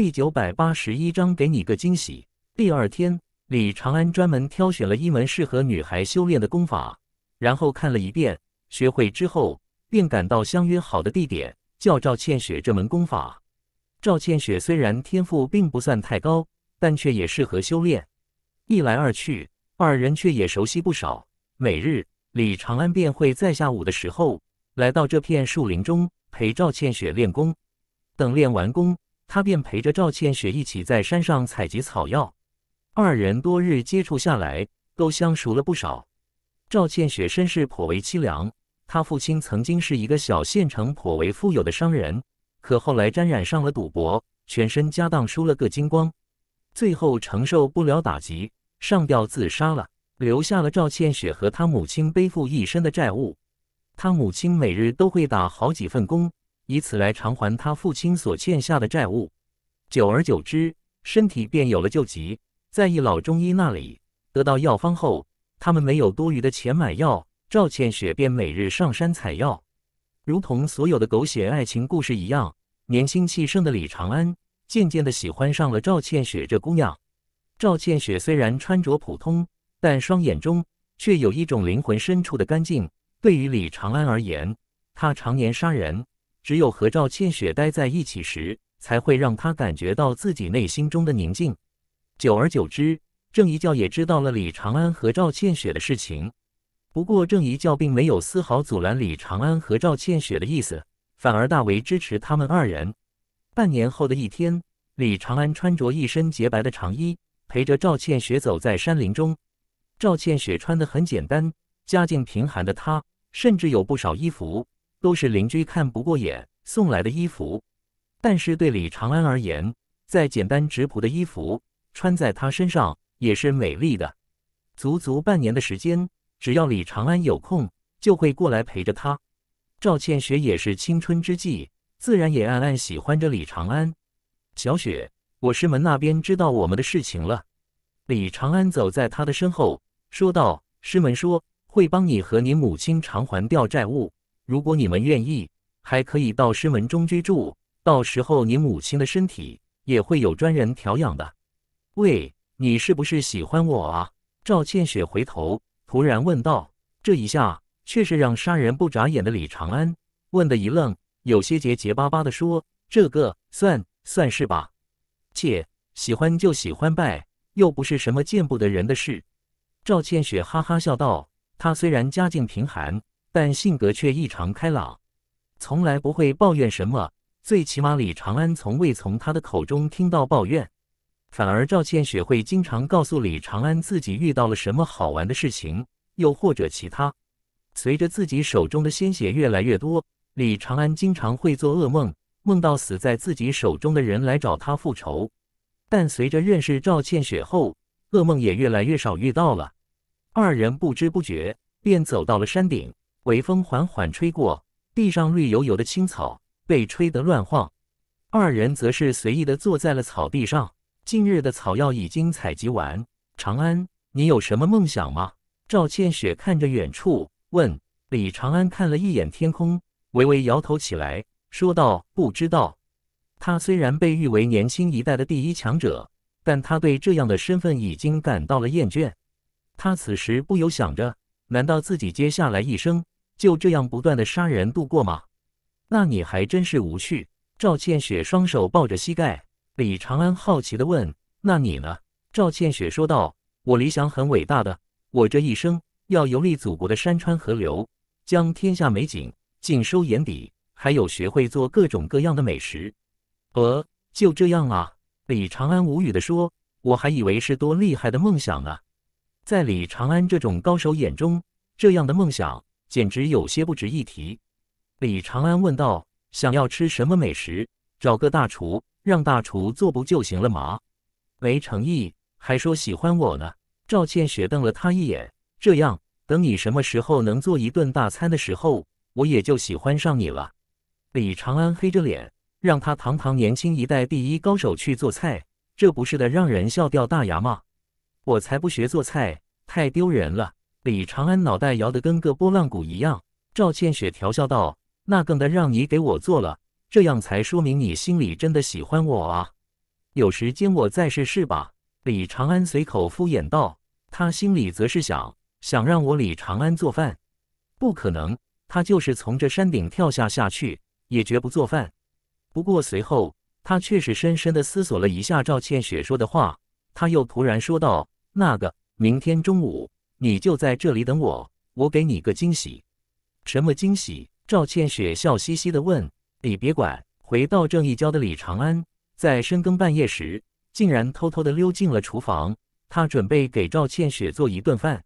第九百八十一章，给你个惊喜。第二天，李长安专门挑选了一门适合女孩修炼的功法，然后看了一遍，学会之后便赶到相约好的地点，叫赵倩雪这门功法。赵倩雪虽然天赋并不算太高，但却也适合修炼。一来二去，二人却也熟悉不少。每日，李长安便会在下午的时候来到这片树林中陪赵倩雪练功，等练完功。他便陪着赵倩雪一起在山上采集草药，二人多日接触下来，都相熟了不少。赵倩雪身世颇为凄凉，她父亲曾经是一个小县城颇为富有的商人，可后来沾染上了赌博，全身家当输了个精光，最后承受不了打击，上吊自杀了，留下了赵倩雪和她母亲背负一身的债务。她母亲每日都会打好几份工。以此来偿还他父亲所欠下的债务，久而久之，身体便有了救急。在一老中医那里得到药方后，他们没有多余的钱买药，赵倩雪便每日上山采药。如同所有的狗血爱情故事一样，年轻气盛的李长安渐渐地喜欢上了赵倩雪这姑娘。赵倩雪虽然穿着普通，但双眼中却有一种灵魂深处的干净。对于李长安而言，他常年杀人。只有和赵倩雪待在一起时，才会让他感觉到自己内心中的宁静。久而久之，郑一教也知道了李长安和赵倩雪的事情。不过，郑一教并没有丝毫阻拦李长安和赵倩雪的意思，反而大为支持他们二人。半年后的一天，李长安穿着一身洁白的长衣，陪着赵倩雪走在山林中。赵倩雪穿的很简单，家境贫寒的她甚至有不少衣服。都是邻居看不过眼送来的衣服，但是对李长安而言，再简单质朴的衣服穿在他身上也是美丽的。足足半年的时间，只要李长安有空，就会过来陪着他。赵倩雪也是青春之际，自然也暗暗喜欢着李长安。小雪，我师门那边知道我们的事情了。李长安走在他的身后，说道：“师门说会帮你和你母亲偿还掉债务。”如果你们愿意，还可以到师门中居住。到时候你母亲的身体也会有专人调养的。喂，你是不是喜欢我啊？赵倩雪回头突然问道。这一下却是让杀人不眨眼的李长安问的一愣，有些结结巴巴的说：“这个算算是吧。”“姐喜欢就喜欢呗，又不是什么见不得人的事。”赵倩雪哈哈笑道。他虽然家境贫寒。但性格却异常开朗，从来不会抱怨什么。最起码李长安从未从他的口中听到抱怨，反而赵倩雪会经常告诉李长安自己遇到了什么好玩的事情，又或者其他。随着自己手中的鲜血越来越多，李长安经常会做噩梦，梦到死在自己手中的人来找他复仇。但随着认识赵倩雪后，噩梦也越来越少遇到了。二人不知不觉便走到了山顶。微风缓缓吹过，地上绿油油的青草被吹得乱晃。二人则是随意的坐在了草地上。近日的草药已经采集完。长安，你有什么梦想吗？赵倩雪看着远处问。李长安看了一眼天空，微微摇头起来，说道：“不知道。”他虽然被誉为年轻一代的第一强者，但他对这样的身份已经感到了厌倦。他此时不由想着：难道自己接下来一生？就这样不断的杀人度过吗？那你还真是无趣。赵倩雪双手抱着膝盖，李长安好奇的问：“那你呢？”赵倩雪说道：“我理想很伟大的，我这一生要游历祖国的山川河流，将天下美景尽收眼底，还有学会做各种各样的美食。”呃，就这样啊？李长安无语的说：“我还以为是多厉害的梦想呢，在李长安这种高手眼中，这样的梦想。”简直有些不值一提。李长安问道：“想要吃什么美食？找个大厨，让大厨做不就行了吗？没诚意，还说喜欢我呢。”赵倩雪瞪了他一眼：“这样，等你什么时候能做一顿大餐的时候，我也就喜欢上你了。”李长安黑着脸：“让他堂堂年轻一代第一高手去做菜，这不是的让人笑掉大牙吗？我才不学做菜，太丢人了。”李长安脑袋摇得跟个拨浪鼓一样，赵倩雪调笑道：“那更得让你给我做了，这样才说明你心里真的喜欢我啊。”有时间我再试试吧。李长安随口敷衍道。他心里则是想：想让我李长安做饭，不可能，他就是从这山顶跳下下去，也绝不做饭。不过随后他却是深深的思索了一下赵倩雪说的话，他又突然说道：“那个，明天中午。”你就在这里等我，我给你个惊喜。什么惊喜？赵倩雪笑嘻嘻的问。你别管。回到正义教的李长安，在深更半夜时，竟然偷偷的溜进了厨房。他准备给赵倩雪做一顿饭。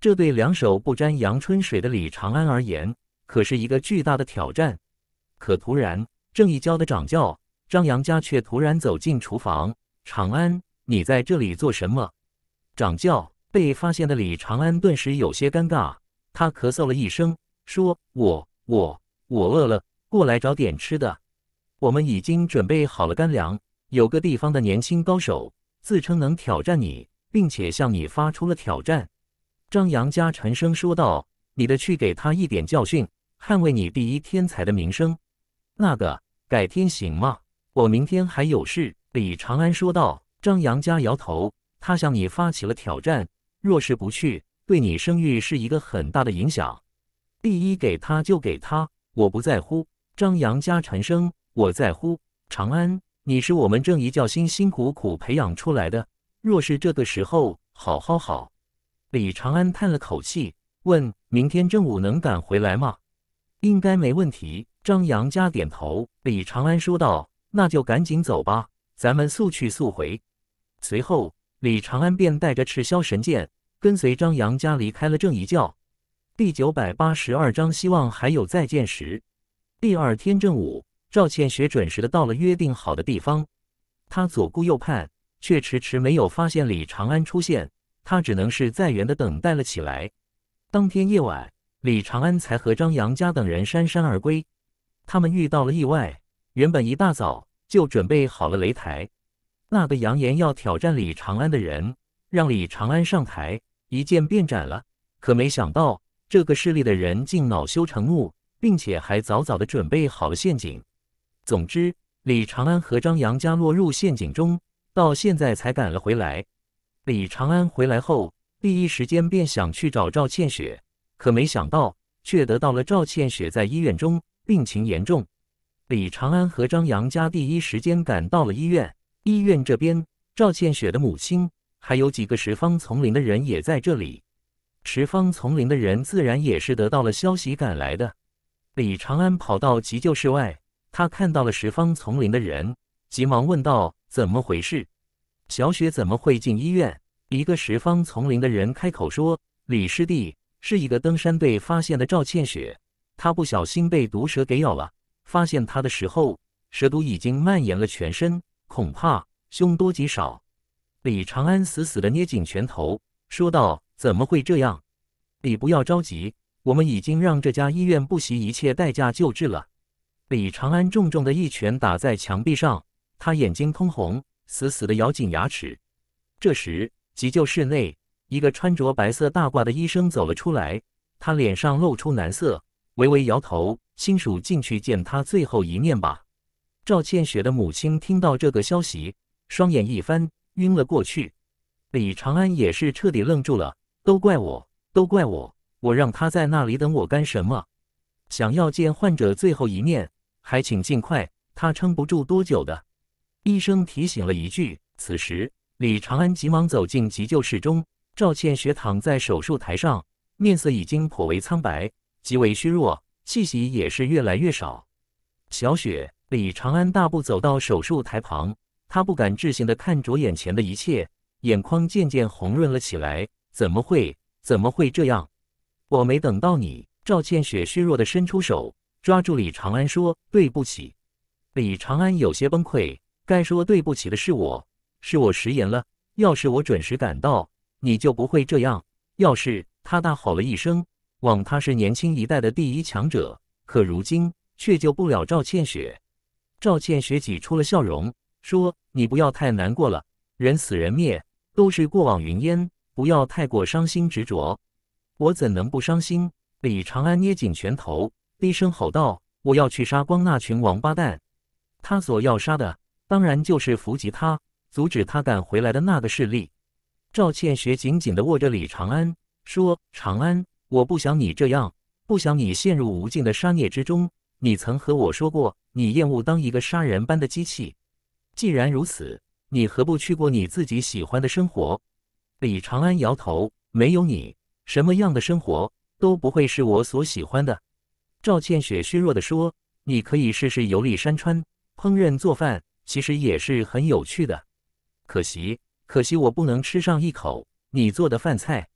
这对两手不沾阳春水的李长安而言，可是一个巨大的挑战。可突然，正义教的掌教张杨家却突然走进厨房。长安，你在这里做什么？掌教。被发现的李长安顿时有些尴尬，他咳嗽了一声，说：“我我我饿了，过来找点吃的。我们已经准备好了干粮。有个地方的年轻高手自称能挑战你，并且向你发出了挑战。”张扬家沉声说道：“你的去给他一点教训，捍卫你第一天才的名声。”那个改天行吗？我明天还有事。”李长安说道。张杨家摇头，他向你发起了挑战。若是不去，对你声誉是一个很大的影响。第一，给他就给他，我不在乎。张扬家陈生，我在乎。长安，你是我们正一教辛辛苦苦培养出来的。若是这个时候，好好好。李长安叹了口气，问：“明天正午能赶回来吗？”“应该没问题。”张扬家点头。李长安说道：“那就赶紧走吧，咱们速去速回。”随后，李长安便带着赤霄神剑。跟随张杨家离开了正一教，第九百八十二章希望还有再见时。第二天正午，赵倩雪准时的到了约定好的地方，她左顾右盼，却迟迟没有发现李长安出现，她只能是在原地等待了起来。当天夜晚，李长安才和张杨家等人姗姗而归，他们遇到了意外，原本一大早就准备好了擂台，那个扬言要挑战李长安的人。让李长安上台，一剑便斩了。可没想到，这个势力的人竟恼羞成怒，并且还早早的准备好了陷阱。总之，李长安和张扬家落入陷阱中，到现在才赶了回来。李长安回来后，第一时间便想去找赵倩雪，可没想到却得到了赵倩雪在医院中病情严重。李长安和张扬家第一时间赶到了医院，医院这边，赵倩雪的母亲。还有几个十方丛林的人也在这里，十方丛林的人自然也是得到了消息赶来的。李长安跑到急救室外，他看到了十方丛林的人，急忙问道：“怎么回事？小雪怎么会进医院？”一个十方丛林的人开口说：“李师弟，是一个登山队发现的赵倩雪，她不小心被毒蛇给咬了。发现她的时候，蛇毒已经蔓延了全身，恐怕凶多吉少。”李长安死死地捏紧拳头，说道：“怎么会这样？你不要着急，我们已经让这家医院不惜一切代价救治了。”李长安重重的一拳打在墙壁上，他眼睛通红，死死地咬紧牙齿。这时，急救室内，一个穿着白色大褂的医生走了出来，他脸上露出难色，微微摇头：“亲属进去见他最后一面吧。”赵倩雪的母亲听到这个消息，双眼一翻。晕了过去，李长安也是彻底愣住了。都怪我，都怪我，我让他在那里等我干什么？想要见患者最后一面，还请尽快，他撑不住多久的。医生提醒了一句。此时，李长安急忙走进急救室中，赵倩雪躺在手术台上，面色已经颇为苍白，极为虚弱，气息也是越来越少。小雪，李长安大步走到手术台旁。他不敢置信地看着眼前的一切，眼眶渐渐红润了起来。怎么会？怎么会这样？我没等到你。赵倩雪虚弱地伸出手，抓住李长安，说：“对不起。”李长安有些崩溃：“该说对不起的是我，是我食言了。要是我准时赶到，你就不会这样。”要是他大吼了一声。枉他是年轻一代的第一强者，可如今却救不了赵倩雪。赵倩雪挤出了笑容。说：“你不要太难过了，人死人灭，都是过往云烟，不要太过伤心执着。”我怎能不伤心？李长安捏紧拳头，低声吼道：“我要去杀光那群王八蛋！”他所要杀的，当然就是伏击他、阻止他赶回来的那个势力。赵倩雪紧紧地握着李长安，说：“长安，我不想你这样，不想你陷入无尽的杀孽之中。你曾和我说过，你厌恶当一个杀人般的机器。”既然如此，你何不去过你自己喜欢的生活？李长安摇头，没有你，什么样的生活都不会是我所喜欢的。赵倩雪虚弱的说：“你可以试试游历山川，烹饪做饭其实也是很有趣的。可惜，可惜我不能吃上一口你做的饭菜。”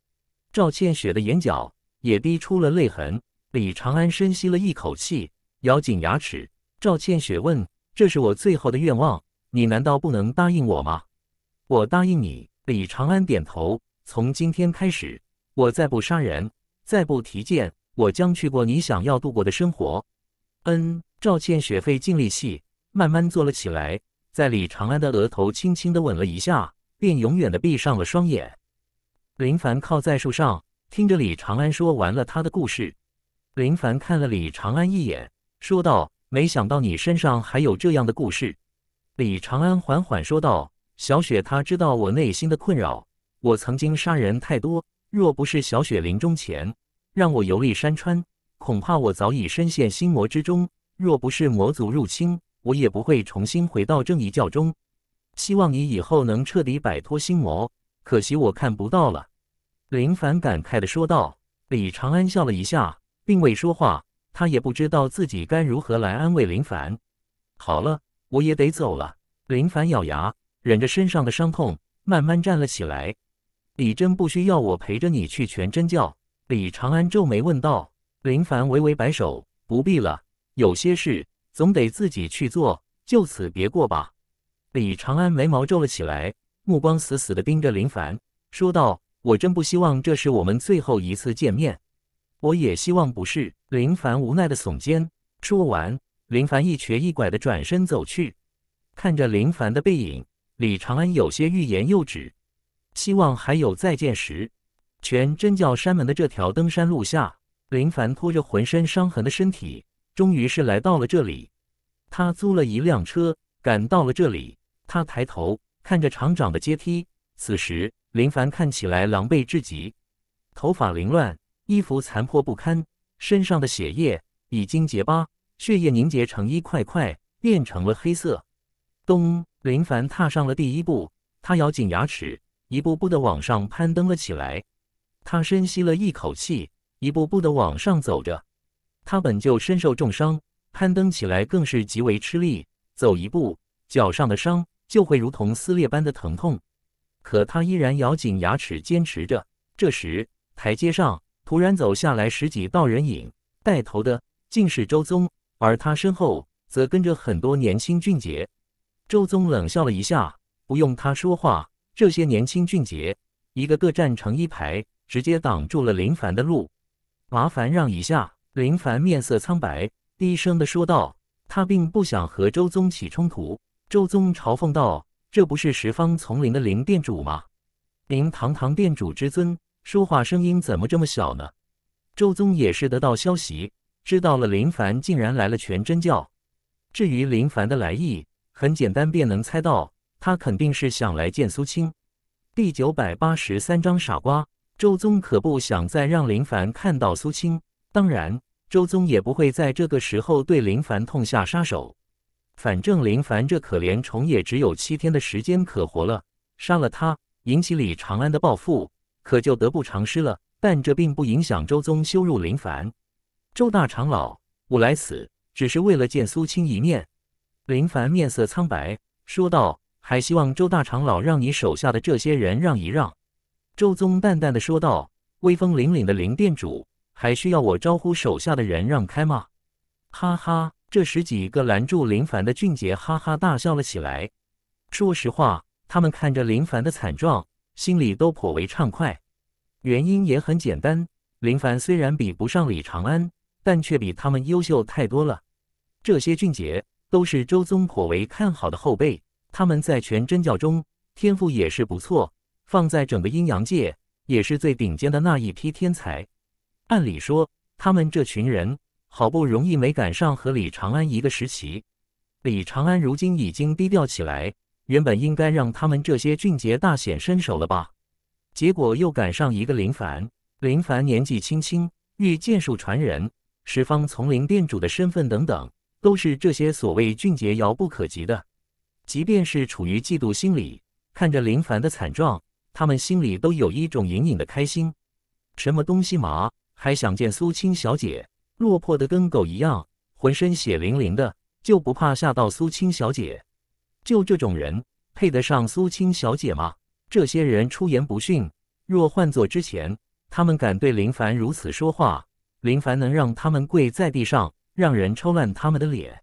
赵倩雪的眼角也滴出了泪痕。李长安深吸了一口气，咬紧牙齿。赵倩雪问：“这是我最后的愿望。”你难道不能答应我吗？我答应你。李长安点头。从今天开始，我再不杀人，再不提剑，我将去过你想要度过的生活。嗯，赵倩雪费尽力气慢慢坐了起来，在李长安的额头轻轻的吻了一下，便永远的闭上了双眼。林凡靠在树上，听着李长安说完了他的故事。林凡看了李长安一眼，说道：“没想到你身上还有这样的故事。”李长安缓缓说道：“小雪，他知道我内心的困扰。我曾经杀人太多，若不是小雪临终前让我游历山川，恐怕我早已深陷心魔之中。若不是魔族入侵，我也不会重新回到正义教中。希望你以后能彻底摆脱心魔，可惜我看不到了。”林凡感慨的说道。李长安笑了一下，并未说话。他也不知道自己该如何来安慰林凡。好了。我也得走了。林凡咬牙，忍着身上的伤痛，慢慢站了起来。李真不需要我陪着你去全真教。李长安皱眉问道。林凡微微摆手，不必了。有些事总得自己去做。就此别过吧。李长安眉毛皱了起来，目光死死的盯着林凡，说道：“我真不希望这是我们最后一次见面。我也希望不是。”林凡无奈的耸肩，说完。林凡一瘸一拐的转身走去，看着林凡的背影，李长安有些欲言又止，希望还有再见时。全真教山门的这条登山路下，林凡拖着浑身伤痕的身体，终于是来到了这里。他租了一辆车，赶到了这里。他抬头看着厂长的阶梯，此时林凡看起来狼狈至极，头发凌乱，衣服残破不堪，身上的血液已经结疤。血液凝结成一块块，变成了黑色。咚！林凡踏上了第一步，他咬紧牙齿，一步步的往上攀登了起来。他深吸了一口气，一步步的往上走着。他本就身受重伤，攀登起来更是极为吃力。走一步，脚上的伤就会如同撕裂般的疼痛。可他依然咬紧牙齿，坚持着。这时，台阶上突然走下来十几道人影，带头的竟是周宗。而他身后则跟着很多年轻俊杰。周宗冷笑了一下，不用他说话，这些年轻俊杰一个个站成一排，直接挡住了林凡的路。麻烦让一下！林凡面色苍白，低声的说道：“他并不想和周宗起冲突。”周宗嘲讽道：“这不是十方丛林的林店主吗？林堂堂店主之尊，说话声音怎么这么小呢？”周宗也是得到消息。知道了林凡竟然来了全真教，至于林凡的来意，很简单，便能猜到，他肯定是想来见苏青。第九百八十三章傻瓜，周宗可不想再让林凡看到苏青，当然，周宗也不会在这个时候对林凡痛下杀手。反正林凡这可怜虫也只有七天的时间可活了，杀了他引起李长安的报复，可就得不偿失了。但这并不影响周宗羞辱林凡。周大长老，我来此只是为了见苏青一面。林凡面色苍白，说道：“还希望周大长老让你手下的这些人让一让。”周宗淡淡的说道：“威风凛凛的林店主，还需要我招呼手下的人让开吗？”哈哈，这十几个拦住林凡的俊杰哈哈大笑了起来。说实话，他们看着林凡的惨状，心里都颇为畅快。原因也很简单，林凡虽然比不上李长安。但却比他们优秀太多了。这些俊杰都是周宗颇为看好的后辈，他们在全真教中天赋也是不错，放在整个阴阳界也是最顶尖的那一批天才。按理说，他们这群人好不容易没赶上和李长安一个时期，李长安如今已经低调起来，原本应该让他们这些俊杰大显身手了吧？结果又赶上一个林凡，林凡年纪轻轻，欲剑术传人。十方丛林店主的身份等等，都是这些所谓俊杰遥不可及的。即便是处于嫉妒心理，看着林凡的惨状，他们心里都有一种隐隐的开心。什么东西嘛，还想见苏青小姐？落魄的跟狗一样，浑身血淋淋的，就不怕吓到苏青小姐？就这种人配得上苏青小姐吗？这些人出言不逊，若换做之前，他们敢对林凡如此说话？林凡能让他们跪在地上，让人抽烂他们的脸，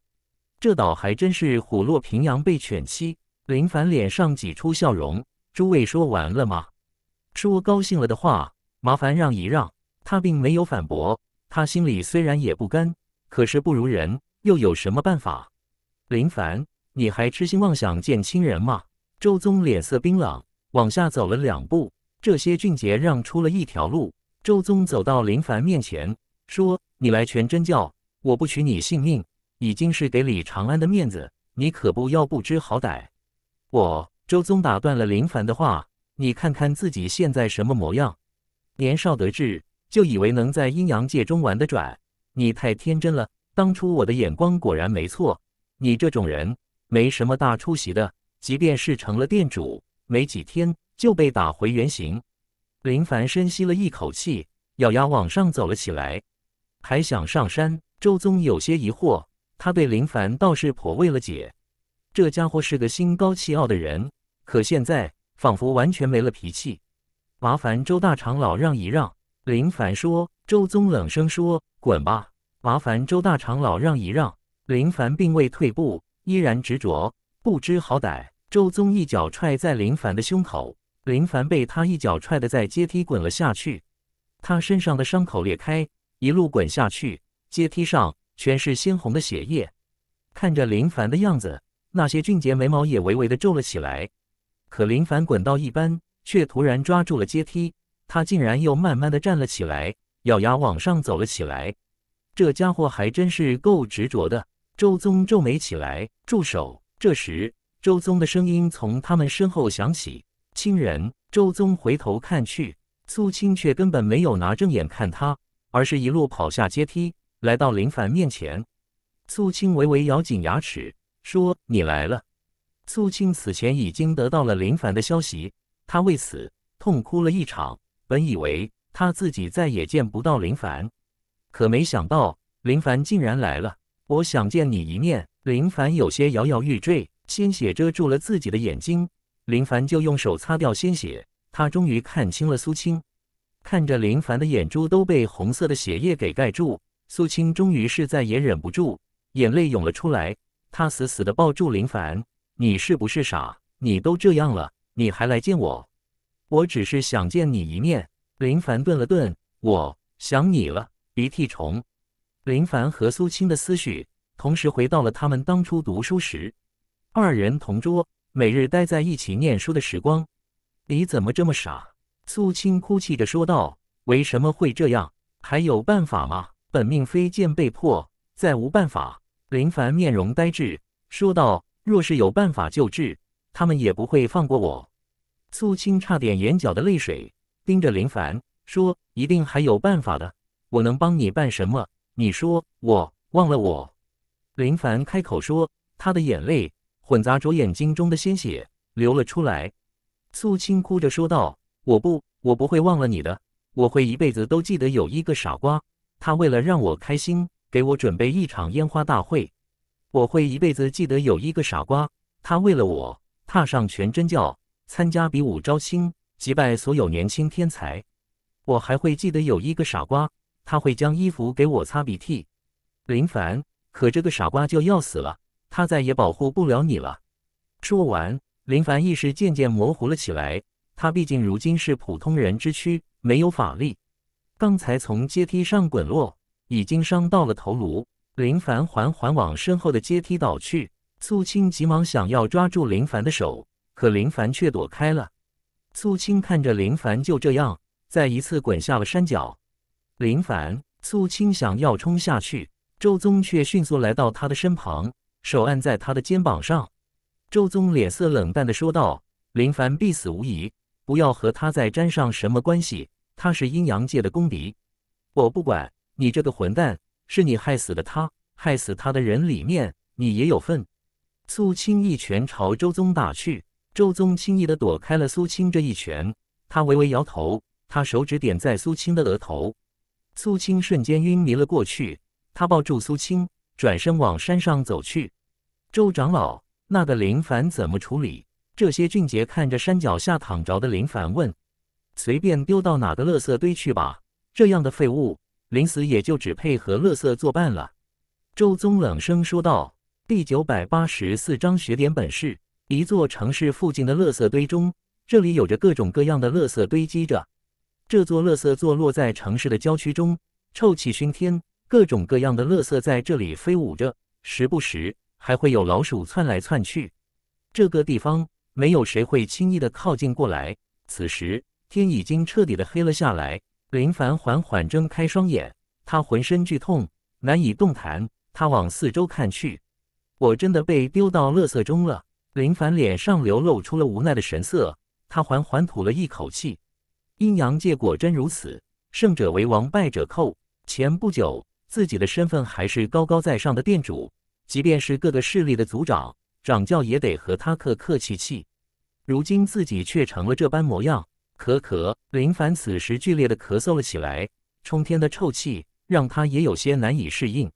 这倒还真是虎落平阳被犬欺。林凡脸上挤出笑容：“诸位说完了吗？说高兴了的话，麻烦让一让。”他并没有反驳，他心里虽然也不甘，可是不如人又有什么办法？林凡，你还痴心妄想见亲人吗？周宗脸色冰冷，往下走了两步，这些俊杰让出了一条路。周宗走到林凡面前。说你来全真教，我不取你性命，已经是给李长安的面子，你可不要不知好歹。我周宗打断了林凡的话，你看看自己现在什么模样，年少得志就以为能在阴阳界中玩得转，你太天真了。当初我的眼光果然没错，你这种人没什么大出息的，即便是成了店主，没几天就被打回原形。林凡深吸了一口气，咬牙往上走了起来。还想上山？周宗有些疑惑。他对林凡倒是颇为了解，这家伙是个心高气傲的人，可现在仿佛完全没了脾气。麻烦周大长老让一让。林凡说。周宗冷声说：“滚吧！”麻烦周大长老让一让。林凡并未退步，依然执着，不知好歹。周宗一脚踹在林凡的胸口，林凡被他一脚踹的在阶梯滚了下去，他身上的伤口裂开。一路滚下去，阶梯上全是鲜红的血液。看着林凡的样子，那些俊杰眉毛也微微的皱了起来。可林凡滚到一般，却突然抓住了阶梯，他竟然又慢慢的站了起来，咬牙往上走了起来。这家伙还真是够执着的。周宗皱眉起来，住手！这时，周宗的声音从他们身后响起：“亲人。”周宗回头看去，苏青却根本没有拿正眼看他。而是一路跑下阶梯，来到林凡面前。苏青微微咬紧牙齿说：“你来了。”苏青此前已经得到了林凡的消息，她为此痛哭了一场。本以为她自己再也见不到林凡，可没想到林凡竟然来了。我想见你一面。林凡有些摇摇欲坠，鲜血遮住了自己的眼睛。林凡就用手擦掉鲜血，他终于看清了苏青。看着林凡的眼珠都被红色的血液给盖住，苏青终于是在也忍不住，眼泪涌了出来。他死死的抱住林凡：“你是不是傻？你都这样了，你还来见我？我只是想见你一面。”林凡顿了顿：“我想你了，鼻涕虫。”林凡和苏青的思绪同时回到了他们当初读书时，二人同桌，每日待在一起念书的时光。你怎么这么傻？苏青哭泣着说道：“为什么会这样？还有办法吗？”本命飞剑被破，再无办法。林凡面容呆滞，说道：“若是有办法救治，他们也不会放过我。”苏青差点眼角的泪水，盯着林凡说：“一定还有办法的，我能帮你办什么？你说，我忘了我。”林凡开口说：“他的眼泪混杂着眼睛中的鲜血流了出来。”苏青哭着说道。我不，我不会忘了你的。我会一辈子都记得有一个傻瓜，他为了让我开心，给我准备一场烟花大会。我会一辈子记得有一个傻瓜，他为了我踏上全真教，参加比武招亲，击败所有年轻天才。我还会记得有一个傻瓜，他会将衣服给我擦鼻涕。林凡，可这个傻瓜就要死了，他再也保护不了你了。说完，林凡意识渐渐模糊了起来。他毕竟如今是普通人之躯，没有法力。刚才从阶梯上滚落，已经伤到了头颅。林凡缓缓往身后的阶梯倒去，苏青急忙想要抓住林凡的手，可林凡却躲开了。苏青看着林凡就这样再一次滚下了山脚。林凡、苏青想要冲下去，周宗却迅速来到他的身旁，手按在他的肩膀上。周宗脸色冷淡的说道：“林凡必死无疑。”不要和他再沾上什么关系，他是阴阳界的公敌。我不管你这个混蛋，是你害死了他，害死他的人里面你也有份。苏青一拳朝周宗打去，周宗轻易的躲开了苏青这一拳，他微微摇头，他手指点在苏青的额头，苏青瞬间晕迷了过去。他抱住苏青，转身往山上走去。周长老，那个林凡怎么处理？这些俊杰看着山脚下躺着的林凡问：“随便丢到哪个垃圾堆去吧，这样的废物，临死也就只配和垃圾作伴了。”周宗冷声说道。第九百八十四章学点本事。一座城市附近的垃圾堆中，这里有着各种各样的垃圾堆积着。这座垃圾坐落在城市的郊区中，臭气熏天，各种各样的垃圾在这里飞舞着，时不时还会有老鼠窜来窜去。这个地方。没有谁会轻易的靠近过来。此时天已经彻底的黑了下来。林凡缓缓睁开双眼，他浑身剧痛，难以动弹。他往四周看去，我真的被丢到垃圾中了。林凡脸上流露出了无奈的神色，他缓缓吐了一口气。阴阳界果真如此，胜者为王，败者寇。前不久，自己的身份还是高高在上的店主，即便是各个势力的族长。掌教也得和他客客气气，如今自己却成了这般模样。咳咳，林凡此时剧烈的咳嗽了起来，冲天的臭气让他也有些难以适应。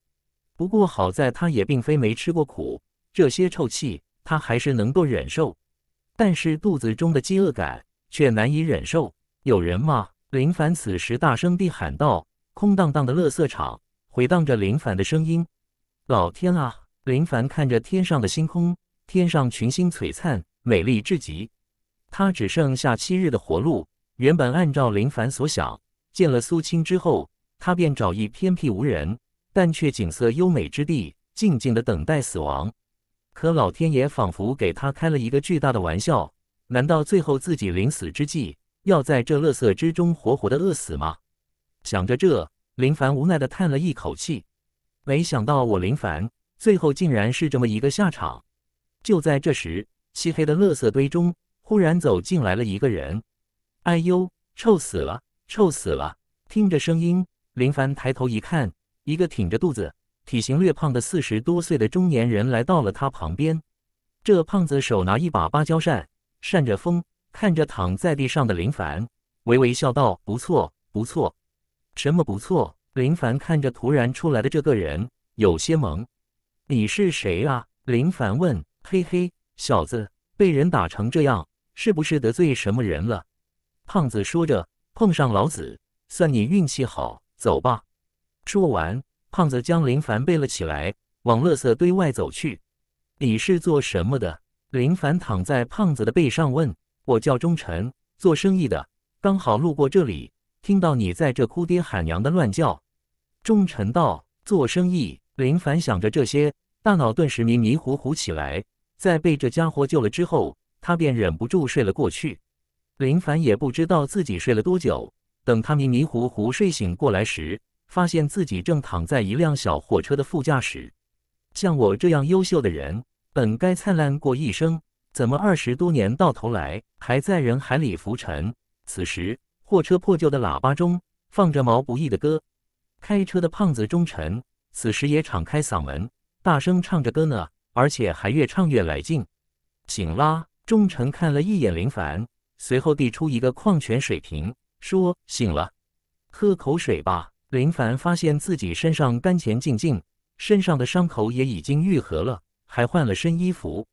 不过好在他也并非没吃过苦，这些臭气他还是能够忍受。但是肚子中的饥饿感却难以忍受。有人吗？林凡此时大声地喊道。空荡荡的乐色场回荡着林凡的声音。老天啊！林凡看着天上的星空。天上群星璀璨，美丽至极。他只剩下七日的活路。原本按照林凡所想，见了苏青之后，他便找一偏僻无人、但却景色优美之地，静静的等待死亡。可老天爷仿佛给他开了一个巨大的玩笑。难道最后自己临死之际，要在这乐色之中活活的饿死吗？想着这，林凡无奈的叹了一口气。没想到我林凡，最后竟然是这么一个下场。就在这时，漆黑的垃圾堆中忽然走进来了一个人。哎呦，臭死了，臭死了！听着声音，林凡抬头一看，一个挺着肚子、体型略胖的四十多岁的中年人来到了他旁边。这胖子手拿一把芭蕉扇，扇着风，看着躺在地上的林凡，微微笑道：“不错，不错。”“什么不错？”林凡看着突然出来的这个人，有些懵。“你是谁啊？”林凡问。嘿嘿，小子，被人打成这样，是不是得罪什么人了？胖子说着，碰上老子，算你运气好。走吧。说完，胖子将林凡背了起来，往垃圾堆外走去。你是做什么的？林凡躺在胖子的背上问。我叫忠臣，做生意的。刚好路过这里，听到你在这哭爹喊娘的乱叫。忠臣道，做生意。林凡想着这些。大脑顿时迷迷糊糊起来，在被这家伙救了之后，他便忍不住睡了过去。林凡也不知道自己睡了多久，等他迷迷糊糊睡醒过来时，发现自己正躺在一辆小货车的副驾驶。像我这样优秀的人，本该灿烂过一生，怎么二十多年到头来还在人海里浮沉？此时，货车破旧的喇叭中放着毛不易的歌，开车的胖子忠臣此时也敞开嗓门。大声唱着歌呢，而且还越唱越来劲。醒啦！忠诚看了一眼林凡，随后递出一个矿泉水瓶，说：“醒了，喝口水吧。”林凡发现自己身上干净净净，身上的伤口也已经愈合了，还换了身衣服。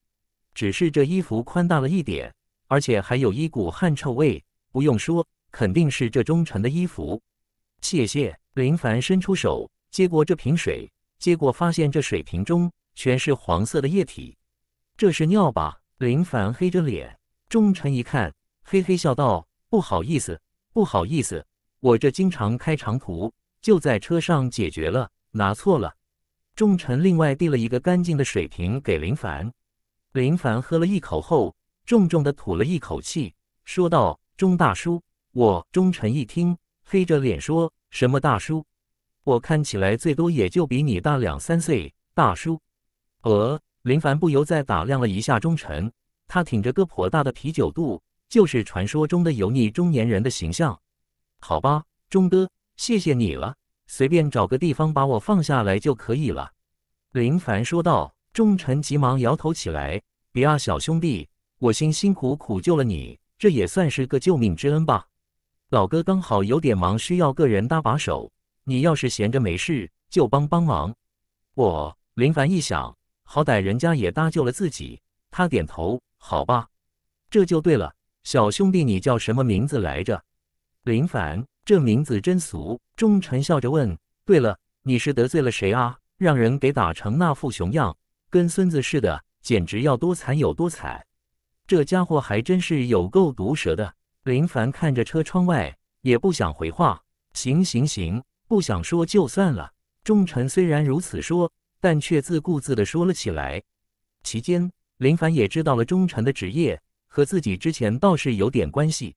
只是这衣服宽大了一点，而且还有一股汗臭味。不用说，肯定是这忠诚的衣服。谢谢。林凡伸出手接过这瓶水。结果发现这水瓶中全是黄色的液体，这是尿吧？林凡黑着脸。钟晨一看，嘿嘿笑道：“不好意思，不好意思，我这经常开长途，就在车上解决了，拿错了。”钟晨另外递了一个干净的水瓶给林凡。林凡喝了一口后，重重的吐了一口气，说道：“钟大叔。”我钟晨一听，黑着脸说：“什么大叔？”我看起来最多也就比你大两三岁，大叔。呃，林凡不由再打量了一下钟臣，他挺着个颇大的啤酒肚，就是传说中的油腻中年人的形象。好吧，钟哥，谢谢你了，随便找个地方把我放下来就可以了。林凡说道。钟臣急忙摇头起来：“别啊，小兄弟，我辛辛苦苦救了你，这也算是个救命之恩吧。老哥刚好有点忙，需要个人搭把手。”你要是闲着没事，就帮帮忙。我林凡一想，好歹人家也搭救了自己，他点头，好吧，这就对了。小兄弟，你叫什么名字来着？林凡，这名字真俗。钟臣笑着问：“对了，你是得罪了谁啊？让人给打成那副熊样，跟孙子似的，简直要多惨有多惨。这家伙还真是有够毒舌的。”林凡看着车窗外，也不想回话。行行行。不想说就算了。忠臣虽然如此说，但却自顾自的说了起来。期间，林凡也知道了忠臣的职业和自己之前倒是有点关系。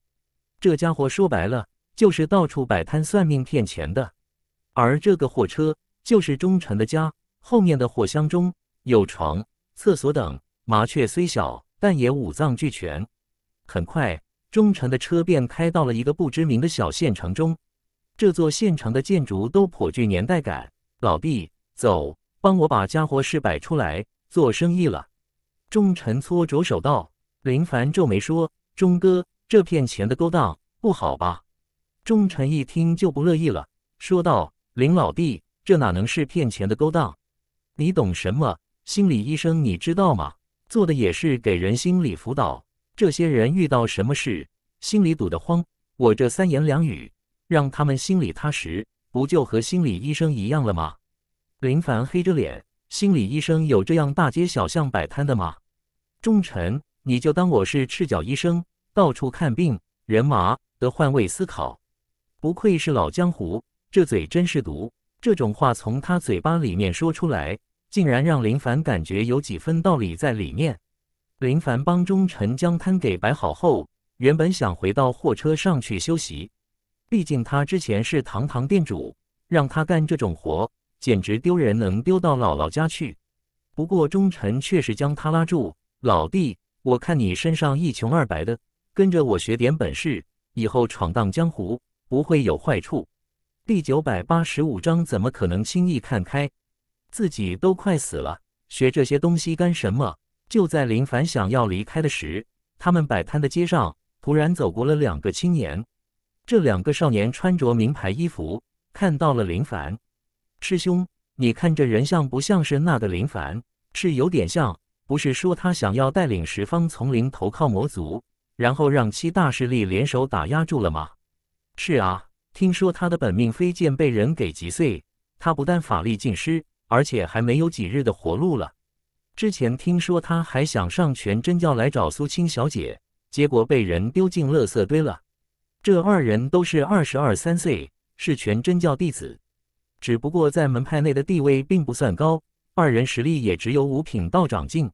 这家伙说白了就是到处摆摊算命骗钱的。而这个货车就是忠臣的家，后面的货箱中有床、厕所等。麻雀虽小，但也五脏俱全。很快，忠臣的车便开到了一个不知名的小县城中。这座县城的建筑都颇具年代感。老毕，走，帮我把家伙事摆出来，做生意了。钟臣搓着手道。林凡皱眉说：“钟哥，这骗钱的勾当不好吧？”钟臣一听就不乐意了，说道：“林老弟，这哪能是骗钱的勾当？你懂什么？心理医生你知道吗？做的也是给人心理辅导。这些人遇到什么事，心里堵得慌，我这三言两语。”让他们心里踏实，不就和心理医生一样了吗？林凡黑着脸，心理医生有这样大街小巷摆摊的吗？忠臣，你就当我是赤脚医生，到处看病。人麻得换位思考。不愧是老江湖，这嘴真是毒。这种话从他嘴巴里面说出来，竟然让林凡感觉有几分道理在里面。林凡帮忠臣将摊给摆好后，原本想回到货车上去休息。毕竟他之前是堂堂店主，让他干这种活，简直丢人，能丢到姥姥家去。不过忠臣确实将他拉住：“老弟，我看你身上一穷二白的，跟着我学点本事，以后闯荡江湖不会有坏处。”第九百八十五章，怎么可能轻易看开？自己都快死了，学这些东西干什么？就在林凡想要离开的时，他们摆摊的街上突然走过了两个青年。这两个少年穿着名牌衣服，看到了林凡师兄。你看这人像不像是那个林凡？是有点像。不是说他想要带领十方丛林投靠魔族，然后让七大势力联手打压住了吗？是啊，听说他的本命飞剑被人给击碎，他不但法力尽失，而且还没有几日的活路了。之前听说他还想上全真教来找苏青小姐，结果被人丢进垃圾堆了。这二人都是二十二三岁，是全真教弟子，只不过在门派内的地位并不算高。二人实力也只有五品道长境。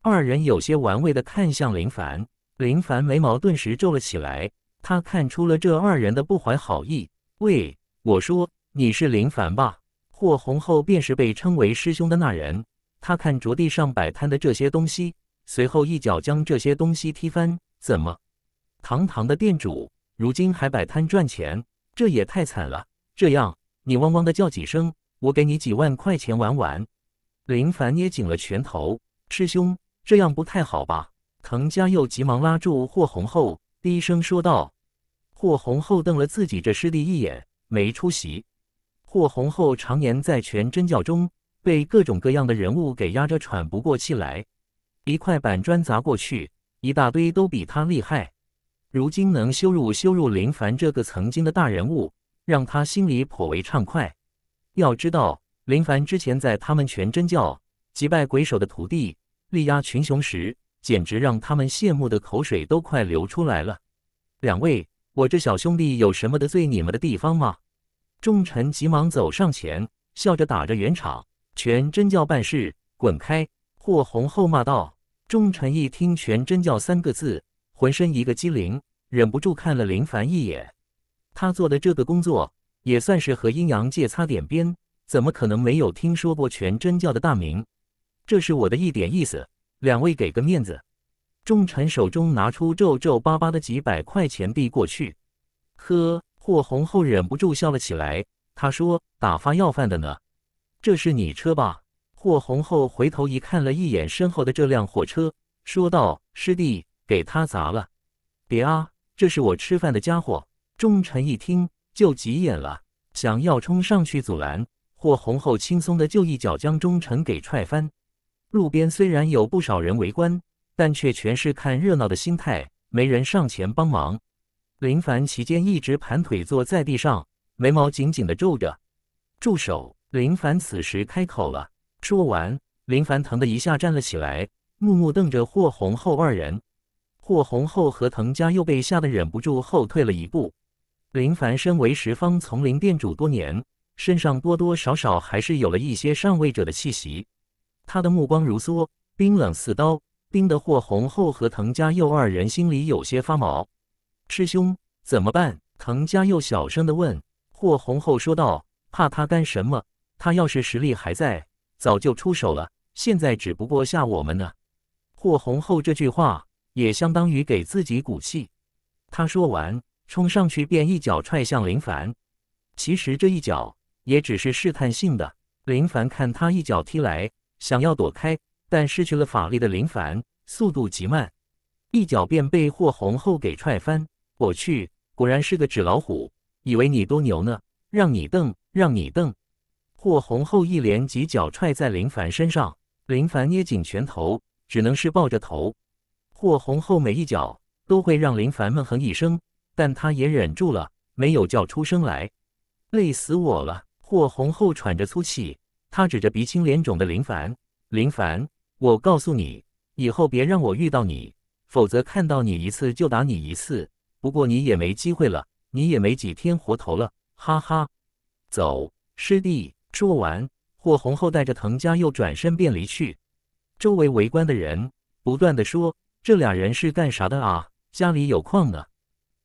二人有些玩味的看向林凡，林凡眉毛顿时皱了起来，他看出了这二人的不怀好意。喂，我说你是林凡吧？霍红后便是被称为师兄的那人。他看着地上摆摊的这些东西，随后一脚将这些东西踢翻。怎么，堂堂的店主？如今还摆摊赚钱，这也太惨了。这样，你汪汪的叫几声，我给你几万块钱玩玩。林凡捏紧了拳头，师兄，这样不太好吧？滕家又急忙拉住霍红后，低声说道。霍红后瞪了自己这师弟一眼，没出息。霍红后常年在全真教中被各种各样的人物给压着喘不过气来，一块板砖砸过去，一大堆都比他厉害。如今能羞辱羞辱林凡这个曾经的大人物，让他心里颇为畅快。要知道，林凡之前在他们全真教击败鬼手的徒弟，力压群雄时，简直让他们羡慕的口水都快流出来了。两位，我这小兄弟有什么得罪你们的地方吗？众臣急忙走上前，笑着打着圆场。全真教办事，滚开！霍红后骂道。众臣一听“全真教”三个字。浑身一个机灵，忍不住看了林凡一眼。他做的这个工作也算是和阴阳界擦点边，怎么可能没有听说过全真教的大名？这是我的一点意思，两位给个面子。众臣手中拿出皱皱巴巴的几百块钱递过去，呵，霍红后忍不住笑了起来。他说：“打发要饭的呢。”这是你车吧？霍红后回头一看了一眼身后的这辆火车，说道：“师弟。”给他砸了！别啊，这是我吃饭的家伙！忠臣一听就急眼了，想要冲上去阻拦。霍红后轻松的就一脚将忠臣给踹翻。路边虽然有不少人围观，但却全是看热闹的心态，没人上前帮忙。林凡期间一直盘腿坐在地上，眉毛紧紧的皱着。住手！林凡此时开口了。说完，林凡疼的一下站了起来，木木瞪着霍红后二人。霍红后和藤家又被吓得忍不住后退了一步。林凡身为十方丛林店主多年，身上多多少少还是有了一些上位者的气息。他的目光如梭，冰冷似刀，冰得霍红后和藤家佑二人心里有些发毛。师兄怎么办？藤家佑小声地问。霍红后说道：“怕他干什么？他要是实力还在，早就出手了。现在只不过吓我们呢。”霍红后这句话。也相当于给自己鼓气。他说完，冲上去便一脚踹向林凡。其实这一脚也只是试探性的。林凡看他一脚踢来，想要躲开，但失去了法力的林凡速度极慢，一脚便被霍红后给踹翻。我去，果然是个纸老虎！以为你多牛呢，让你瞪，让你瞪！霍红后一连几脚踹在林凡身上，林凡捏紧拳头，只能是抱着头。霍红后每一脚都会让林凡闷哼一声，但他也忍住了，没有叫出声来。累死我了！霍红后喘着粗气，他指着鼻青脸肿的林凡：“林凡，我告诉你，以后别让我遇到你，否则看到你一次就打你一次。不过你也没机会了，你也没几天活头了，哈哈。”走，师弟。说完，霍红后带着藤家又转身便离去。周围围观的人不断的说。这俩人是干啥的啊？家里有矿呢，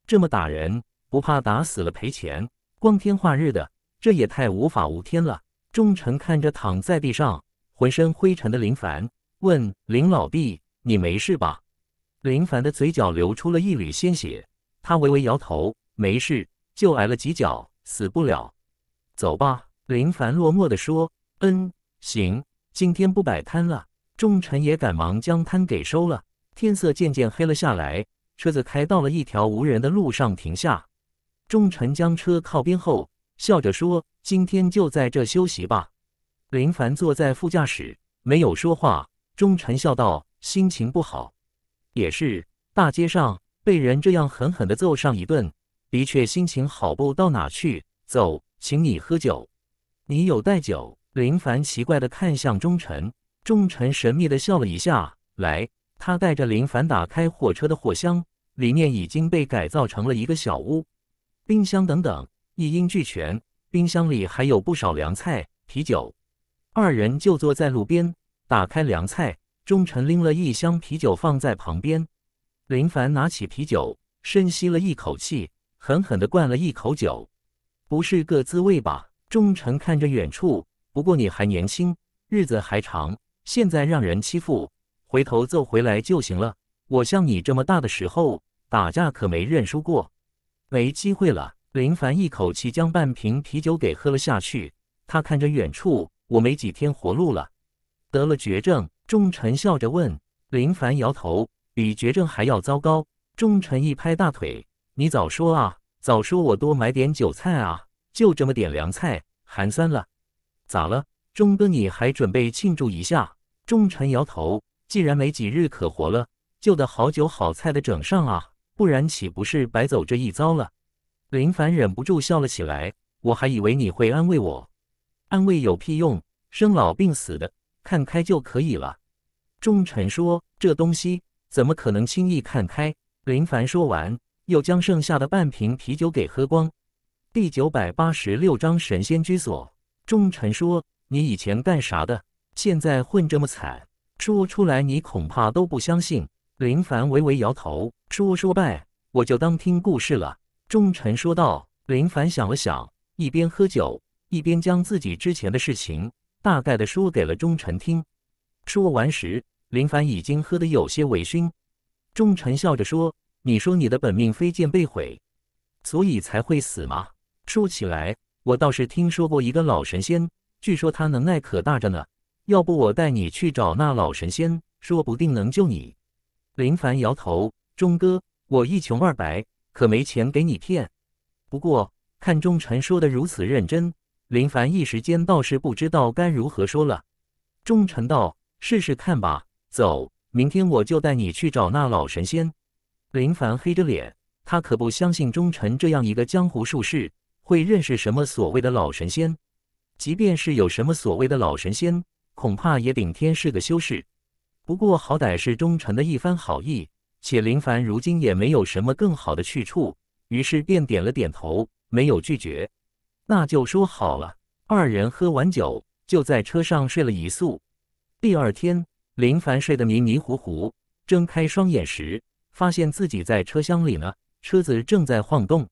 这么打人不怕打死了赔钱？光天化日的，这也太无法无天了！众臣看着躺在地上、浑身灰尘的林凡，问：“林老弟，你没事吧？”林凡的嘴角流出了一缕鲜血，他微微摇头：“没事，就挨了几脚，死不了。”走吧。林凡落寞的说：“嗯，行，今天不摆摊了。”众臣也赶忙将摊给收了。天色渐渐黑了下来，车子开到了一条无人的路上停下。钟晨将车靠边后，笑着说：“今天就在这休息吧。”林凡坐在副驾驶，没有说话。钟晨笑道：“心情不好，也是。大街上被人这样狠狠的揍上一顿，的确心情好不到哪去。走，请你喝酒。你有带酒？”林凡奇怪的看向钟晨，钟晨神秘的笑了一下，来。他带着林凡打开火车的货箱，里面已经被改造成了一个小屋，冰箱等等一应俱全。冰箱里还有不少凉菜、啤酒。二人就坐在路边，打开凉菜。钟晨拎了一箱啤酒放在旁边。林凡拿起啤酒，深吸了一口气，狠狠地灌了一口酒，不是个滋味吧？钟晨看着远处，不过你还年轻，日子还长，现在让人欺负。回头揍回来就行了。我像你这么大的时候打架可没认输过。没机会了。林凡一口气将半瓶啤酒给喝了下去。他看着远处，我没几天活路了，得了绝症。仲臣笑着问林凡，摇头，比绝症还要糟糕。仲臣一拍大腿，你早说啊，早说我多买点酒菜啊，就这么点凉菜，寒酸了。咋了，钟哥，你还准备庆祝一下？仲臣摇头。既然没几日可活了，就得好酒好菜的整上啊，不然岂不是白走这一遭了？林凡忍不住笑了起来，我还以为你会安慰我，安慰有屁用，生老病死的，看开就可以了。众臣说：“这东西怎么可能轻易看开？”林凡说完，又将剩下的半瓶啤酒给喝光。第九百八十六章神仙居所。众臣说：“你以前干啥的？现在混这么惨？”说出来你恐怕都不相信。林凡微微摇头，说说呗，我就当听故事了。钟臣说道。林凡想了想，一边喝酒，一边将自己之前的事情大概的说给了钟臣听。说完时，林凡已经喝得有些微醺。钟臣笑着说：“你说你的本命飞剑被毁，所以才会死吗？说起来，我倒是听说过一个老神仙，据说他能耐可大着呢。”要不我带你去找那老神仙，说不定能救你。林凡摇头：“钟哥，我一穷二白，可没钱给你骗。”不过看钟臣说的如此认真，林凡一时间倒是不知道该如何说了。钟臣道：“试试看吧，走，明天我就带你去找那老神仙。”林凡黑着脸，他可不相信钟臣这样一个江湖术士会认识什么所谓的老神仙，即便是有什么所谓的老神仙。恐怕也顶天是个修士，不过好歹是忠臣的一番好意，且林凡如今也没有什么更好的去处，于是便点了点头，没有拒绝。那就说好了。二人喝完酒，就在车上睡了一宿。第二天，林凡睡得迷迷糊糊，睁开双眼时，发现自己在车厢里呢，车子正在晃动，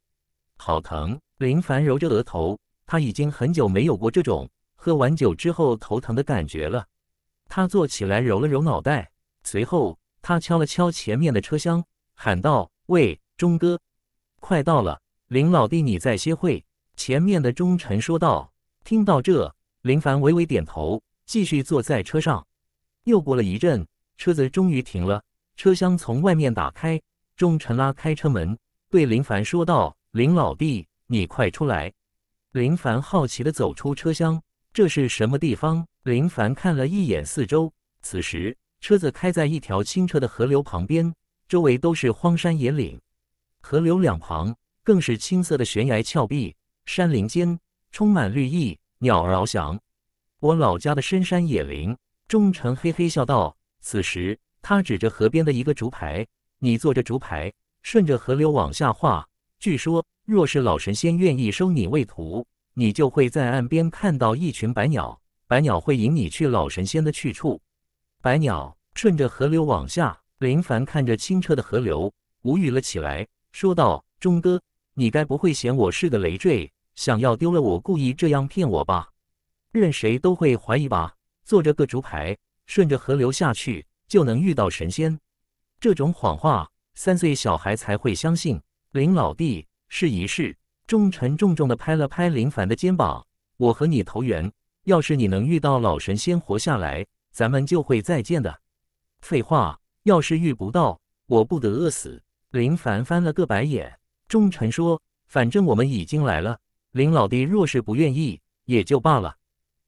好疼！林凡揉着额头，他已经很久没有过这种。喝完酒之后头疼的感觉了，他坐起来揉了揉脑袋，随后他敲了敲前面的车厢，喊道：“喂，钟哥，快到了，林老弟你在歇会。”前面的钟晨说道。听到这，林凡微微点头，继续坐在车上。又过了一阵，车子终于停了，车厢从外面打开，钟晨拉开车门，对林凡说道：“林老弟，你快出来。”林凡好奇的走出车厢。这是什么地方？林凡看了一眼四周，此时车子开在一条清澈的河流旁边，周围都是荒山野岭，河流两旁更是青色的悬崖峭壁，山林间充满绿意，鸟儿翱翔。我老家的深山野林，忠臣嘿嘿笑道。此时他指着河边的一个竹排，你坐着竹排，顺着河流往下划。据说，若是老神仙愿意收你为徒。你就会在岸边看到一群白鸟，白鸟会引你去老神仙的去处。白鸟顺着河流往下，林凡看着清澈的河流，无语了起来，说道：“钟哥，你该不会嫌我是个累赘，想要丢了我，故意这样骗我吧？任谁都会怀疑吧？坐着个竹排，顺着河流下去，就能遇到神仙。这种谎话，三岁小孩才会相信。林老弟，试一试。”众臣重重的拍了拍林凡的肩膀：“我和你投缘，要是你能遇到老神仙活下来，咱们就会再见的。”废话，要是遇不到，我不得饿死！林凡翻了个白眼。众臣说：“反正我们已经来了，林老弟若是不愿意，也就罢了。”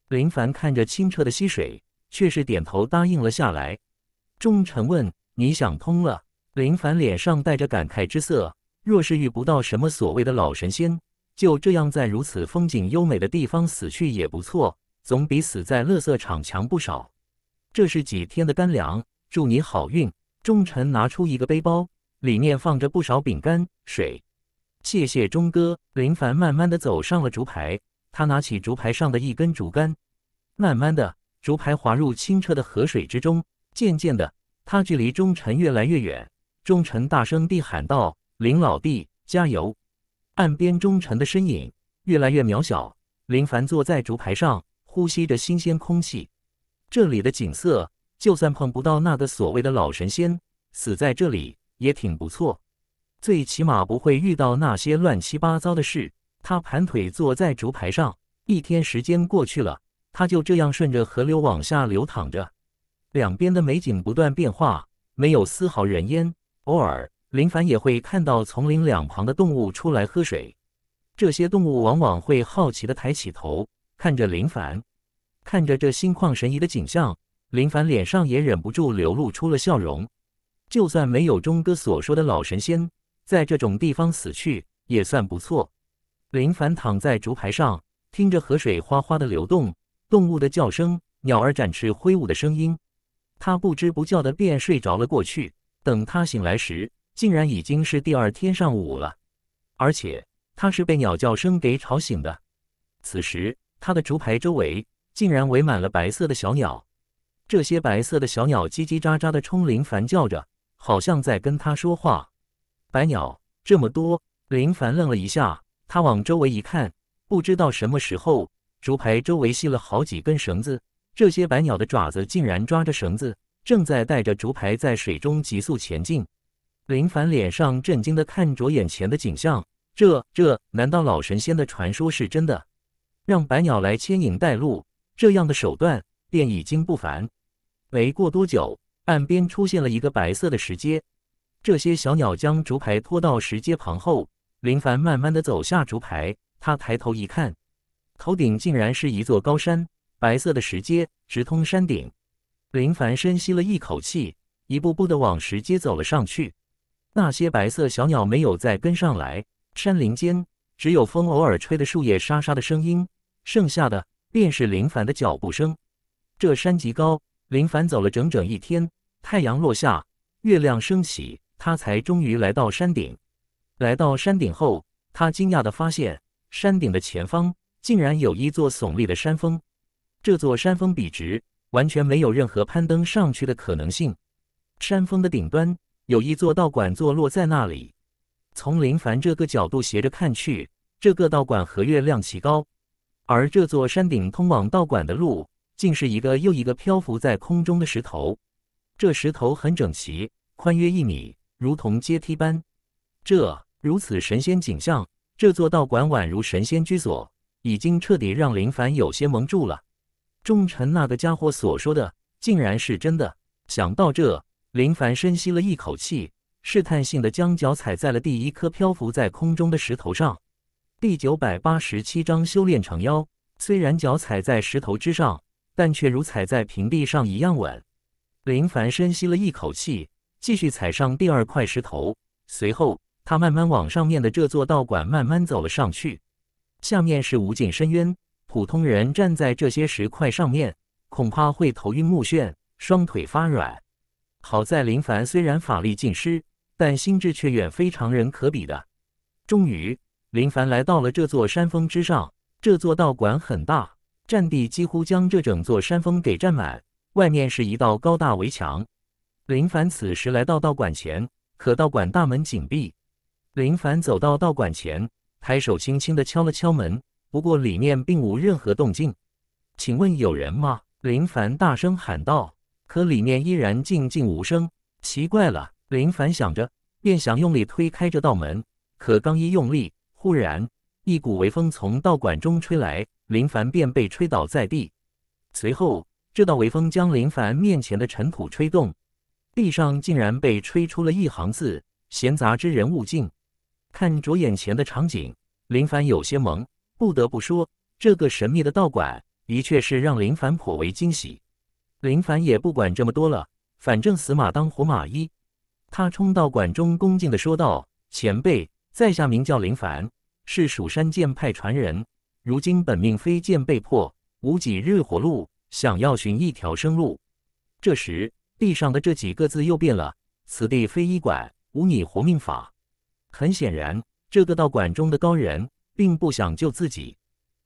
林凡看着清澈的溪水，却是点头答应了下来。众臣问：“你想通了？”林凡脸上带着感慨之色。若是遇不到什么所谓的老神仙，就这样在如此风景优美的地方死去也不错，总比死在乐色场强不少。这是几天的干粮，祝你好运。忠臣拿出一个背包，里面放着不少饼干、水。谢谢忠哥。林凡慢慢地走上了竹排，他拿起竹排上的一根竹竿，慢慢地竹排滑入清澈的河水之中。渐渐的，他距离忠臣越来越远。忠臣大声地喊道。林老弟，加油！岸边忠诚的身影越来越渺小。林凡坐在竹排上，呼吸着新鲜空气。这里的景色，就算碰不到那个所谓的老神仙，死在这里也挺不错。最起码不会遇到那些乱七八糟的事。他盘腿坐在竹排上，一天时间过去了，他就这样顺着河流往下流淌着。两边的美景不断变化，没有丝毫人烟，偶尔。林凡也会看到丛林两旁的动物出来喝水，这些动物往往会好奇地抬起头看着林凡。看着这心旷神怡的景象，林凡脸上也忍不住流露出了笑容。就算没有钟哥所说的老神仙在这种地方死去也算不错。林凡躺在竹排上，听着河水哗哗的流动，动物的叫声、鸟儿展翅挥舞的声音，他不知不觉地便睡着了过去。等他醒来时，竟然已经是第二天上午了，而且他是被鸟叫声给吵醒的。此时，他的竹排周围竟然围满了白色的小鸟，这些白色的小鸟叽叽喳喳的冲林凡叫着，好像在跟他说话。白鸟这么多，林凡愣了一下，他往周围一看，不知道什么时候竹排周围系了好几根绳子，这些白鸟的爪子竟然抓着绳子，正在带着竹排在水中急速前进。林凡脸上震惊的看着眼前的景象，这这难道老神仙的传说是真的？让白鸟来牵引带路，这样的手段便已经不凡。没过多久，岸边出现了一个白色的石阶，这些小鸟将竹排拖到石阶旁后，林凡慢慢的走下竹排。他抬头一看，头顶竟然是一座高山，白色的石阶直通山顶。林凡深吸了一口气，一步步的往石阶走了上去。那些白色小鸟没有再跟上来，山林间只有风偶尔吹的树叶沙沙的声音，剩下的便是林凡的脚步声。这山极高，林凡走了整整一天，太阳落下，月亮升起，他才终于来到山顶。来到山顶后，他惊讶地发现，山顶的前方竟然有一座耸立的山峰。这座山峰笔直，完全没有任何攀登上去的可能性。山峰的顶端。有一座道馆坐落在那里，从林凡这个角度斜着看去，这个道馆和月亮齐高，而这座山顶通往道馆的路，竟是一个又一个漂浮在空中的石头。这石头很整齐，宽约一米，如同阶梯般。这如此神仙景象，这座道馆宛如神仙居所，已经彻底让林凡有些蒙住了。众臣那个家伙所说的，竟然是真的。想到这。林凡深吸了一口气，试探性的将脚踩在了第一颗漂浮在空中的石头上。第九百八十七章修炼成妖。虽然脚踩在石头之上，但却如踩在平地上一样稳。林凡深吸了一口气，继续踩上第二块石头，随后他慢慢往上面的这座道馆慢慢走了上去。下面是无尽深渊，普通人站在这些石块上面，恐怕会头晕目眩，双腿发软。好在林凡虽然法力尽失，但心智却远非常人可比的。终于，林凡来到了这座山峰之上。这座道馆很大，占地几乎将这整座山峰给占满。外面是一道高大围墙。林凡此时来到道馆前，可道馆大门紧闭。林凡走到道馆前，抬手轻轻的敲了敲门，不过里面并无任何动静。请问有人吗？林凡大声喊道。可里面依然静静无声，奇怪了。林凡想着，便想用力推开这道门。可刚一用力，忽然一股微风从道馆中吹来，林凡便被吹倒在地。随后，这道微风将林凡面前的尘土吹动，地上竟然被吹出了一行字：“闲杂之人勿近。”看着眼前的场景，林凡有些懵。不得不说，这个神秘的道馆的确是让林凡颇为惊喜。林凡也不管这么多了，反正死马当活马医。他冲到馆中，恭敬的说道：“前辈，在下名叫林凡，是蜀山剑派传人。如今本命飞剑被破，无几日活路，想要寻一条生路。”这时，地上的这几个字又变了：“此地非医馆，无你活命法。”很显然，这个道馆中的高人并不想救自己，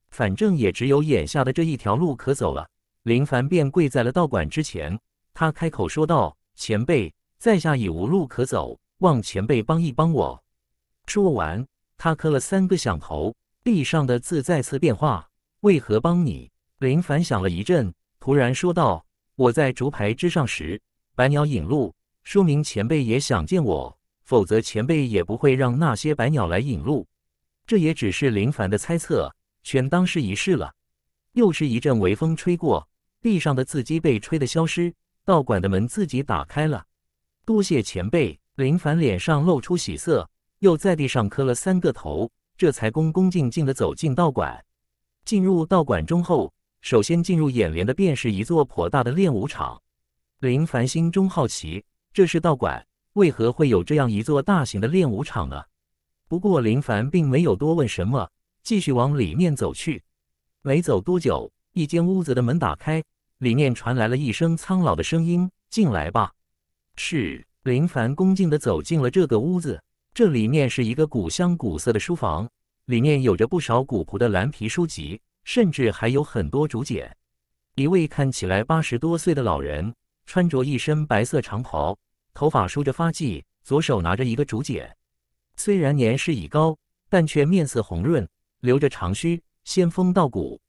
反正也只有眼下的这一条路可走了。林凡便跪在了道馆之前，他开口说道：“前辈，在下已无路可走，望前辈帮一帮我。”说完，他磕了三个响头。地上的字再次变化：“为何帮你？”林凡想了一阵，突然说道：“我在竹排之上时，白鸟引路，说明前辈也想见我，否则前辈也不会让那些白鸟来引路。”这也只是林凡的猜测，权当试一试了。又是一阵微风吹过。地上的字迹被吹得消失，道馆的门自己打开了。多谢前辈，林凡脸上露出喜色，又在地上磕了三个头，这才恭恭敬敬地走进道馆。进入道馆中后，首先进入眼帘的便是一座颇大的练武场。林凡心中好奇，这是道馆为何会有这样一座大型的练武场呢？不过林凡并没有多问什么，继续往里面走去。没走多久，一间屋子的门打开。里面传来了一声苍老的声音：“进来吧。”是林凡恭敬地走进了这个屋子。这里面是一个古香古色的书房，里面有着不少古朴的蓝皮书籍，甚至还有很多竹简。一位看起来八十多岁的老人，穿着一身白色长袍，头发梳着发髻，左手拿着一个竹简。虽然年事已高，但却面色红润，留着长须，仙风道骨。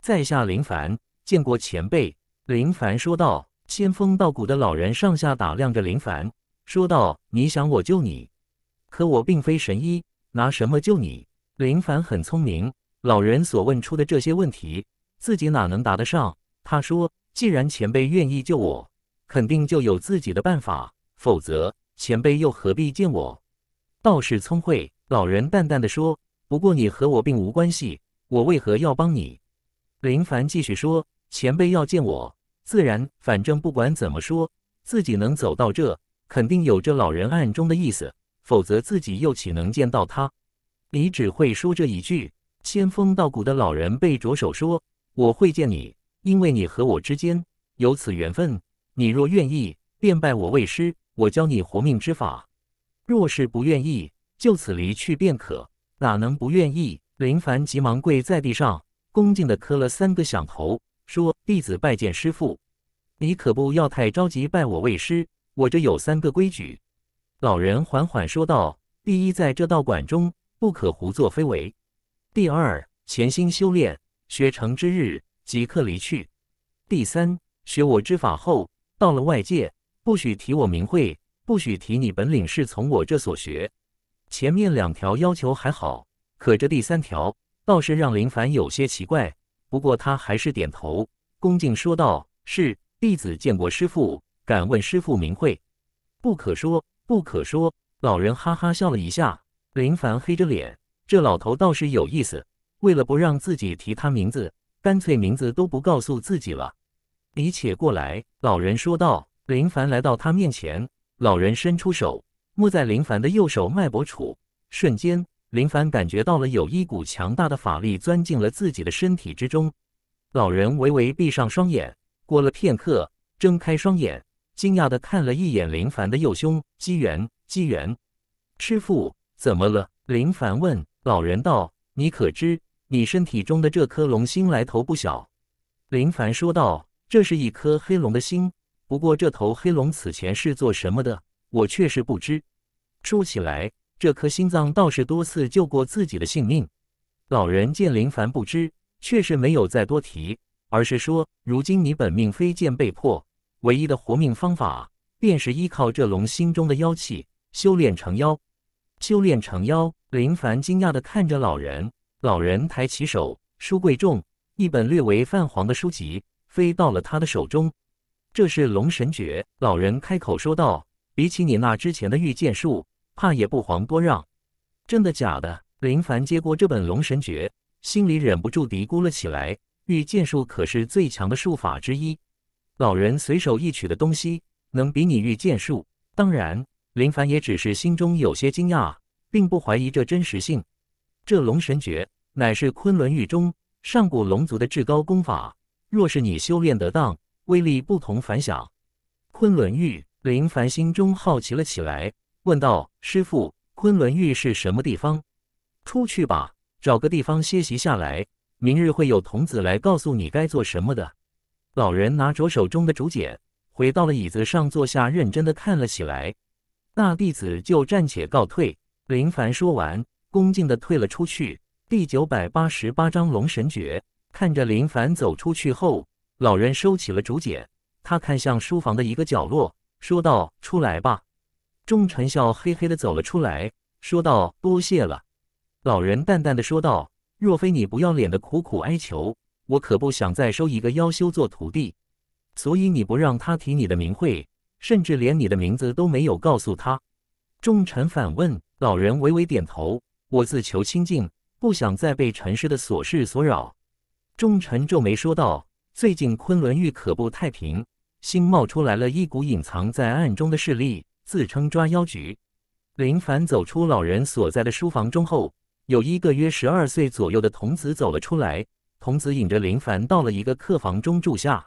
在下林凡。见过前辈，林凡说道。仙风道骨的老人上下打量着林凡，说道：“你想我救你，可我并非神医，拿什么救你？”林凡很聪明，老人所问出的这些问题，自己哪能答得上？他说：“既然前辈愿意救我，肯定就有自己的办法，否则前辈又何必见我？”道士聪慧，老人淡淡的说：“不过你和我并无关系，我为何要帮你？”林凡继续说。前辈要见我，自然，反正不管怎么说，自己能走到这，肯定有这老人暗中的意思，否则自己又岂能见到他？你只会说这一句。仙风道骨的老人背着手说：“我会见你，因为你和我之间有此缘分。你若愿意，便拜我为师，我教你活命之法；若是不愿意，就此离去便可。哪能不愿意？”林凡急忙跪在地上，恭敬地磕了三个响头。说：“弟子拜见师父，你可不要太着急拜我为师。我这有三个规矩。”老人缓缓说道：“第一，在这道馆中不可胡作非为；第二，潜心修炼，学成之日即刻离去；第三，学我之法后，到了外界，不许提我名讳，不许提你本领是从我这所学。前面两条要求还好，可这第三条倒是让林凡有些奇怪。”不过他还是点头，恭敬说道：“是弟子见过师傅，敢问师傅名讳？不可说，不可说。”老人哈哈笑了一下。林凡黑着脸，这老头倒是有意思。为了不让自己提他名字，干脆名字都不告诉自己了。你且过来。”老人说道。林凡来到他面前，老人伸出手，摸在林凡的右手脉搏处，瞬间。林凡感觉到了有一股强大的法力钻进了自己的身体之中。老人微微闭上双眼，过了片刻，睁开双眼，惊讶的看了一眼林凡的右胸：“机缘，机缘，师傅，怎么了？”林凡问。老人道：“你可知你身体中的这颗龙心来头不小？”林凡说道：“这是一颗黑龙的心，不过这头黑龙此前是做什么的，我确实不知。说起来。”这颗心脏倒是多次救过自己的性命。老人见林凡不知，却是没有再多提，而是说：“如今你本命飞剑被破，唯一的活命方法便是依靠这龙心中的妖气修炼成妖。修炼成妖。”林凡惊讶地看着老人。老人抬起手，书柜中一本略为泛黄的书籍飞到了他的手中。这是《龙神诀》。老人开口说道：“比起你那之前的御剑术。”怕也不遑多让，真的假的？林凡接过这本《龙神诀》，心里忍不住嘀咕了起来。御剑术可是最强的术法之一，老人随手一取的东西，能比拟御剑术？当然，林凡也只是心中有些惊讶，并不怀疑这真实性。这《龙神诀》乃是昆仑域中上古龙族的至高功法，若是你修炼得当，威力不同凡响。昆仑域，林凡心中好奇了起来。问道：“师傅，昆仑玉是什么地方？”出去吧，找个地方歇息下来。明日会有童子来告诉你该做什么的。老人拿着手中的竹简，回到了椅子上坐下，认真的看了起来。大弟子就暂且告退。林凡说完，恭敬的退了出去。第九百八十八章龙神诀。看着林凡走出去后，老人收起了竹简，他看向书房的一个角落，说道：“出来吧。”钟臣笑嘿嘿的走了出来，说道：“多谢了。”老人淡淡的说道：“若非你不要脸的苦苦哀求，我可不想再收一个妖修做徒弟。所以你不让他提你的名讳，甚至连你的名字都没有告诉他。”钟臣反问，老人微微点头：“我自求清净，不想再被尘世的琐事所扰。”钟臣皱眉说道：“最近昆仑玉可不太平，新冒出来了一股隐藏在暗中的势力。”自称抓妖局。林凡走出老人所在的书房中后，有一个约十二岁左右的童子走了出来。童子引着林凡到了一个客房中住下。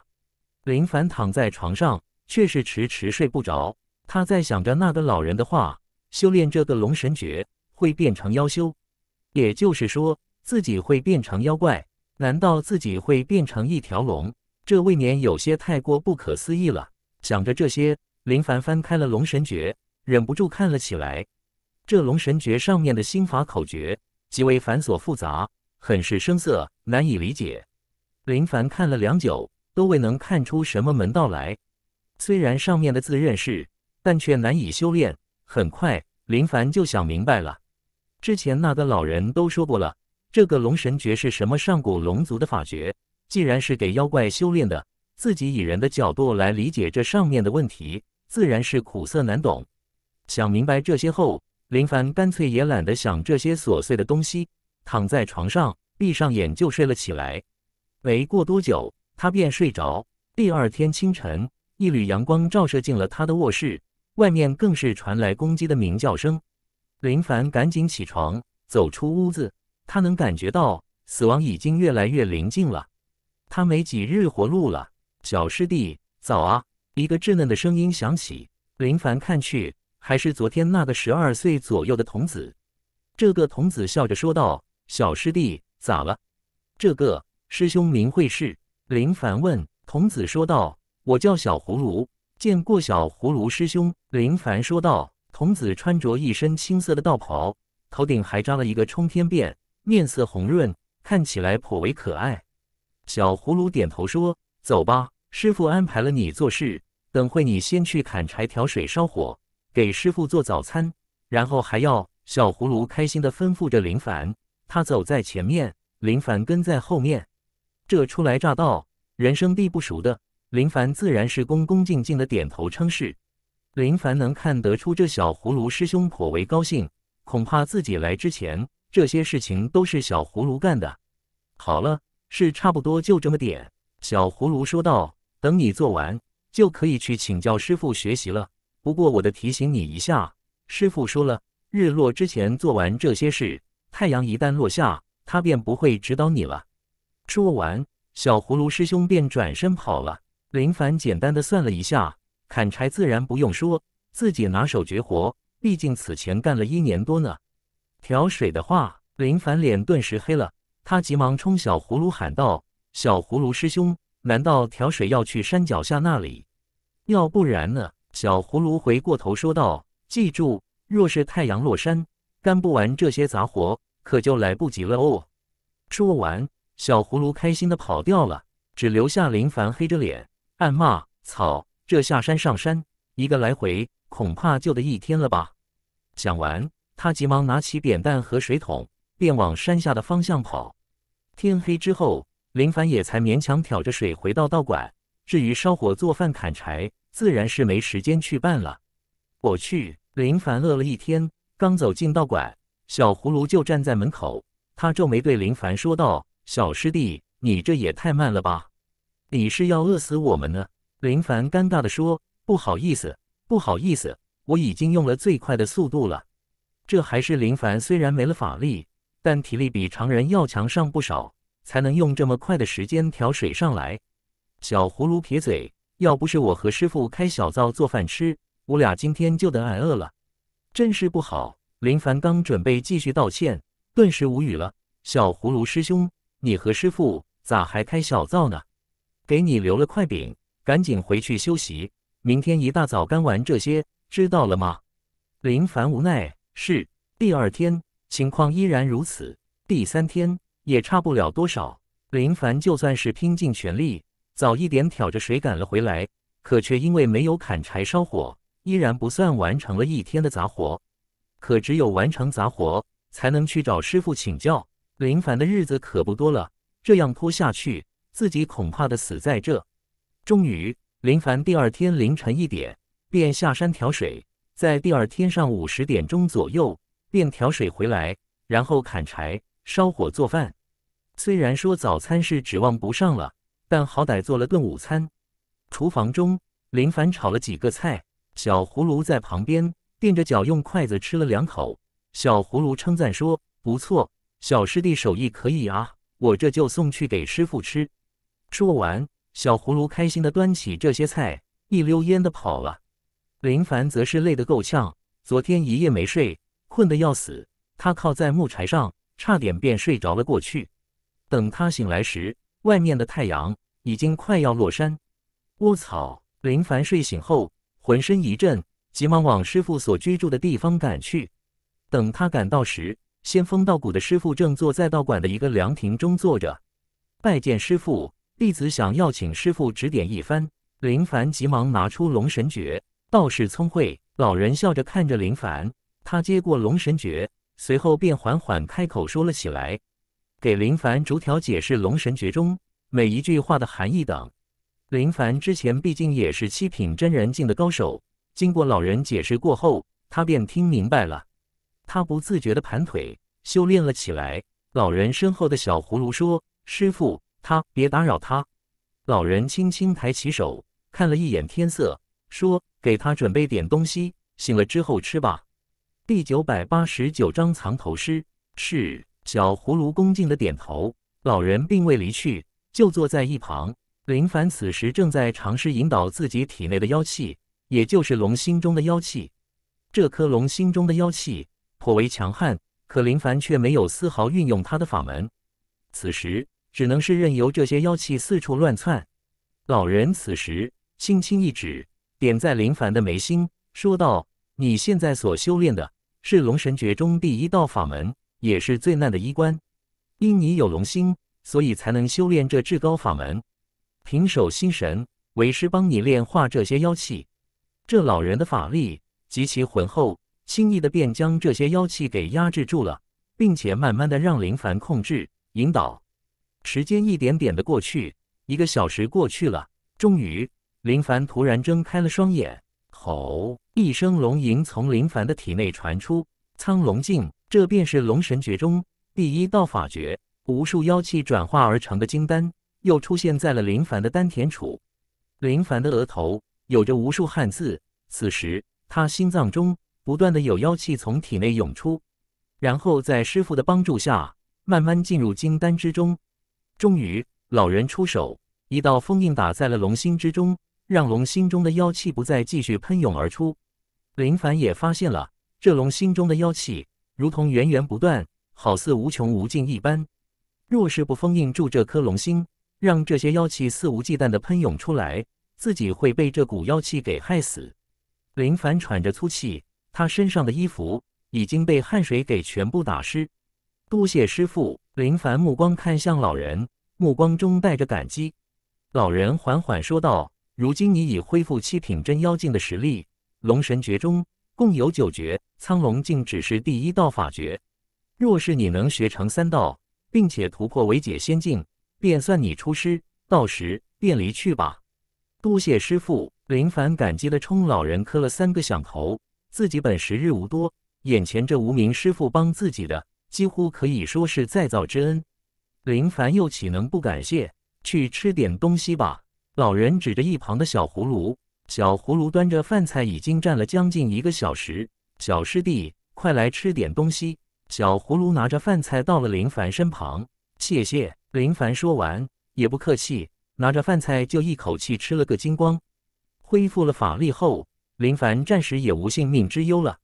林凡躺在床上，却是迟迟睡不着。他在想着那个老人的话：修炼这个龙神诀会变成妖修，也就是说自己会变成妖怪。难道自己会变成一条龙？这未免有些太过不可思议了。想着这些。林凡翻开了《龙神诀》，忍不住看了起来。这《龙神诀》上面的心法口诀极为繁琐复杂，很是生涩，难以理解。林凡看了良久，都未能看出什么门道来。虽然上面的字认识，但却难以修炼。很快，林凡就想明白了：之前那个老人都说过了，这个《龙神诀》是什么上古龙族的法诀，既然是给妖怪修炼的，自己以人的角度来理解这上面的问题。自然是苦涩难懂。想明白这些后，林凡干脆也懒得想这些琐碎的东西，躺在床上闭上眼就睡了起来。没过多久，他便睡着。第二天清晨，一缕阳光照射进了他的卧室，外面更是传来公鸡的鸣叫声。林凡赶紧起床，走出屋子。他能感觉到死亡已经越来越临近了，他没几日活路了。小师弟，早啊。一个稚嫩的声音响起，林凡看去，还是昨天那个十二岁左右的童子。这个童子笑着说道：“小师弟，咋了？”“这个师兄名会是。”林凡问童子说道：“我叫小葫芦。”“见过小葫芦师兄。”林凡说道。童子穿着一身青色的道袍，头顶还扎了一个冲天辫，面色红润，看起来颇为可爱。小葫芦点头说：“走吧，师傅安排了你做事。”等会你先去砍柴、挑水、烧火，给师傅做早餐，然后还要小葫芦开心地吩咐着林凡。他走在前面，林凡跟在后面。这初来乍到、人生地不熟的林凡自然是恭恭敬敬的点头称是。林凡能看得出这小葫芦师兄颇为高兴，恐怕自己来之前这些事情都是小葫芦干的。好了，事差不多，就这么点。小葫芦说道：“等你做完。”就可以去请教师傅学习了。不过，我得提醒你一下，师傅说了，日落之前做完这些事，太阳一旦落下，他便不会指导你了。说完，小葫芦师兄便转身跑了。林凡简单的算了一下，砍柴自然不用说，自己拿手绝活，毕竟此前干了一年多呢。挑水的话，林凡脸顿时黑了，他急忙冲小葫芦喊道：“小葫芦师兄！”难道挑水要去山脚下那里？要不然呢？小葫芦回过头说道：“记住，若是太阳落山，干不完这些杂活，可就来不及了哦。”说完，小葫芦开心的跑掉了，只留下林凡黑着脸暗骂：“操，这下山上山一个来回，恐怕就得一天了吧？”讲完，他急忙拿起扁担和水桶，便往山下的方向跑。天黑之后。林凡也才勉强挑着水回到道馆，至于烧火做饭、砍柴，自然是没时间去办了。我去，林凡饿了一天，刚走进道馆，小葫芦就站在门口。他皱眉对林凡说道：“小师弟，你这也太慢了吧？你是要饿死我们呢？”林凡尴尬的说：“不好意思，不好意思，我已经用了最快的速度了。这还是林凡，虽然没了法力，但体力比常人要强上不少。”才能用这么快的时间调水上来。小葫芦撇嘴：“要不是我和师傅开小灶做饭吃，我俩今天就得挨饿了，真是不好。”林凡刚准备继续道歉，顿时无语了。小葫芦师兄，你和师傅咋还开小灶呢？给你留了块饼，赶紧回去休息，明天一大早干完这些，知道了吗？林凡无奈：“是。”第二天情况依然如此。第三天。也差不了多少。林凡就算是拼尽全力，早一点挑着水赶了回来，可却因为没有砍柴烧火，依然不算完成了一天的杂活。可只有完成杂活，才能去找师傅请教。林凡的日子可不多了，这样拖下去，自己恐怕得死在这。终于，林凡第二天凌晨一点便下山挑水，在第二天上午十点钟左右便挑水回来，然后砍柴。烧火做饭，虽然说早餐是指望不上了，但好歹做了顿午餐。厨房中，林凡炒了几个菜，小葫芦在旁边垫着脚用筷子吃了两口。小葫芦称赞说：“不错，小师弟手艺可以啊！”我这就送去给师傅吃。说完，小葫芦开心的端起这些菜，一溜烟的跑了。林凡则是累得够呛，昨天一夜没睡，困得要死，他靠在木柴上。差点便睡着了过去。等他醒来时，外面的太阳已经快要落山。卧槽！林凡睡醒后浑身一震，急忙往师傅所居住的地方赶去。等他赶到时，仙风道骨的师傅正坐在道馆的一个凉亭中坐着。拜见师傅，弟子想要请师傅指点一番。林凡急忙拿出《龙神诀》。道士聪慧，老人笑着看着林凡，他接过《龙神诀》。随后便缓缓开口说了起来，给林凡逐条解释《龙神诀》中每一句话的含义等。林凡之前毕竟也是七品真人境的高手，经过老人解释过后，他便听明白了。他不自觉地盘腿修炼了起来。老人身后的小葫芦说：“师傅，他别打扰他。”老人轻轻抬起手，看了一眼天色，说：“给他准备点东西，醒了之后吃吧。”第九百八十九章藏头诗。是小葫芦恭敬的点头。老人并未离去，就坐在一旁。林凡此时正在尝试引导自己体内的妖气，也就是龙心中的妖气。这颗龙心中的妖气颇为强悍，可林凡却没有丝毫运用他的法门。此时只能是任由这些妖气四处乱窜。老人此时轻轻一指，点在林凡的眉心，说道：“你现在所修炼的。”是龙神诀中第一道法门，也是最难的一关。因你有龙心，所以才能修炼这至高法门。平手心神，为师帮你炼化这些妖气。这老人的法力极其浑厚，轻易的便将这些妖气给压制住了，并且慢慢的让林凡控制引导。时间一点点的过去，一个小时过去了，终于，林凡突然睁开了双眼。哦！一声龙吟从林凡的体内传出，苍龙镜，这便是龙神诀中第一道法诀。无数妖气转化而成的金丹，又出现在了林凡的丹田处。林凡的额头有着无数汗渍，此时他心脏中不断的有妖气从体内涌出，然后在师傅的帮助下，慢慢进入金丹之中。终于，老人出手，一道封印打在了龙心之中。让龙心中的妖气不再继续喷涌而出，林凡也发现了这龙心中的妖气如同源源不断，好似无穷无尽一般。若是不封印住这颗龙心，让这些妖气肆无忌惮的喷涌出来，自己会被这股妖气给害死。林凡喘着粗气，他身上的衣服已经被汗水给全部打湿。多谢师傅，林凡目光看向老人，目光中带着感激。老人缓缓说道。如今你已恢复七品真妖境的实力，龙神诀中共有九诀，苍龙境只是第一道法诀。若是你能学成三道，并且突破为解仙境，便算你出师。到时便离去吧。多谢师傅。林凡感激的冲老人磕了三个响头。自己本时日无多，眼前这无名师傅帮自己的，几乎可以说是再造之恩。林凡又岂能不感谢？去吃点东西吧。老人指着一旁的小葫芦，小葫芦端着饭菜已经站了将近一个小时。小师弟，快来吃点东西。小葫芦拿着饭菜到了林凡身旁，谢谢。林凡说完也不客气，拿着饭菜就一口气吃了个精光。恢复了法力后，林凡暂时也无性命之忧了。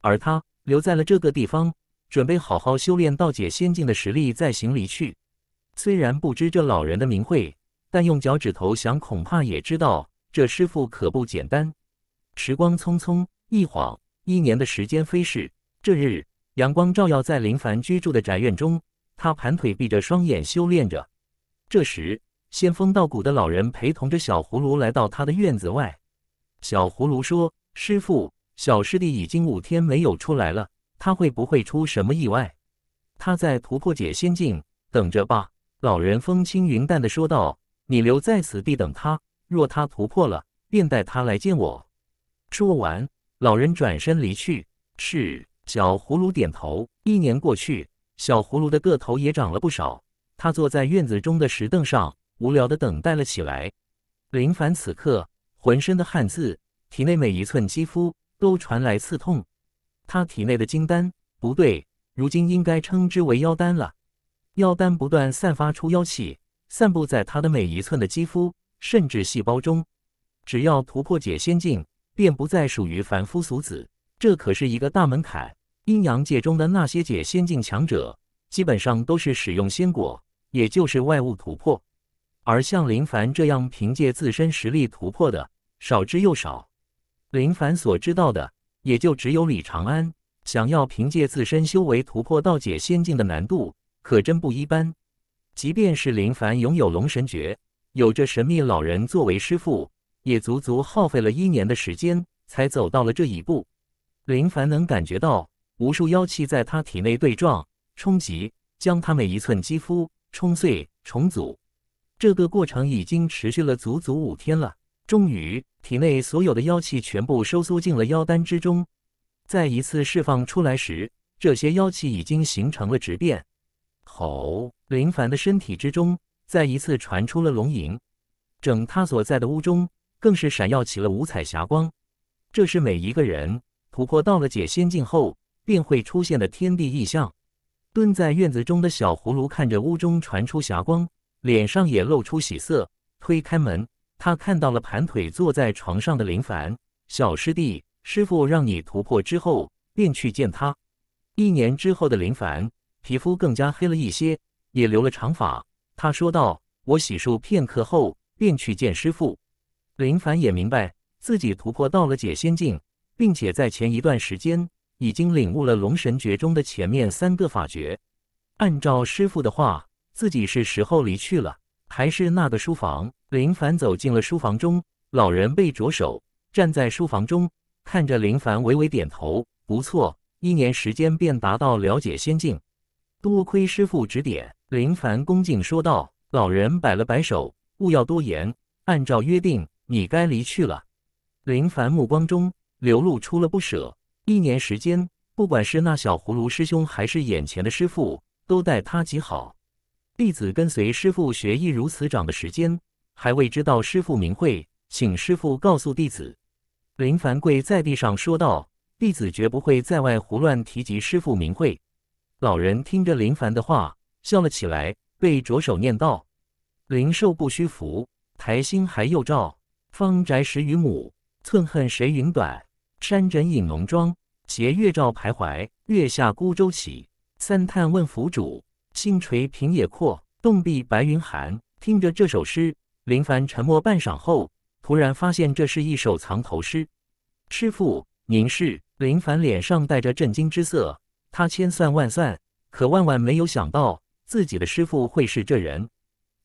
而他留在了这个地方，准备好好修炼，到解仙境的实力再行离去。虽然不知这老人的名讳。但用脚趾头想，恐怕也知道，这师傅可不简单。时光匆匆，一晃一年的时间飞逝。这日，阳光照耀在林凡居住的宅院中，他盘腿闭着双眼修炼着。这时，仙风道骨的老人陪同着小葫芦来到他的院子外。小葫芦说：“师傅，小师弟已经五天没有出来了，他会不会出什么意外？”“他在突破解仙境，等着吧。”老人风轻云淡的说道。你留在此地等他，若他突破了，便带他来见我。说完，老人转身离去。是小葫芦点头。一年过去，小葫芦的个头也长了不少。他坐在院子中的石凳上，无聊地等待了起来。林凡此刻浑身的汗渍，体内每一寸肌肤都传来刺痛。他体内的金丹不对，如今应该称之为妖丹了。妖丹不断散发出妖气。散布在他的每一寸的肌肤，甚至细胞中。只要突破解仙境，便不再属于凡夫俗子。这可是一个大门槛。阴阳界中的那些解仙境强者，基本上都是使用仙果，也就是外物突破。而像林凡这样凭借自身实力突破的，少之又少。林凡所知道的，也就只有李长安。想要凭借自身修为突破到解仙境的难度，可真不一般。即便是林凡拥有龙神诀，有着神秘老人作为师傅，也足足耗费了一年的时间才走到了这一步。林凡能感觉到无数妖气在他体内对撞、冲击，将他每一寸肌肤冲碎、重组。这个过程已经持续了足足五天了。终于，体内所有的妖气全部收缩进了妖丹之中。再一次释放出来时，这些妖气已经形成了质变。吼！林凡的身体之中再一次传出了龙吟，整他所在的屋中更是闪耀起了五彩霞光。这是每一个人突破到了解仙境后便会出现的天地异象。蹲在院子中的小葫芦看着屋中传出霞光，脸上也露出喜色，推开门，他看到了盘腿坐在床上的林凡。小师弟，师傅让你突破之后便去见他。一年之后的林凡。皮肤更加黑了一些，也留了长发。他说道：“我洗漱片刻后，便去见师傅。”林凡也明白自己突破到了解仙境，并且在前一段时间已经领悟了龙神诀中的前面三个法诀。按照师傅的话，自己是时候离去了。还是那个书房，林凡走进了书房中。老人背着手站在书房中，看着林凡，微微点头：“不错，一年时间便达到了解仙境。”多亏师傅指点，林凡恭敬说道。老人摆了摆手，勿要多言。按照约定，你该离去了。林凡目光中流露出了不舍。一年时间，不管是那小葫芦师兄，还是眼前的师傅，都待他极好。弟子跟随师傅学艺如此长的时间，还未知道师傅名讳，请师傅告诉弟子。林凡跪在地上说道：“弟子绝不会在外胡乱提及师傅名讳。”老人听着林凡的话笑了起来，背着手念道：“灵兽不虚浮，台心还又照。方宅十余亩，寸恨谁云短。山枕隐浓妆，斜月照徘徊。月下孤舟起，三叹问浮主。星垂平野阔，洞壁白云寒。”听着这首诗，林凡沉默半晌后，突然发现这是一首藏头诗。师傅，您是林凡脸上带着震惊之色。他千算万算，可万万没有想到自己的师傅会是这人。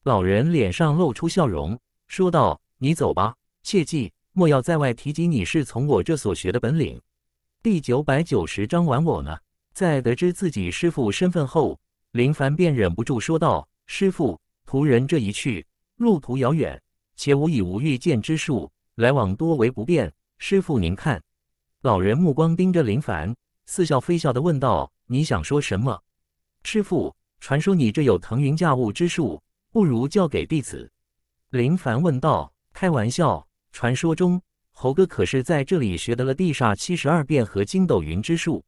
老人脸上露出笑容，说道：“你走吧，切记莫要在外提及你是从我这所学的本领。”第九百九十章玩我呢？在得知自己师傅身份后，林凡便忍不住说道：“师傅，徒人这一去，路途遥远，且我已无御剑之术，来往多为不便。师傅您看。”老人目光盯着林凡。似笑非笑地问道：“你想说什么？”师傅，传说你这有腾云驾雾之术，不如教给弟子。”林凡问道：“开玩笑，传说中猴哥可是在这里学得了地煞七十二变和筋斗云之术。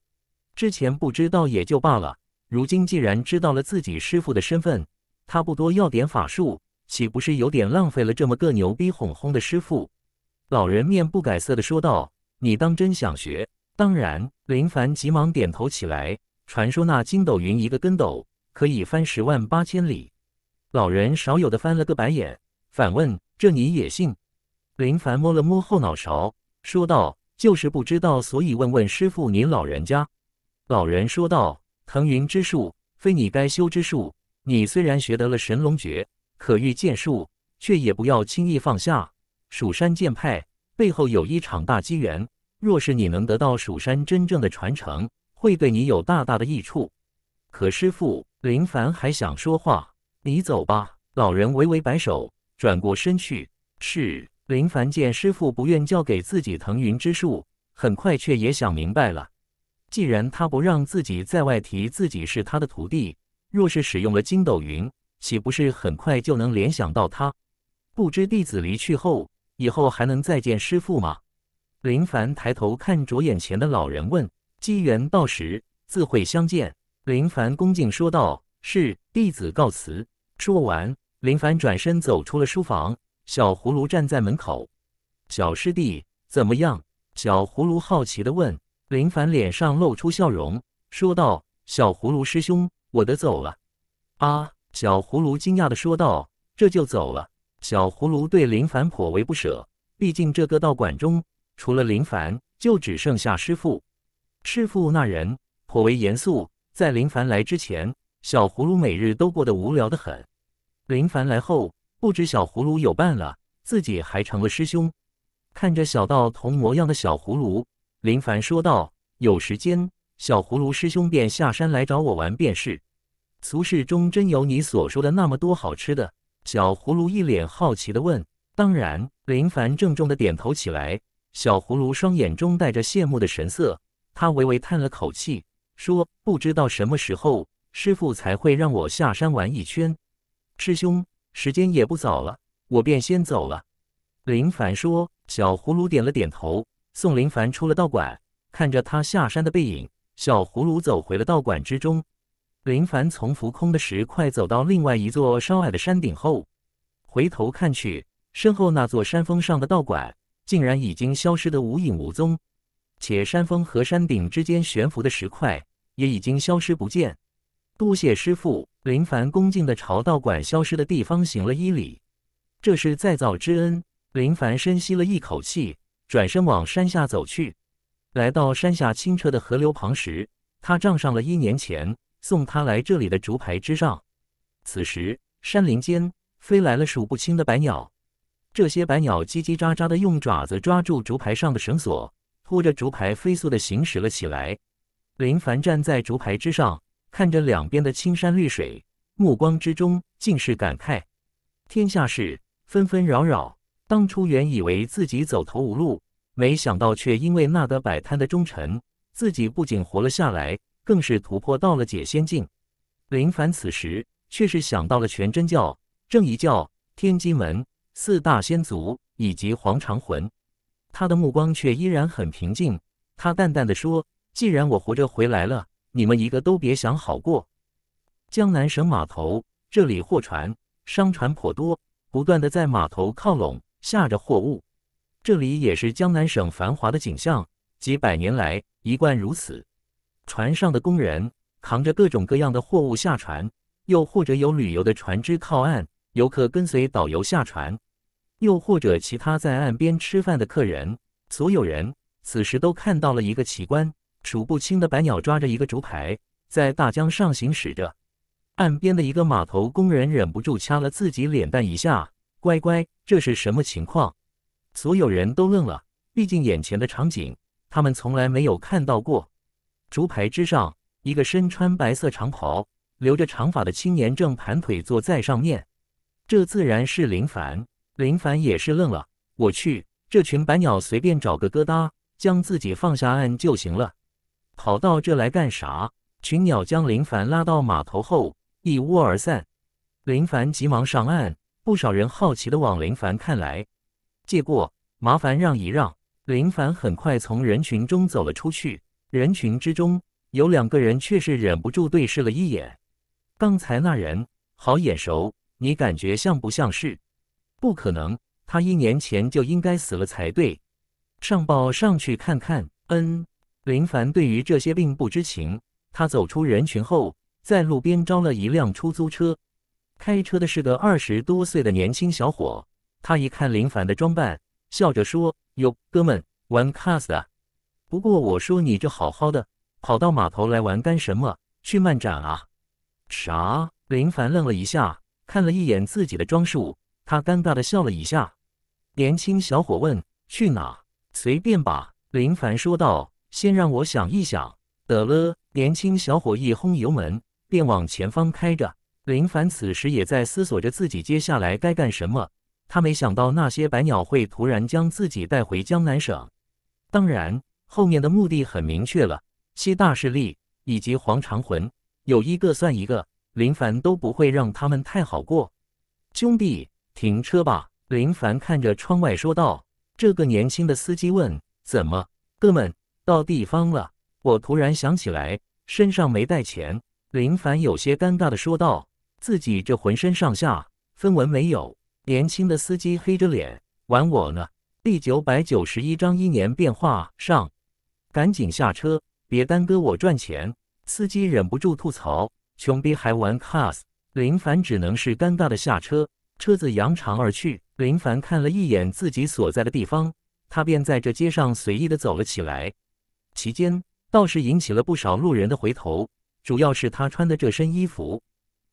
之前不知道也就罢了，如今既然知道了自己师傅的身份，他不多要点法术，岂不是有点浪费了这么个牛逼哄哄的师傅？”老人面不改色地说道：“你当真想学？”当然，林凡急忙点头起来。传说那筋斗云一个跟斗可以翻十万八千里。老人少有的翻了个白眼，反问：“这你也信？”林凡摸了摸后脑勺，说道：“就是不知道，所以问问师傅您老人家。”老人说道：“腾云之术非你该修之术。你虽然学得了神龙诀，可御剑术却也不要轻易放下。蜀山剑派背后有一场大机缘。”若是你能得到蜀山真正的传承，会对你有大大的益处。可师傅林凡还想说话，你走吧。老人微微摆手，转过身去。是林凡见师傅不愿教给自己腾云之术，很快却也想明白了。既然他不让自己在外提自己是他的徒弟，若是使用了筋斗云，岂不是很快就能联想到他？不知弟子离去后，以后还能再见师傅吗？林凡抬头看着眼前的老人，问：“机缘到时，自会相见。”林凡恭敬说道：“是，弟子告辞。”说完，林凡转身走出了书房。小葫芦站在门口：“小师弟，怎么样？”小葫芦好奇的问。林凡脸上露出笑容，说道：“小葫芦师兄，我得走了。”啊！小葫芦惊讶的说道：“这就走了？”小葫芦对林凡颇为不舍，毕竟这个道馆中。除了林凡，就只剩下师父。师父那人颇为严肃。在林凡来之前，小葫芦每日都过得无聊得很。林凡来后，不止小葫芦有伴了，自己还成了师兄。看着小道童模样的小葫芦，林凡说道：“有时间，小葫芦师兄便下山来找我玩便是。”俗世中真有你所说的那么多好吃的？小葫芦一脸好奇的问。当然，林凡郑重的点头起来。小葫芦双眼中带着羡慕的神色，他微微叹了口气，说：“不知道什么时候师傅才会让我下山玩一圈。”师兄，时间也不早了，我便先走了。”林凡说。小葫芦点了点头，送林凡出了道馆，看着他下山的背影，小葫芦走回了道馆之中。林凡从浮空的石块走到另外一座稍矮的山顶后，回头看去，身后那座山峰上的道馆。竟然已经消失得无影无踪，且山峰和山顶之间悬浮的石块也已经消失不见。多谢师傅，林凡恭敬地朝道馆消失的地方行了一礼。这是再造之恩。林凡深吸了一口气，转身往山下走去。来到山下清澈的河流旁时，他仗上了一年前送他来这里的竹牌之上。此时，山林间飞来了数不清的白鸟。这些白鸟叽叽喳喳的，用爪子抓住竹排上的绳索，拖着竹排飞速的行驶了起来。林凡站在竹排之上，看着两边的青山绿水，目光之中尽是感慨。天下事纷纷扰扰，当初原以为自己走投无路，没想到却因为那个摆摊的忠臣，自己不仅活了下来，更是突破到了解仙境。林凡此时却是想到了全真教、正一教、天机门。四大仙族以及黄长魂，他的目光却依然很平静。他淡淡的说：“既然我活着回来了，你们一个都别想好过。”江南省码头这里货船商船颇多，不断的在码头靠拢，下着货物。这里也是江南省繁华的景象，几百年来一贯如此。船上的工人扛着各种各样的货物下船，又或者有旅游的船只靠岸，游客跟随导游下船。又或者其他在岸边吃饭的客人，所有人此时都看到了一个奇观：数不清的白鸟抓着一个竹排，在大江上行驶着。岸边的一个码头工人忍不住掐了自己脸蛋一下：“乖乖，这是什么情况？”所有人都愣了，毕竟眼前的场景他们从来没有看到过。竹排之上，一个身穿白色长袍、留着长发的青年正盘腿坐在上面，这自然是林凡。林凡也是愣了，我去，这群白鸟随便找个疙瘩，将自己放下岸就行了，跑到这来干啥？群鸟将林凡拉到码头后，一窝而散。林凡急忙上岸，不少人好奇的往林凡看来，借过，麻烦让一让。林凡很快从人群中走了出去。人群之中，有两个人却是忍不住对视了一眼。刚才那人好眼熟，你感觉像不像是？不可能，他一年前就应该死了才对。上报上去看看。嗯，林凡对于这些并不知情。他走出人群后，在路边招了一辆出租车。开车的是个二十多岁的年轻小伙。他一看林凡的装扮，笑着说：“哟，哥们，玩卡 s 啊？不过我说你这好好的，跑到码头来玩干什么？去漫展啊？”啥？林凡愣了一下，看了一眼自己的装束。他尴尬的笑了一下，年轻小伙问：“去哪？”随便吧。”林凡说道。“先让我想一想。”得了，年轻小伙一轰油门，便往前方开着。林凡此时也在思索着自己接下来该干什么。他没想到那些白鸟会突然将自己带回江南省，当然，后面的目的很明确了：七大势力以及黄长魂，有一个算一个，林凡都不会让他们太好过，兄弟。停车吧，林凡看着窗外说道。这个年轻的司机问：“怎么，哥们，到地方了？”我突然想起来，身上没带钱。林凡有些尴尬的说道：“自己这浑身上下分文没有。”年轻的司机黑着脸：“玩我呢？”第九百九十一章一年变化上，赶紧下车，别耽搁我赚钱。司机忍不住吐槽：“穷逼还玩 cars。”林凡只能是尴尬的下车。车子扬长而去，林凡看了一眼自己所在的地方，他便在这街上随意的走了起来。期间倒是引起了不少路人的回头，主要是他穿的这身衣服。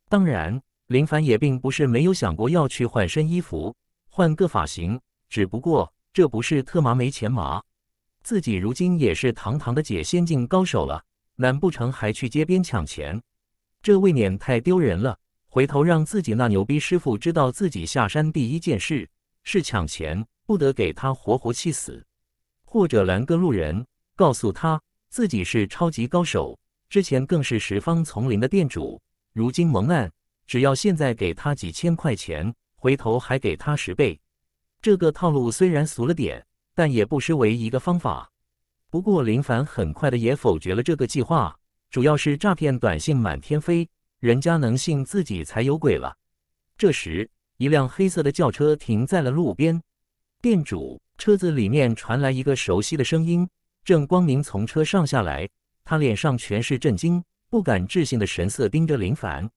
当然，林凡也并不是没有想过要去换身衣服，换个发型，只不过这不是特麻没钱麻，自己如今也是堂堂的解仙境高手了，难不成还去街边抢钱？这未免太丢人了。回头让自己那牛逼师傅知道自己下山第一件事是抢钱，不得给他活活气死，或者拦个路人，告诉他自己是超级高手，之前更是十方丛林的店主，如今蒙难，只要现在给他几千块钱，回头还给他十倍。这个套路虽然俗了点，但也不失为一个方法。不过林凡很快的也否决了这个计划，主要是诈骗短信满天飞。人家能信自己才有鬼了。这时，一辆黑色的轿车停在了路边，店主车子里面传来一个熟悉的声音。郑光明从车上下来，他脸上全是震惊、不敢置信的神色，盯着林凡。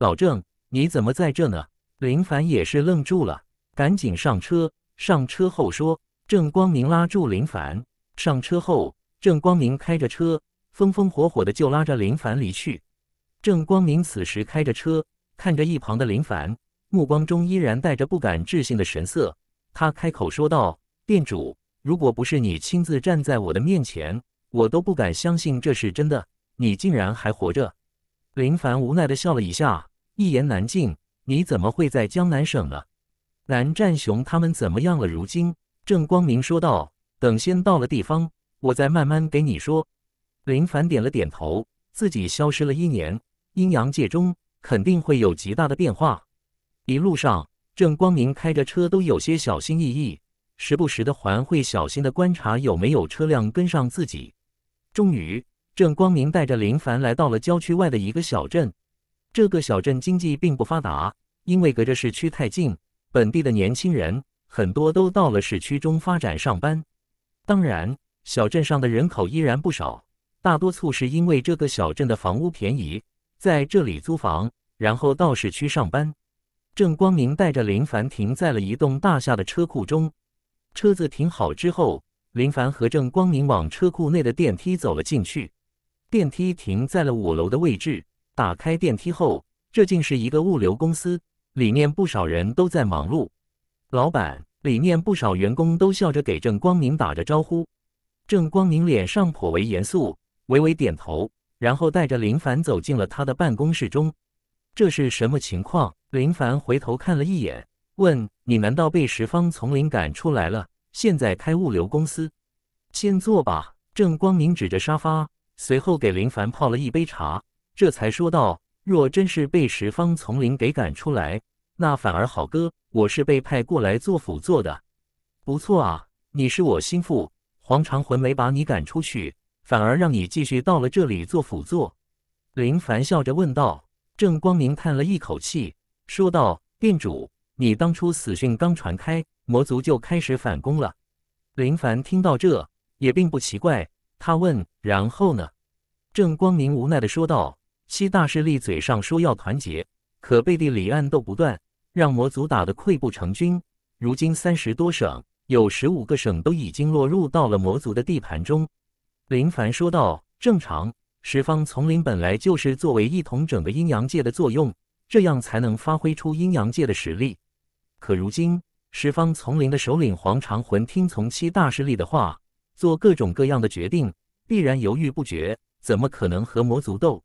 老郑，你怎么在这呢？林凡也是愣住了，赶紧上车。上车后说：“郑光明拉住林凡。”上车后，郑光明开着车，风风火火的就拉着林凡离去。郑光明此时开着车，看着一旁的林凡，目光中依然带着不敢置信的神色。他开口说道：“店主，如果不是你亲自站在我的面前，我都不敢相信这是真的。你竟然还活着。”林凡无奈的笑了一下：“一言难尽，你怎么会在江南省呢？南战雄他们怎么样了？如今？”郑光明说道：“等先到了地方，我再慢慢给你说。”林凡点了点头，自己消失了一年。阴阳界中肯定会有极大的变化。一路上，郑光明开着车都有些小心翼翼，时不时的还会小心的观察有没有车辆跟上自己。终于，郑光明带着林凡来到了郊区外的一个小镇。这个小镇经济并不发达，因为隔着市区太近，本地的年轻人很多都到了市区中发展上班。当然，小镇上的人口依然不少，大多数是因为这个小镇的房屋便宜。在这里租房，然后到市区上班。郑光明带着林凡停在了一栋大厦的车库中。车子停好之后，林凡和郑光明往车库内的电梯走了进去。电梯停在了五楼的位置。打开电梯后，这竟是一个物流公司，里面不少人都在忙碌。老板，里面不少员工都笑着给郑光明打着招呼。郑光明脸上颇为严肃，微微点头。然后带着林凡走进了他的办公室中，这是什么情况？林凡回头看了一眼，问：“你难道被十方丛林赶出来了？现在开物流公司，先坐吧。”郑光明指着沙发，随后给林凡泡了一杯茶，这才说道：“若真是被十方丛林给赶出来，那反而好哥，我是被派过来做辅佐的。不错啊，你是我心腹，黄长魂没把你赶出去。”反而让你继续到了这里做辅佐，林凡笑着问道。郑光明叹了一口气，说道：“店主，你当初死讯刚传开，魔族就开始反攻了。”林凡听到这也并不奇怪，他问：“然后呢？”郑光明无奈的说道：“七大势力嘴上说要团结，可背地里暗斗不断，让魔族打得溃不成军。如今三十多省，有十五个省都已经落入到了魔族的地盘中。”林凡说道：“正常，十方丛林本来就是作为一统整个阴阳界的作用，这样才能发挥出阴阳界的实力。可如今，十方丛林的首领黄长魂听从七大势力的话，做各种各样的决定，必然犹豫不决，怎么可能和魔族斗？”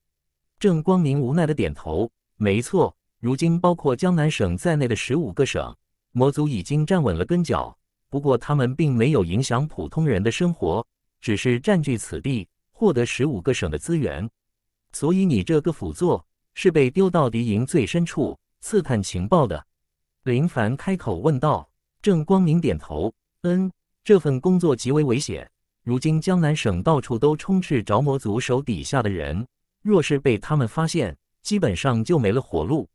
郑光明无奈的点头：“没错，如今包括江南省在内的十五个省，魔族已经站稳了跟脚。不过，他们并没有影响普通人的生活。”只是占据此地，获得十五个省的资源，所以你这个辅佐是被丢到敌营最深处刺探情报的。林凡开口问道。郑光明点头，嗯，这份工作极为危险。如今江南省到处都充斥着魔族手底下的人，若是被他们发现，基本上就没了活路。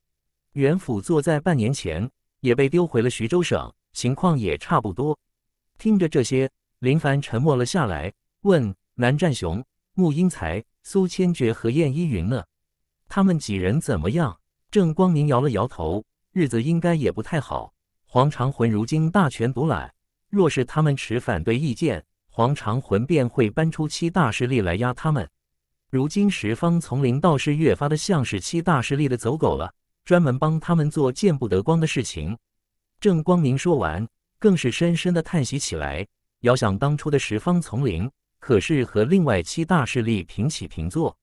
原辅佐在半年前也被丢回了徐州省，情况也差不多。听着这些。林凡沉默了下来，问：“南战雄、穆英才、苏千珏和燕依云呢？他们几人怎么样？”郑光明摇了摇头：“日子应该也不太好。黄长魂如今大权独揽，若是他们持反对意见，黄长魂便会搬出七大势力来压他们。如今十方丛林倒是越发的像是七大势力的走狗了，专门帮他们做见不得光的事情。”郑光明说完，更是深深的叹息起来。遥想当初的十方丛林，可是和另外七大势力平起平坐。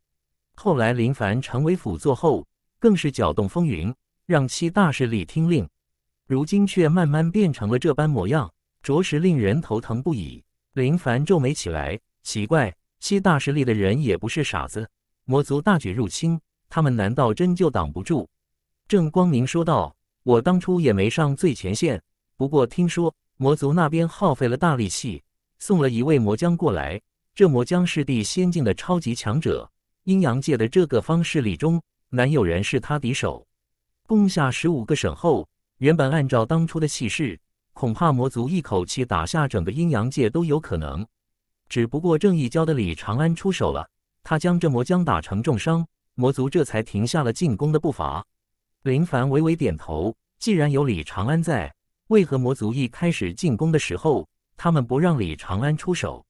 后来林凡成为辅座后，更是搅动风云，让七大势力听令。如今却慢慢变成了这般模样，着实令人头疼不已。林凡皱眉起来，奇怪，七大势力的人也不是傻子，魔族大举入侵，他们难道真就挡不住？郑光明说道：“我当初也没上最前线，不过听说。”魔族那边耗费了大力气，送了一位魔将过来。这魔将是地仙境的超级强者，阴阳界的这个方势力中难有人是他敌手。攻下十五个省后，原本按照当初的气势，恐怕魔族一口气打下整个阴阳界都有可能。只不过正义教的李长安出手了，他将这魔将打成重伤，魔族这才停下了进攻的步伐。林凡微微点头，既然有李长安在。为何魔族一开始进攻的时候，他们不让李长安出手？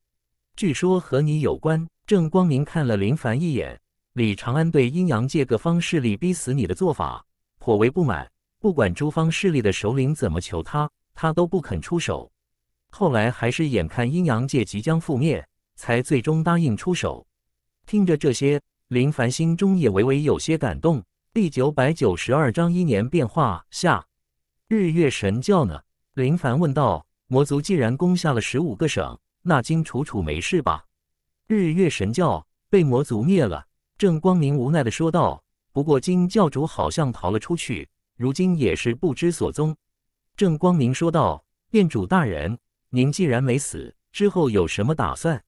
据说和你有关。郑光明看了林凡一眼。李长安对阴阳界各方势力逼死你的做法颇为不满，不管诸方势力的首领怎么求他，他都不肯出手。后来还是眼看阴阳界即将覆灭，才最终答应出手。听着这些，林凡心中也微微有些感动。第九百九十二章一年变化下。日月神教呢？林凡问道。魔族既然攻下了十五个省，那金楚楚没事吧？日月神教被魔族灭了，郑光明无奈的说道。不过金教主好像逃了出去，如今也是不知所踪。郑光明说道：“店主大人，您既然没死，之后有什么打算？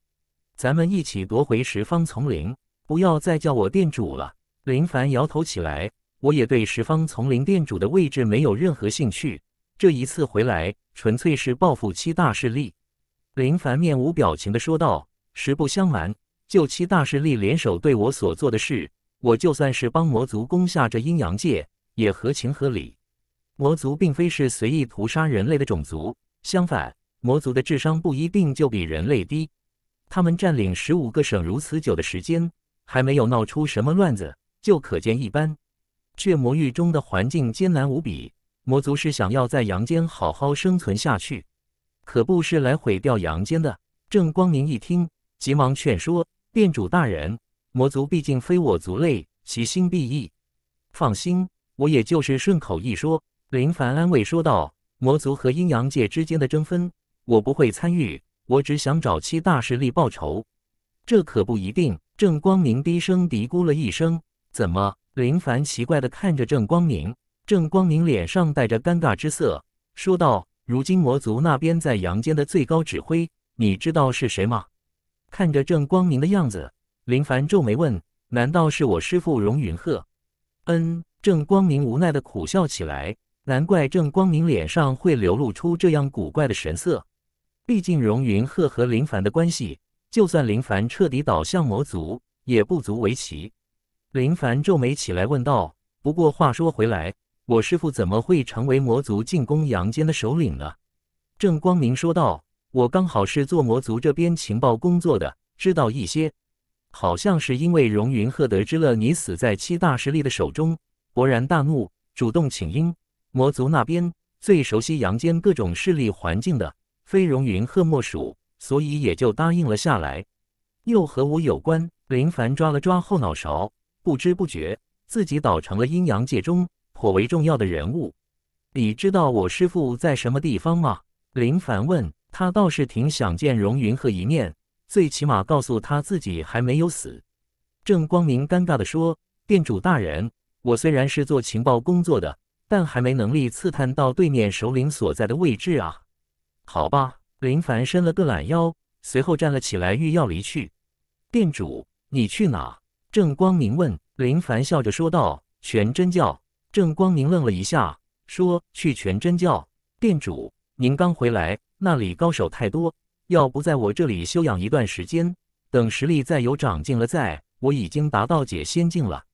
咱们一起夺回十方丛林，不要再叫我店主了。”林凡摇头起来。我也对十方丛林店主的位置没有任何兴趣。这一次回来，纯粹是报复七大势力。林凡面无表情的说道：“实不相瞒，就七大势力联手对我所做的事，我就算是帮魔族攻下这阴阳界，也合情合理。魔族并非是随意屠杀人类的种族，相反，魔族的智商不一定就比人类低。他们占领十五个省如此久的时间，还没有闹出什么乱子，就可见一斑。”血魔域中的环境艰难无比，魔族是想要在阳间好好生存下去，可不是来毁掉阳间的。郑光明一听，急忙劝说：“店主大人，魔族毕竟非我族类，其心必异。放心，我也就是顺口一说。”林凡安慰说道：“魔族和阴阳界之间的争纷，我不会参与，我只想找七大势力报仇。”这可不一定。郑光明低声嘀咕了一声：“怎么？”林凡奇怪的看着郑光明，郑光明脸上带着尴尬之色，说道：“如今魔族那边在阳间的最高指挥，你知道是谁吗？”看着郑光明的样子，林凡皱眉问：“难道是我师父荣云鹤？”“嗯。”郑光明无奈的苦笑起来，难怪郑光明脸上会流露出这样古怪的神色。毕竟荣云鹤和林凡的关系，就算林凡彻底倒向魔族，也不足为奇。林凡皱眉起来问道：“不过话说回来，我师父怎么会成为魔族进攻阳间的首领呢？”郑光明说道：“我刚好是做魔族这边情报工作的，知道一些。好像是因为荣云鹤得知了你死在七大势力的手中，勃然大怒，主动请缨。魔族那边最熟悉阳间各种势力环境的，非荣云鹤莫属，所以也就答应了下来。又和我有关。”林凡抓了抓后脑勺。不知不觉，自己倒成了阴阳界中颇为重要的人物。你知道我师父在什么地方吗？林凡问。他倒是挺想见荣云鹤一面，最起码告诉他自己还没有死。郑光明尴尬的说：“店主大人，我虽然是做情报工作的，但还没能力刺探到对面首领所在的位置啊。”好吧，林凡伸了个懒腰，随后站了起来，欲要离去。“店主，你去哪？”郑光明问林凡，笑着说道：“全真教。”郑光明愣了一下，说：“去全真教？店主，您刚回来，那里高手太多，要不在我这里休养一段时间，等实力再有长进了再……我已经达到解仙境了。”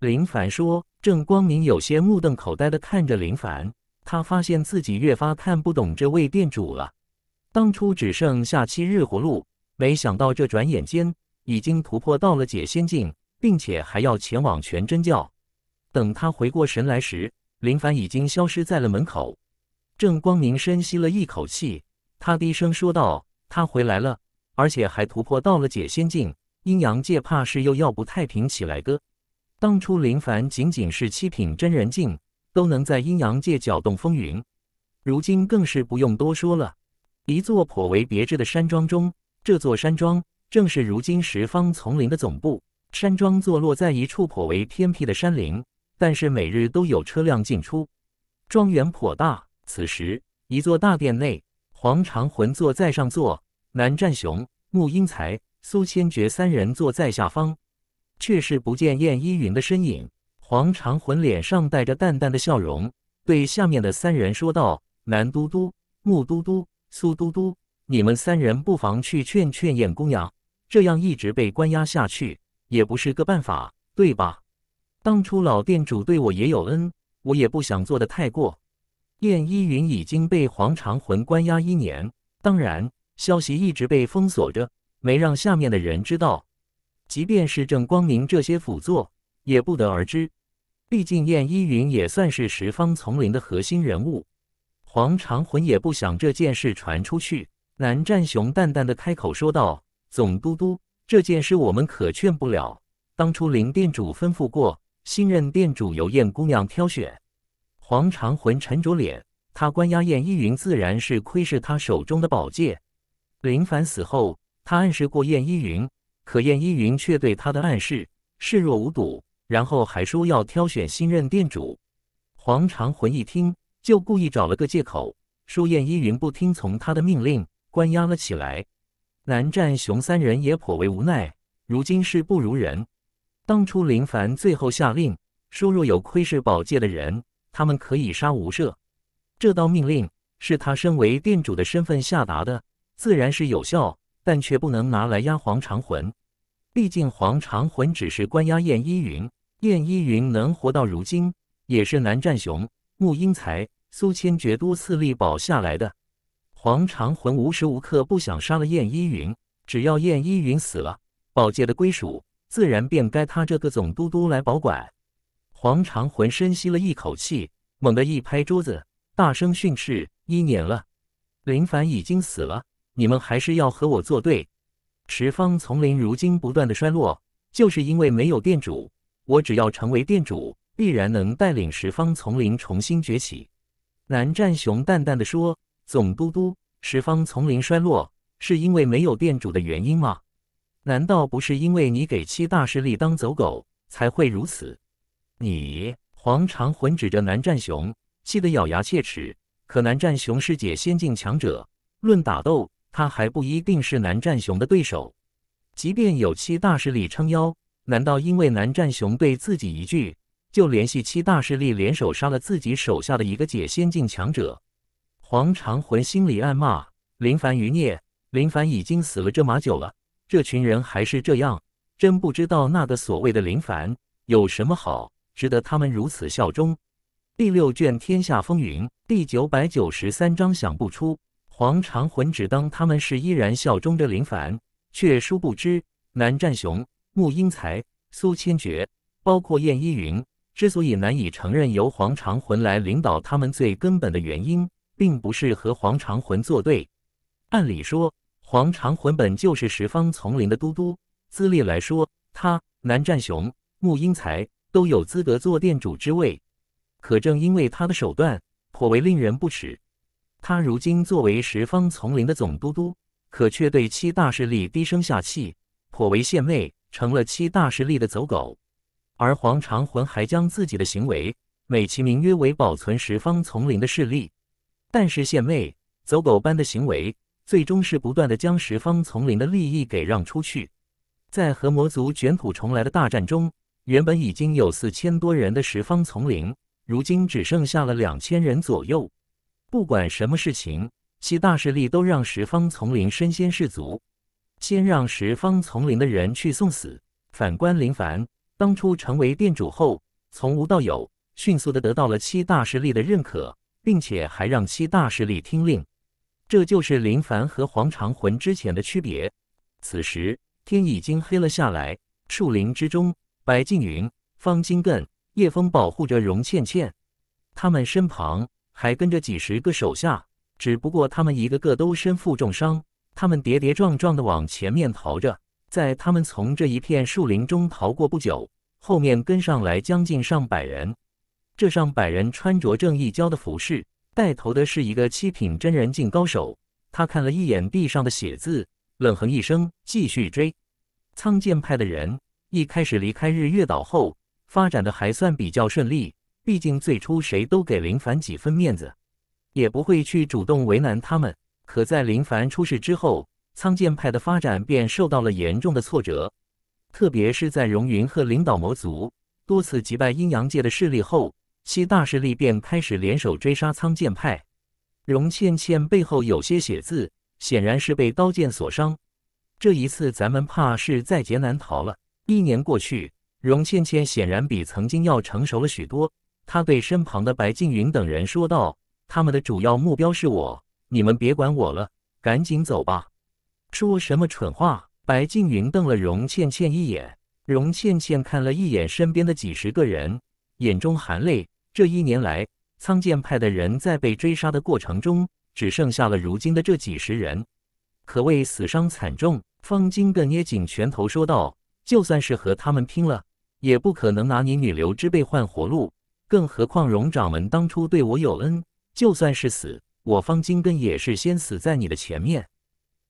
林凡说。郑光明有些目瞪口呆的看着林凡，他发现自己越发看不懂这位店主了。当初只剩下七日活路，没想到这转眼间。已经突破到了解仙境，并且还要前往全真教。等他回过神来时，林凡已经消失在了门口。郑光明深吸了一口气，他低声说道：“他回来了，而且还突破到了解仙境。阴阳界怕是又要不太平起来咯。”当初林凡仅仅是七品真人境，都能在阴阳界搅动风云，如今更是不用多说了。一座颇为别致的山庄中，这座山庄。正是如今十方丛林的总部山庄，坐落在一处颇为偏僻的山林，但是每日都有车辆进出。庄园颇大，此时一座大殿内，黄长魂坐在上座，南战雄、穆英才、苏千珏三人坐在下方，却是不见燕依云的身影。黄长魂脸上带着淡淡的笑容，对下面的三人说道：“南都督、穆都督、苏都督，你们三人不妨去劝劝燕公娘。”这样一直被关押下去也不是个办法，对吧？当初老店主对我也有恩，我也不想做的太过。燕依云已经被黄长魂关押一年，当然消息一直被封锁着，没让下面的人知道。即便是郑光明这些辅佐，也不得而知。毕竟燕依云也算是十方丛林的核心人物，黄长魂也不想这件事传出去。南战雄淡淡的开口说道。总督督，这件事我们可劝不了。当初林店主吩咐过，新任店主由燕姑娘挑选。黄长魂沉着脸，他关押燕依云，自然是窥视他手中的宝剑。林凡死后，他暗示过燕依云，可燕依云却对他的暗示视若无睹，然后还说要挑选新任店主。黄长魂一听，就故意找了个借口，说燕依云不听从他的命令，关押了起来。南战雄三人也颇为无奈，如今事不如人。当初林凡最后下令，说若有窥视宝界的人，他们可以杀无赦。这道命令是他身为店主的身份下达的，自然是有效，但却不能拿来压黄长魂。毕竟黄长魂只是关押燕依云，燕依云能活到如今，也是南战雄、穆英才、苏千珏多次力保下来的。黄长魂无时无刻不想杀了燕依云，只要燕依云死了，宝界的归属自然便该他这个总督督来保管。黄长魂深吸了一口气，猛地一拍桌子，大声训斥：“一年了，林凡已经死了，你们还是要和我作对？十方丛林如今不断的衰落，就是因为没有店主。我只要成为店主，必然能带领十方丛林重新崛起。”南战雄淡淡的说。总督督，十方丛林衰落是因为没有店主的原因吗？难道不是因为你给七大势力当走狗才会如此？你黄长魂指着南战雄，气得咬牙切齿。可南战雄是解仙境强者，论打斗，他还不一定是南战雄的对手。即便有七大势力撑腰，难道因为南战雄对自己一句，就联系七大势力联手杀了自己手下的一个解仙境强者？黄长魂心里暗骂：“林凡余孽，林凡已经死了这马久了，这群人还是这样，真不知道那个所谓的林凡有什么好，值得他们如此效忠。”第六卷天下风云第九百九十三章想不出，黄长魂只当他们是依然效忠着林凡，却殊不知南战雄、穆英才、苏千珏，包括燕依云，之所以难以承认由黄长魂来领导他们，最根本的原因。并不是和黄长魂作对。按理说，黄长魂本就是十方丛林的都督，资历来说，他南战雄、穆英才都有资格做殿主之位。可正因为他的手段颇为令人不齿，他如今作为十方丛林的总都督，可却对七大势力低声下气，颇为献媚，成了七大势力的走狗。而黄长魂还将自己的行为美其名曰为保存十方丛林的势力。但是，献媚走狗般的行为，最终是不断的将十方丛林的利益给让出去。在和魔族卷土重来的大战中，原本已经有四千多人的十方丛林，如今只剩下了两千人左右。不管什么事情，七大势力都让十方丛林身先士卒，先让十方丛林的人去送死。反观林凡，当初成为店主后，从无到有，迅速的得到了七大势力的认可。并且还让七大势力听令，这就是林凡和黄长魂之前的区别。此时天已经黑了下来，树林之中，白敬云、方金根、叶枫保护着荣倩倩，他们身旁还跟着几十个手下，只不过他们一个个都身负重伤，他们跌跌撞撞的往前面逃着。在他们从这一片树林中逃过不久，后面跟上来将近上百人。这上百人穿着正义教的服饰，带头的是一个七品真人境高手。他看了一眼地上的血字，冷哼一声，继续追。苍剑派的人一开始离开日月岛后，发展的还算比较顺利。毕竟最初谁都给林凡几分面子，也不会去主动为难他们。可在林凡出事之后，苍剑派的发展便受到了严重的挫折。特别是在荣云鹤领导魔族多次击败阴阳界的势力后。七大势力便开始联手追杀苍剑派。荣倩倩背后有些血渍，显然是被刀剑所伤。这一次咱们怕是在劫难逃了。一年过去，荣倩倩显然比曾经要成熟了许多。她对身旁的白静云等人说道：“他们的主要目标是我，你们别管我了，赶紧走吧。”说什么蠢话！白静云瞪了荣倩倩一眼。荣倩倩看了一眼身边的几十个人，眼中含泪。这一年来，苍剑派的人在被追杀的过程中，只剩下了如今的这几十人，可谓死伤惨重。方金根捏紧拳头说道：“就算是和他们拼了，也不可能拿你女流之辈换活路。更何况荣掌门当初对我有恩，就算是死，我方金根也是先死在你的前面。”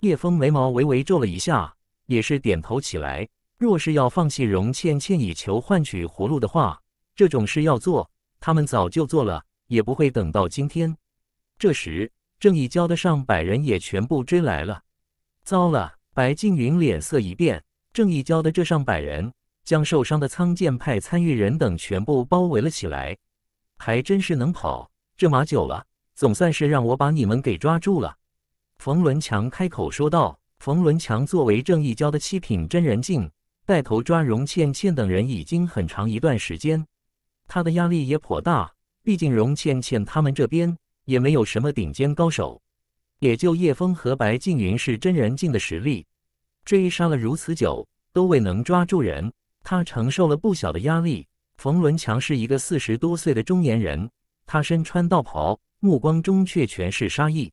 叶枫眉毛微微皱了一下，也是点头起来。若是要放弃荣倩倩以求换取活路的话，这种事要做。他们早就做了，也不会等到今天。这时，正义教的上百人也全部追来了。糟了！白静云脸色一变。正义教的这上百人将受伤的苍剑派参与人等全部包围了起来。还真是能跑，这马久了，总算是让我把你们给抓住了。冯伦强开口说道。冯伦强作为正义教的七品真人境，带头抓荣倩倩等人已经很长一段时间。他的压力也颇大，毕竟荣倩倩他们这边也没有什么顶尖高手，也就叶枫和白静云是真人境的实力。追杀了如此久，都未能抓住人，他承受了不小的压力。冯伦强是一个四十多岁的中年人，他身穿道袍，目光中却全是杀意。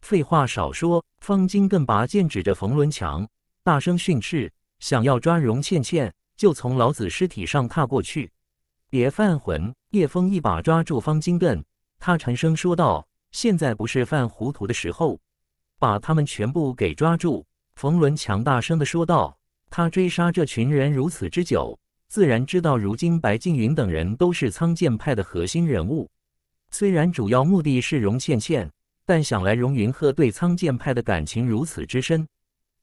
废话少说，方金根拔剑指着冯伦强，大声训斥：“想要抓荣倩倩，就从老子尸体上踏过去。”别犯浑！叶峰一把抓住方金根，他沉声说道：“现在不是犯糊涂的时候，把他们全部给抓住！”冯伦强大声的说道：“他追杀这群人如此之久，自然知道如今白静云等人都是苍剑派的核心人物。虽然主要目的是荣倩倩，但想来荣云鹤对苍剑派的感情如此之深，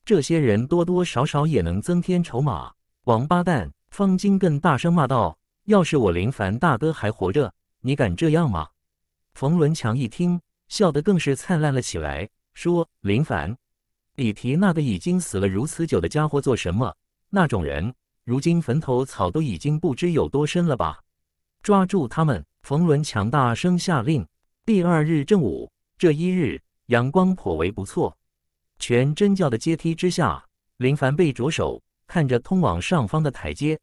这些人多多少少也能增添筹码。”王八蛋！方金根大声骂道。要是我林凡大哥还活着，你敢这样吗？冯伦强一听，笑得更是灿烂了起来，说：“林凡，你提那个已经死了如此久的家伙做什么？那种人，如今坟头草都已经不知有多深了吧？抓住他们！”冯伦强大声下令。第二日正午，这一日阳光颇为不错，全真教的阶梯之下，林凡被着手看着通往上方的台阶，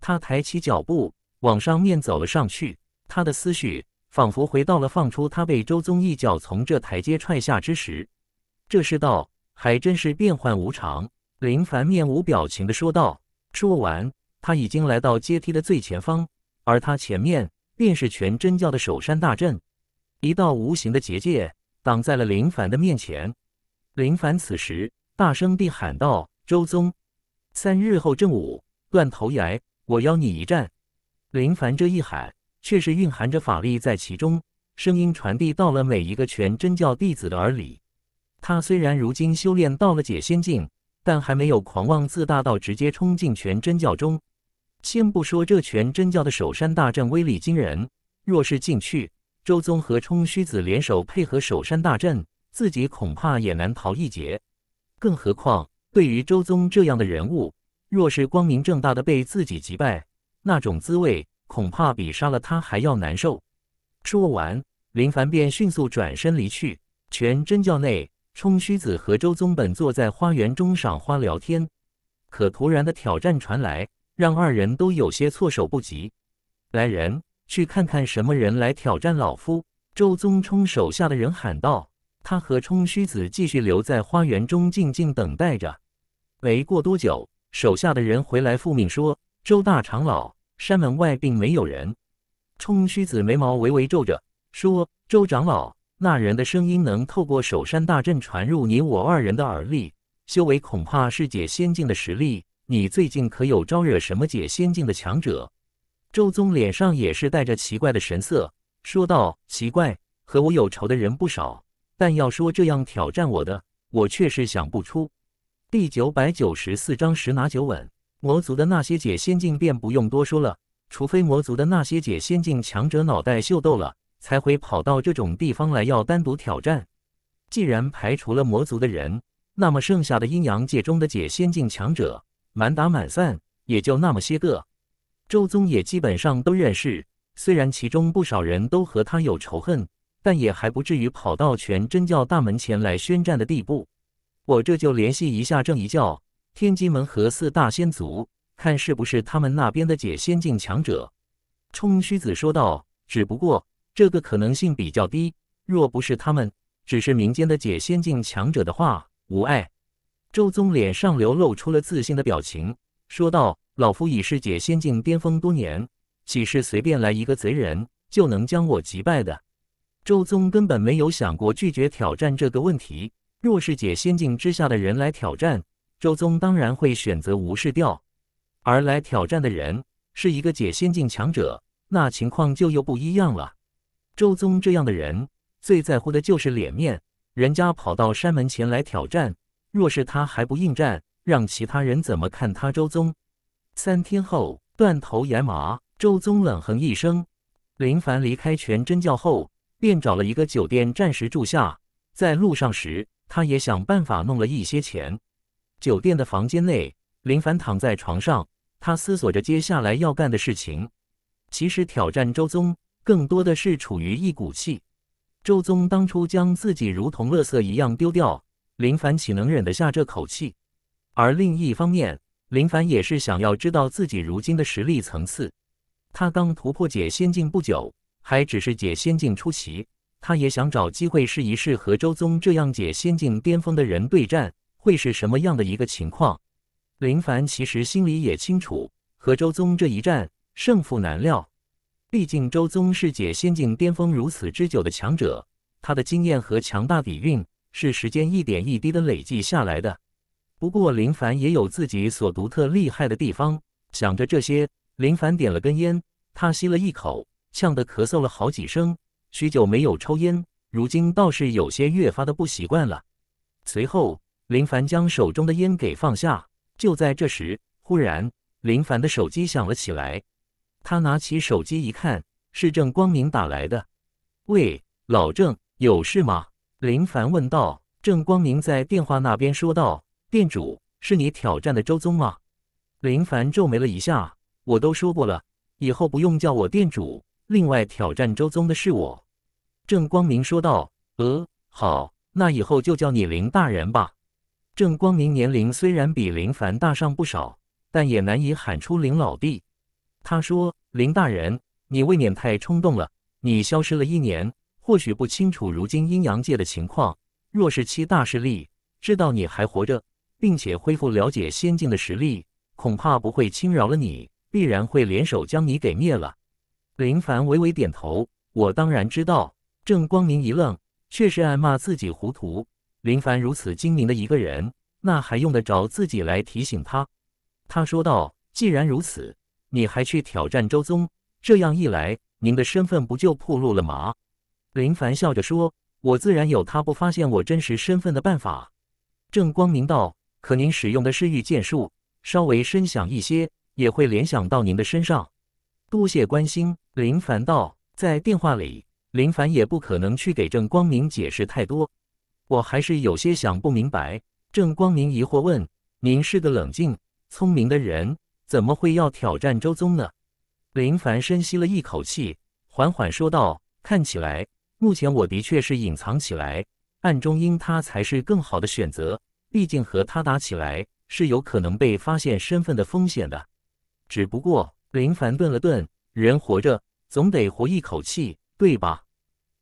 他抬起脚步。往上面走了上去，他的思绪仿佛回到了放出他被周宗一脚从这台阶踹下之时。这世道还真是变幻无常。林凡面无表情地说道。说完，他已经来到阶梯的最前方，而他前面便是全真教的守山大阵，一道无形的结界挡在了林凡的面前。林凡此时大声地喊道：“周宗，三日后正午，断头崖，我邀你一战。”林凡这一喊，却是蕴含着法力在其中，声音传递到了每一个全真教弟子的耳里。他虽然如今修炼到了解仙境，但还没有狂妄自大到直接冲进全真教中。先不说这全真教的守山大阵威力惊人，若是进去，周宗和冲虚子联手配合守山大阵，自己恐怕也难逃一劫。更何况，对于周宗这样的人物，若是光明正大的被自己击败，那种滋味恐怕比杀了他还要难受。说完，林凡便迅速转身离去。全真教内，冲虚子和周宗本坐在花园中赏花聊天，可突然的挑战传来，让二人都有些措手不及。来人，去看看什么人来挑战老夫！周宗冲手下的人喊道。他和冲虚子继续留在花园中静静等待着。没过多久，手下的人回来复命说。周大长老，山门外并没有人。冲虚子眉毛微微皱着，说：“周长老，那人的声音能透过守山大阵传入你我二人的耳力，修为恐怕是解仙境的实力。你最近可有招惹什么解仙境的强者？”周宗脸上也是带着奇怪的神色，说道：“奇怪，和我有仇的人不少，但要说这样挑战我的，我却是想不出。”第九百九十四章十拿九稳。魔族的那些解仙境便不用多说了，除非魔族的那些解仙境强者脑袋秀逗了，才会跑到这种地方来要单独挑战。既然排除了魔族的人，那么剩下的阴阳界中的解仙境强者，满打满算也就那么些个。周宗也基本上都认识，虽然其中不少人都和他有仇恨，但也还不至于跑到全真教大门前来宣战的地步。我这就联系一下正一教。天机门和四大仙族，看是不是他们那边的解仙境强者？冲虚子说道。只不过这个可能性比较低。若不是他们，只是民间的解仙境强者的话，无碍。周宗脸上流露出了自信的表情，说道：“老夫已是解仙境巅峰多年，岂是随便来一个贼人就能将我击败的？”周宗根本没有想过拒绝挑战这个问题。若是解仙境之下的人来挑战，周宗当然会选择无视掉，而来挑战的人是一个解仙境强者，那情况就又不一样了。周宗这样的人最在乎的就是脸面，人家跑到山门前来挑战，若是他还不应战，让其他人怎么看他？周宗三天后断头岩麻，周宗冷哼一声。林凡离开全真教后，便找了一个酒店暂时住下，在路上时，他也想办法弄了一些钱。酒店的房间内，林凡躺在床上，他思索着接下来要干的事情。其实挑战周宗，更多的是处于一股气。周宗当初将自己如同垃圾一样丢掉，林凡岂能忍得下这口气？而另一方面，林凡也是想要知道自己如今的实力层次。他刚突破解仙境不久，还只是解仙境初期，他也想找机会试一试和周宗这样解仙境巅峰的人对战。会是什么样的一个情况？林凡其实心里也清楚，和周宗这一战胜负难料。毕竟周宗是解仙境巅峰如此之久的强者，他的经验和强大底蕴是时间一点一滴的累积下来的。不过林凡也有自己所独特厉害的地方。想着这些，林凡点了根烟，他吸了一口，呛得咳嗽了好几声。许久没有抽烟，如今倒是有些越发的不习惯了。随后。林凡将手中的烟给放下，就在这时，忽然林凡的手机响了起来。他拿起手机一看，是郑光明打来的。喂，老郑，有事吗？林凡问道。郑光明在电话那边说道：“店主，是你挑战的周宗吗？”林凡皱眉了一下：“我都说过了，以后不用叫我店主。另外，挑战周宗的是我。”郑光明说道：“呃，好，那以后就叫你林大人吧。”郑光明年龄虽然比林凡大上不少，但也难以喊出林老弟。他说：“林大人，你未免太冲动了。你消失了一年，或许不清楚如今阴阳界的情况。若是七大势力知道你还活着，并且恢复了解仙境的实力，恐怕不会轻饶了你，必然会联手将你给灭了。”林凡微微点头：“我当然知道。”郑光明一愣，却是暗骂自己糊涂。林凡如此精明的一个人，那还用得着自己来提醒他？他说道：“既然如此，你还去挑战周宗？这样一来，您的身份不就暴露了吗？”林凡笑着说：“我自然有他不发现我真实身份的办法。”郑光明道：“可您使用的是御剑术，稍微深想一些，也会联想到您的身上。”多谢关心，林凡道。在电话里，林凡也不可能去给郑光明解释太多。我还是有些想不明白。郑光明疑惑问：“您是个冷静、聪明的人，怎么会要挑战周宗呢？”林凡深吸了一口气，缓缓说道：“看起来，目前我的确是隐藏起来，暗中因他才是更好的选择。毕竟和他打起来，是有可能被发现身份的风险的。只不过，林凡顿了顿，人活着总得活一口气，对吧？”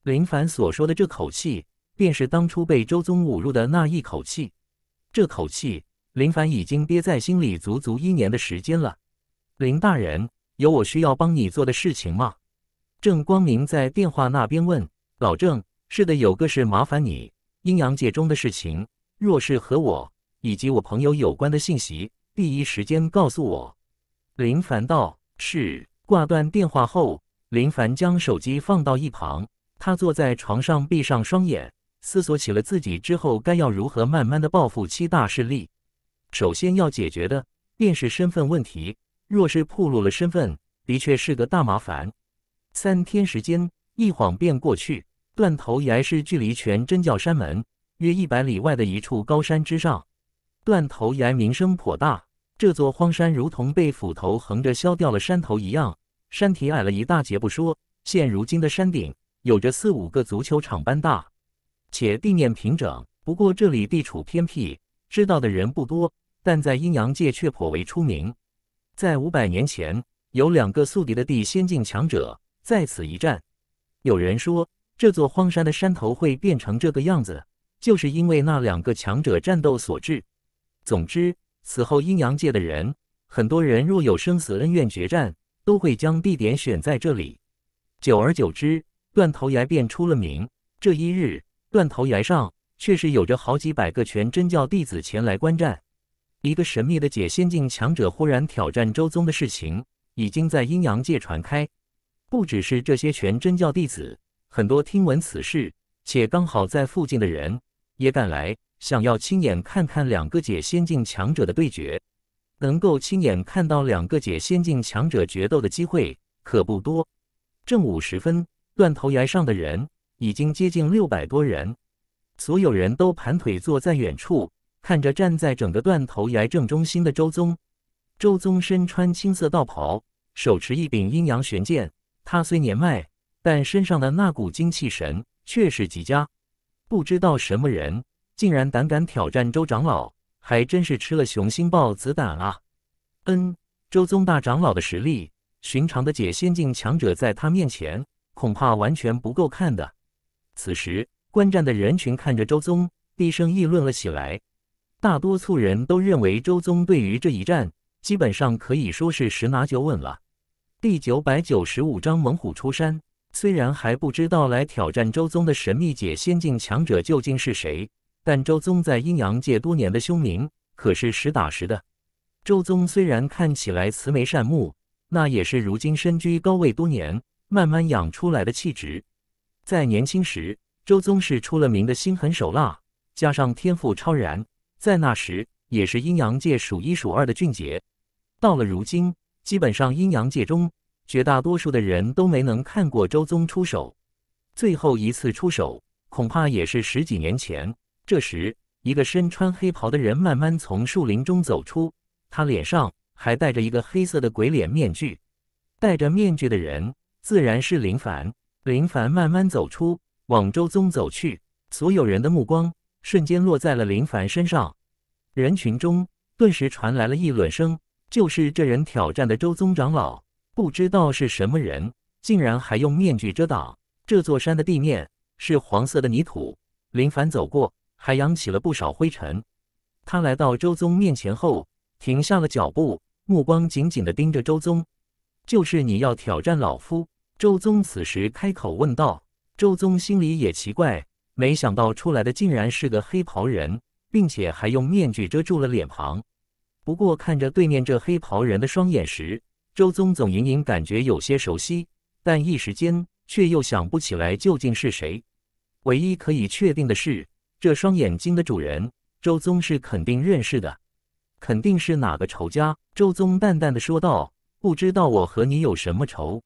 林凡所说的这口气。便是当初被周宗捂住的那一口气，这口气林凡已经憋在心里足足一年的时间了。林大人，有我需要帮你做的事情吗？郑光明在电话那边问。老郑，是的，有个事麻烦你。阴阳界中的事情，若是和我以及我朋友有关的信息，第一时间告诉我。林凡道。是。挂断电话后，林凡将手机放到一旁，他坐在床上，闭上双眼。思索起了自己之后该要如何慢慢的报复七大势力。首先要解决的便是身份问题。若是暴露了身份，的确是个大麻烦。三天时间一晃便过去，断头崖是距离全真教山门约一百里外的一处高山之上。断头崖名声颇大，这座荒山如同被斧头横着削掉了山头一样，山体矮了一大截不说，现如今的山顶有着四五个足球场般大。且地面平整，不过这里地处偏僻，知道的人不多，但在阴阳界却颇为出名。在五百年前，有两个宿敌的地仙境强者在此一战。有人说，这座荒山的山头会变成这个样子，就是因为那两个强者战斗所致。总之，此后阴阳界的人，很多人若有生死恩怨决战，都会将地点选在这里。久而久之，断头崖便出了名。这一日。断头崖上，确实有着好几百个全真教弟子前来观战。一个神秘的解仙境强者忽然挑战周宗的事情，已经在阴阳界传开。不只是这些全真教弟子，很多听闻此事且刚好在附近的人也赶来，想要亲眼看看两个解仙境强者的对决。能够亲眼看到两个解仙境强者决斗的机会可不多。正午时分，断头崖上的人。已经接近六百多人，所有人都盘腿坐在远处，看着站在整个断头崖正中心的周宗。周宗身穿青色道袍，手持一柄阴阳玄剑。他虽年迈，但身上的那股精气神却是极佳。不知道什么人竟然胆敢挑战周长老，还真是吃了雄心豹子胆啊！嗯，周宗大长老的实力，寻常的解仙境强者在他面前恐怕完全不够看的。此时，观战的人群看着周宗，低声议论了起来。大多数人都认为，周宗对于这一战，基本上可以说是十拿九稳了。第九百九十五章猛虎出山。虽然还不知道来挑战周宗的神秘界仙境强者究竟是谁，但周宗在阴阳界多年的凶名可是实打实的。周宗虽然看起来慈眉善目，那也是如今身居高位多年，慢慢养出来的气质。在年轻时，周宗是出了名的心狠手辣，加上天赋超然，在那时也是阴阳界数一数二的俊杰。到了如今，基本上阴阳界中绝大多数的人都没能看过周宗出手，最后一次出手恐怕也是十几年前。这时，一个身穿黑袍的人慢慢从树林中走出，他脸上还戴着一个黑色的鬼脸面具。戴着面具的人自然是林凡。林凡慢慢走出，往周宗走去，所有人的目光瞬间落在了林凡身上，人群中顿时传来了议论声。就是这人挑战的周宗长老，不知道是什么人，竟然还用面具遮挡。这座山的地面是黄色的泥土，林凡走过还扬起了不少灰尘。他来到周宗面前后，停下了脚步，目光紧紧的盯着周宗。就是你要挑战老夫。周宗此时开口问道：“周宗心里也奇怪，没想到出来的竟然是个黑袍人，并且还用面具遮住了脸庞。不过看着对面这黑袍人的双眼时，周宗总隐隐感觉有些熟悉，但一时间却又想不起来究竟是谁。唯一可以确定的是，这双眼睛的主人周宗是肯定认识的，肯定是哪个仇家。”周宗淡淡的说道：“不知道我和你有什么仇。”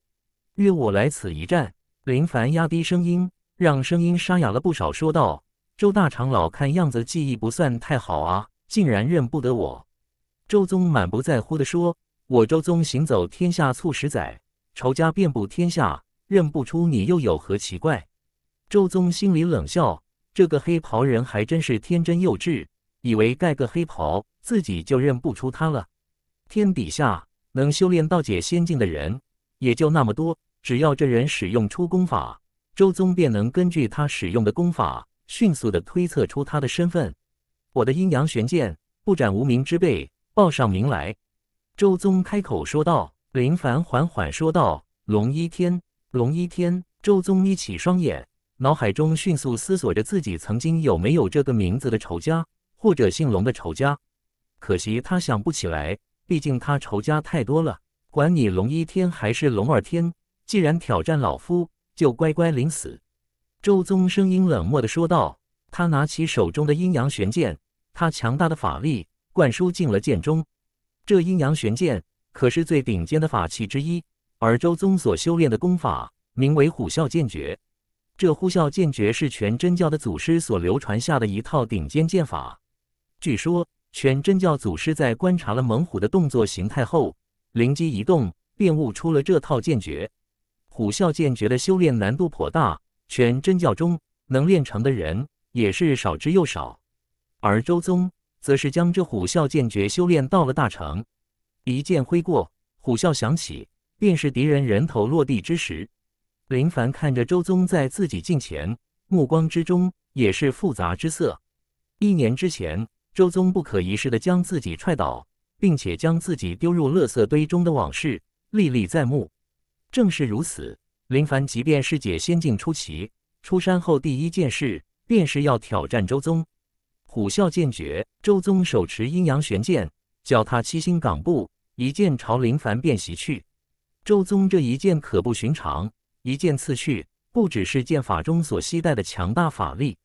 约我来此一战，林凡压低声音，让声音沙哑了不少，说道：“周大长老，看样子记忆不算太好啊，竟然认不得我。”周宗满不在乎地说：“我周宗行走天下数十载，仇家遍布天下，认不出你又有何奇怪？”周宗心里冷笑：“这个黑袍人还真是天真幼稚，以为盖个黑袍自己就认不出他了。天底下能修炼道解仙境的人。”也就那么多，只要这人使用出功法，周宗便能根据他使用的功法，迅速的推测出他的身份。我的阴阳玄剑不斩无名之辈，报上名来。”周宗开口说道。林凡缓缓说道：“龙一天，龙一天。”周宗眯起双眼，脑海中迅速思索着自己曾经有没有这个名字的仇家，或者姓龙的仇家。可惜他想不起来，毕竟他仇家太多了。管你龙一天还是龙二天，既然挑战老夫，就乖乖领死。”周宗声音冷漠的说道。他拿起手中的阴阳玄剑，他强大的法力灌输进了剑中。这阴阳玄剑可是最顶尖的法器之一，而周宗所修炼的功法名为虎啸剑诀。这虎啸剑诀是全真教的祖师所流传下的一套顶尖剑法。据说全真教祖师在观察了猛虎的动作形态后。灵机一动，便悟出了这套剑诀。虎啸剑诀的修炼难度颇大，全真教中能练成的人也是少之又少。而周宗则是将这虎啸剑诀修炼到了大成，一剑挥过，虎啸响起，便是敌人人头落地之时。林凡看着周宗在自己近前，目光之中也是复杂之色。一年之前，周宗不可一世的将自己踹倒。并且将自己丢入垃圾堆中的往事历历在目。正是如此，林凡即便师姐仙境出奇，出山后第一件事便是要挑战周宗。虎啸剑诀，周宗手持阴阳玄剑，脚踏七星岗步，一剑朝林凡便袭去。周宗这一剑可不寻常，一剑刺去，不只是剑法中所携带的强大法力，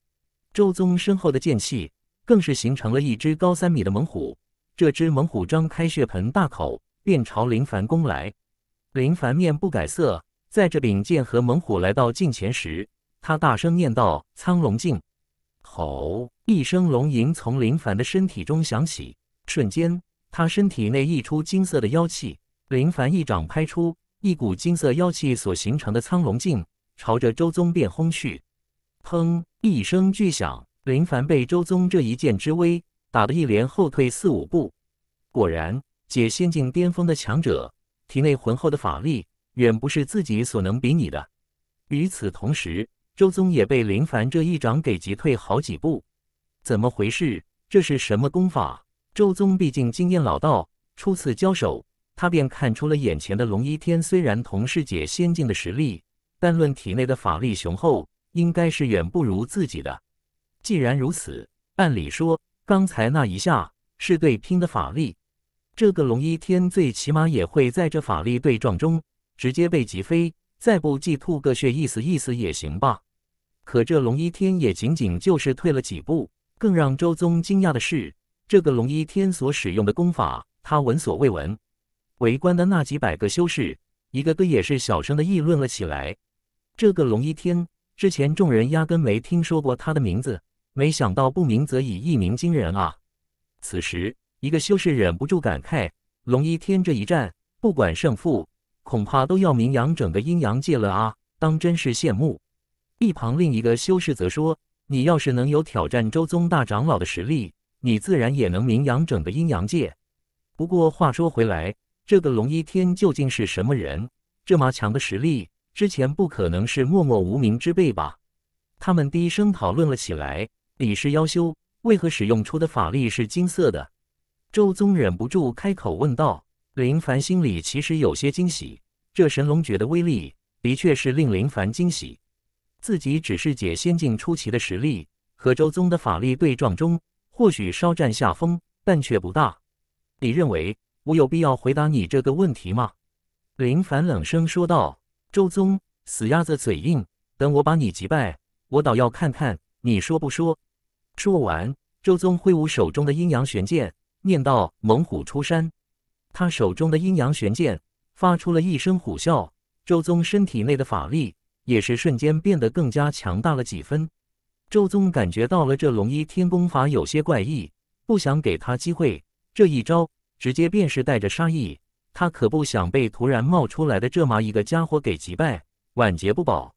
周宗身后的剑气更是形成了一只高三米的猛虎。这只猛虎张开血盆大口，便朝林凡攻来。林凡面不改色，在这柄剑和猛虎来到近前时，他大声念道：“苍龙镜！”吼一声龙吟从林凡的身体中响起，瞬间他身体内溢出金色的妖气。林凡一掌拍出，一股金色妖气所形成的苍龙镜朝着周宗便轰去。砰一声巨响，林凡被周宗这一剑之威。打得一连后退四五步，果然解仙境巅峰的强者体内浑厚的法力远不是自己所能比拟的。与此同时，周宗也被林凡这一掌给击退好几步。怎么回事？这是什么功法？周宗毕竟经验老道，初次交手，他便看出了眼前的龙一天虽然同是解仙境的实力，但论体内的法力雄厚，应该是远不如自己的。既然如此，按理说。刚才那一下是对拼的法力，这个龙一天最起码也会在这法力对撞中直接被击飞，再不济吐个血，意思意思也行吧。可这龙一天也仅仅就是退了几步。更让周宗惊讶的是，这个龙一天所使用的功法，他闻所未闻。围观的那几百个修士，一个个也是小声的议论了起来。这个龙一天之前，众人压根没听说过他的名字。没想到不鸣则已，一鸣惊人啊！此时，一个修士忍不住感慨：“龙一天这一战，不管胜负，恐怕都要名扬整个阴阳界了啊！当真是羡慕。”一旁另一个修士则说：“你要是能有挑战周宗大长老的实力，你自然也能名扬整个阴阳界。”不过话说回来，这个龙一天究竟是什么人？这么强的实力，之前不可能是默默无名之辈吧？他们低声讨论了起来。李氏妖修，为何使用出的法力是金色的？周宗忍不住开口问道。林凡心里其实有些惊喜，这神龙诀的威力的确是令林凡惊喜。自己只是解仙境出奇的实力，和周宗的法力对撞中，或许稍占下风，但却不大。你认为我有必要回答你这个问题吗？林凡冷声说道。周宗死鸭子嘴硬，等我把你击败，我倒要看看你说不说。说完，周宗挥舞手中的阴阳玄剑，念道：“猛虎出山。”他手中的阴阳玄剑发出了一声虎啸，周宗身体内的法力也是瞬间变得更加强大了几分。周宗感觉到了这龙一天功法有些怪异，不想给他机会，这一招直接便是带着杀意。他可不想被突然冒出来的这么一个家伙给击败，晚节不保。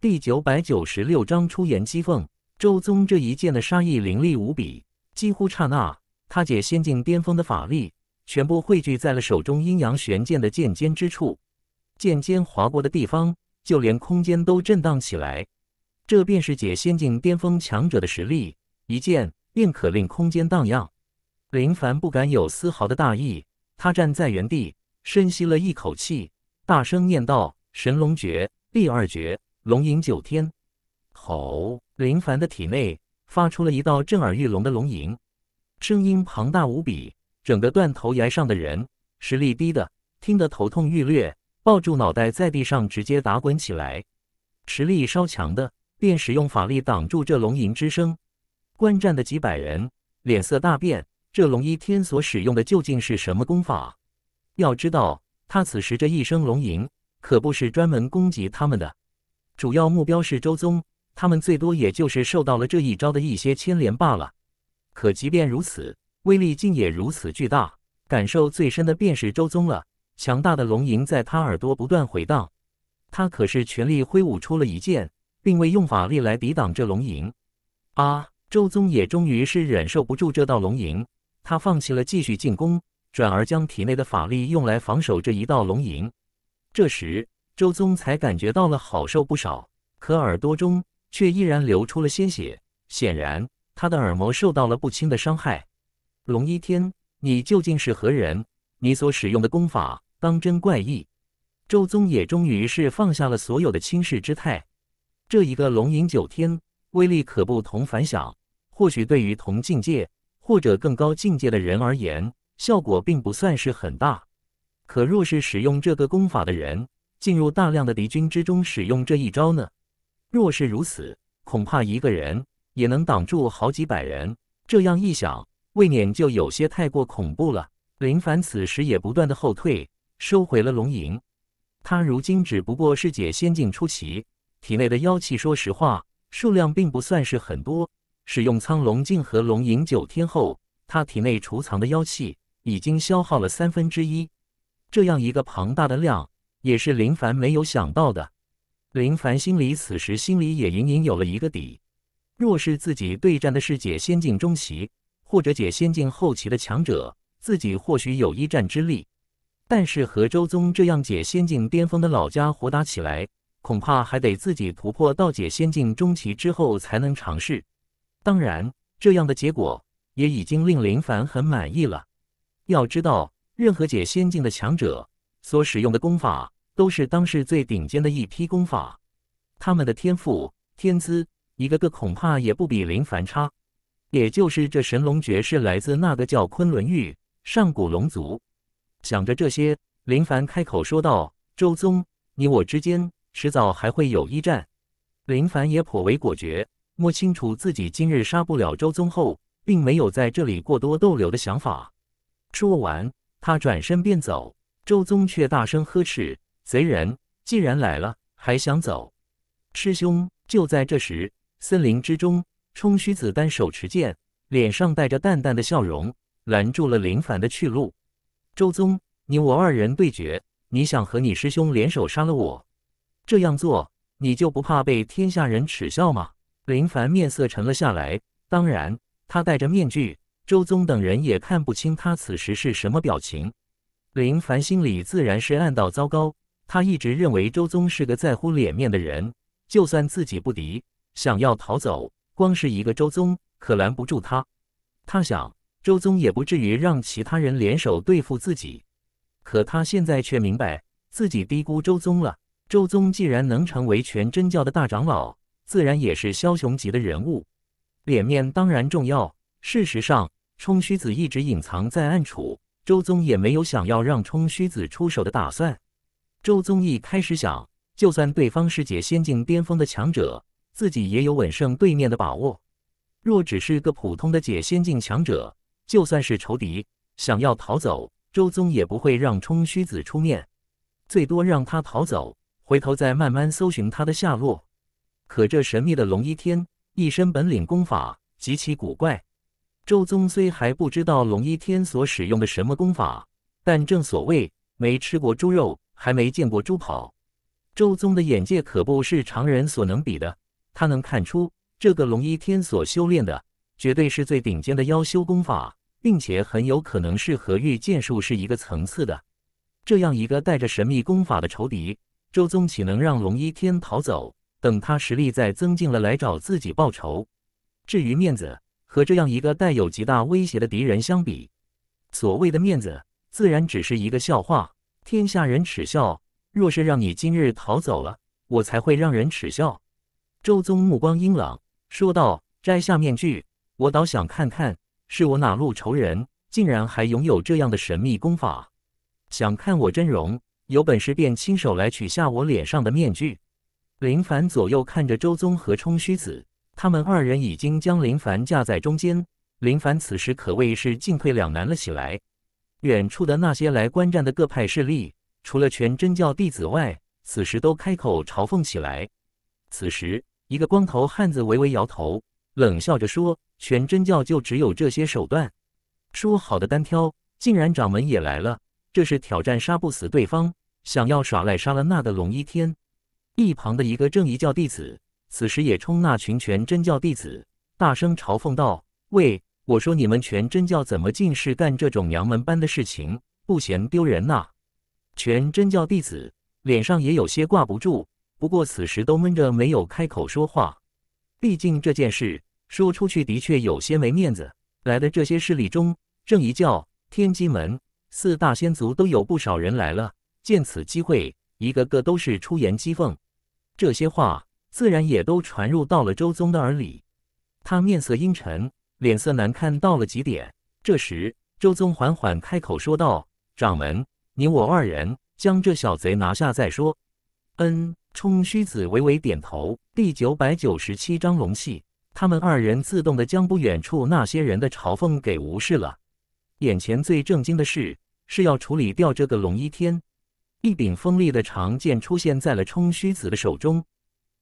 第九百九十六章出言讥讽。周宗这一剑的杀意凌厉无比，几乎刹那，他解仙境巅峰的法力全部汇聚在了手中阴阳玄剑的剑尖之处，剑尖划过的地方，就连空间都震荡起来。这便是解仙境巅峰强者的实力，一剑便可令空间荡漾。林凡不敢有丝毫的大意，他站在原地，深吸了一口气，大声念道：“神龙诀第二诀，龙吟九天。”吼！林凡的体内发出了一道震耳欲聋的龙吟，声音庞大无比，整个断头崖上的人实力低的听得头痛欲裂，抱住脑袋在地上直接打滚起来；实力稍强的便使用法力挡住这龙吟之声。观战的几百人脸色大变，这龙一天所使用的究竟是什么功法？要知道，他此时这一声龙吟可不是专门攻击他们的，主要目标是周宗。他们最多也就是受到了这一招的一些牵连罢了。可即便如此，威力竟也如此巨大。感受最深的便是周宗了。强大的龙吟在他耳朵不断回荡，他可是全力挥舞出了一剑，并未用法力来抵挡这龙吟。啊！周宗也终于是忍受不住这道龙吟，他放弃了继续进攻，转而将体内的法力用来防守这一道龙吟。这时，周宗才感觉到了好受不少，可耳朵中。却依然流出了鲜血，显然他的耳膜受到了不轻的伤害。龙一天，你究竟是何人？你所使用的功法当真怪异。周宗也终于是放下了所有的轻视之态。这一个龙吟九天威力可不同凡响。或许对于同境界或者更高境界的人而言，效果并不算是很大。可若是使用这个功法的人进入大量的敌军之中使用这一招呢？若是如此，恐怕一个人也能挡住好几百人。这样一想，未免就有些太过恐怖了。林凡此时也不断的后退，收回了龙吟。他如今只不过是解仙境出奇，体内的妖气，说实话，数量并不算是很多。使用苍龙镜和龙吟九天后，他体内储藏的妖气已经消耗了三分之一。这样一个庞大的量，也是林凡没有想到的。林凡心里此时心里也隐隐有了一个底，若是自己对战的是解仙境中期或者解仙境后期的强者，自己或许有一战之力；但是和周宗这样解仙境巅峰的老家伙打起来，恐怕还得自己突破到解仙境中期之后才能尝试。当然，这样的结果也已经令林凡很满意了。要知道，任何解仙境的强者所使用的功法。都是当世最顶尖的一批功法，他们的天赋天资，一个个恐怕也不比林凡差。也就是这神龙诀是来自那个叫昆仑玉上古龙族。想着这些，林凡开口说道：“周宗，你我之间迟早还会有一战。”林凡也颇为果决，摸清楚自己今日杀不了周宗后，并没有在这里过多逗留的想法。说完，他转身便走。周宗却大声呵斥。贼人既然来了，还想走？师兄！就在这时，森林之中，冲虚子单手持剑，脸上带着淡淡的笑容，拦住了林凡的去路。周宗，你我二人对决，你想和你师兄联手杀了我？这样做，你就不怕被天下人耻笑吗？林凡面色沉了下来。当然，他戴着面具，周宗等人也看不清他此时是什么表情。林凡心里自然是暗道：糟糕。他一直认为周宗是个在乎脸面的人，就算自己不敌，想要逃走，光是一个周宗可拦不住他。他想，周宗也不至于让其他人联手对付自己。可他现在却明白，自己低估周宗了。周宗既然能成为全真教的大长老，自然也是枭雄级的人物，脸面当然重要。事实上，冲虚子一直隐藏在暗处，周宗也没有想要让冲虚子出手的打算。周宗义开始想，就算对方是解仙境巅峰的强者，自己也有稳胜对面的把握。若只是个普通的解仙境强者，就算是仇敌，想要逃走，周宗也不会让冲虚子出面，最多让他逃走，回头再慢慢搜寻他的下落。可这神秘的龙一天，一身本领功法极其古怪。周宗虽还不知道龙一天所使用的什么功法，但正所谓没吃过猪肉。还没见过猪跑，周宗的眼界可不是常人所能比的。他能看出这个龙一天所修炼的绝对是最顶尖的妖修功法，并且很有可能是和御剑术是一个层次的。这样一个带着神秘功法的仇敌，周宗岂能让龙一天逃走？等他实力再增进了，来找自己报仇。至于面子，和这样一个带有极大威胁的敌人相比，所谓的面子自然只是一个笑话。天下人耻笑，若是让你今日逃走了，我才会让人耻笑。周宗目光阴冷，说道：“摘下面具，我倒想看看是我哪路仇人，竟然还拥有这样的神秘功法。想看我真容，有本事便亲手来取下我脸上的面具。”林凡左右看着周宗和冲虚子，他们二人已经将林凡架在中间，林凡此时可谓是进退两难了起来。远处的那些来观战的各派势力，除了全真教弟子外，此时都开口嘲讽起来。此时，一个光头汉子微微摇头，冷笑着说：“全真教就只有这些手段。说好的单挑，竟然掌门也来了，这是挑战杀不死对方，想要耍赖杀了那的龙一天。”一旁的一个正一教弟子，此时也冲那群全真教弟子大声嘲讽道：“喂！”我说你们全真教怎么尽是干这种娘们般的事情，不嫌丢人呐？全真教弟子脸上也有些挂不住，不过此时都闷着没有开口说话。毕竟这件事说出去的确有些没面子。来的这些势力中，正一教、天机门四大仙族都有不少人来了，见此机会，一个个都是出言讥讽。这些话自然也都传入到了周宗的耳里，他面色阴沉。脸色难看到了极点。这时，周宗缓缓开口说道：“掌门，你我二人将这小贼拿下再说。”嗯，冲虚子微微点头。第九百九十七章龙气。他们二人自动的将不远处那些人的嘲讽给无视了。眼前最正经的事，是要处理掉这个龙一天。一柄锋利的长剑出现在了冲虚子的手中，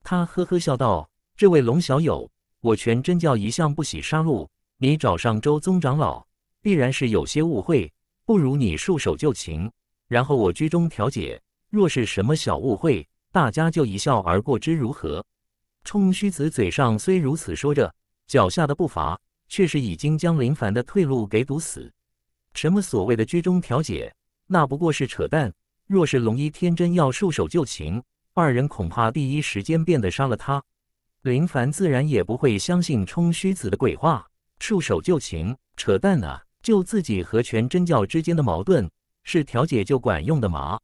他呵呵笑道：“这位龙小友。”我全真教一向不喜杀戮，你找上周宗长老，必然是有些误会。不如你束手就擒，然后我居中调解。若是什么小误会，大家就一笑而过，知如何？冲虚子嘴上虽如此说着，脚下的步伐却是已经将林凡的退路给堵死。什么所谓的居中调解，那不过是扯淡。若是龙一天真要束手就擒，二人恐怕第一时间便得杀了他。林凡自然也不会相信冲虚子的鬼话，束手就擒，扯淡啊！就自己和全真教之间的矛盾，是调解就管用的吗？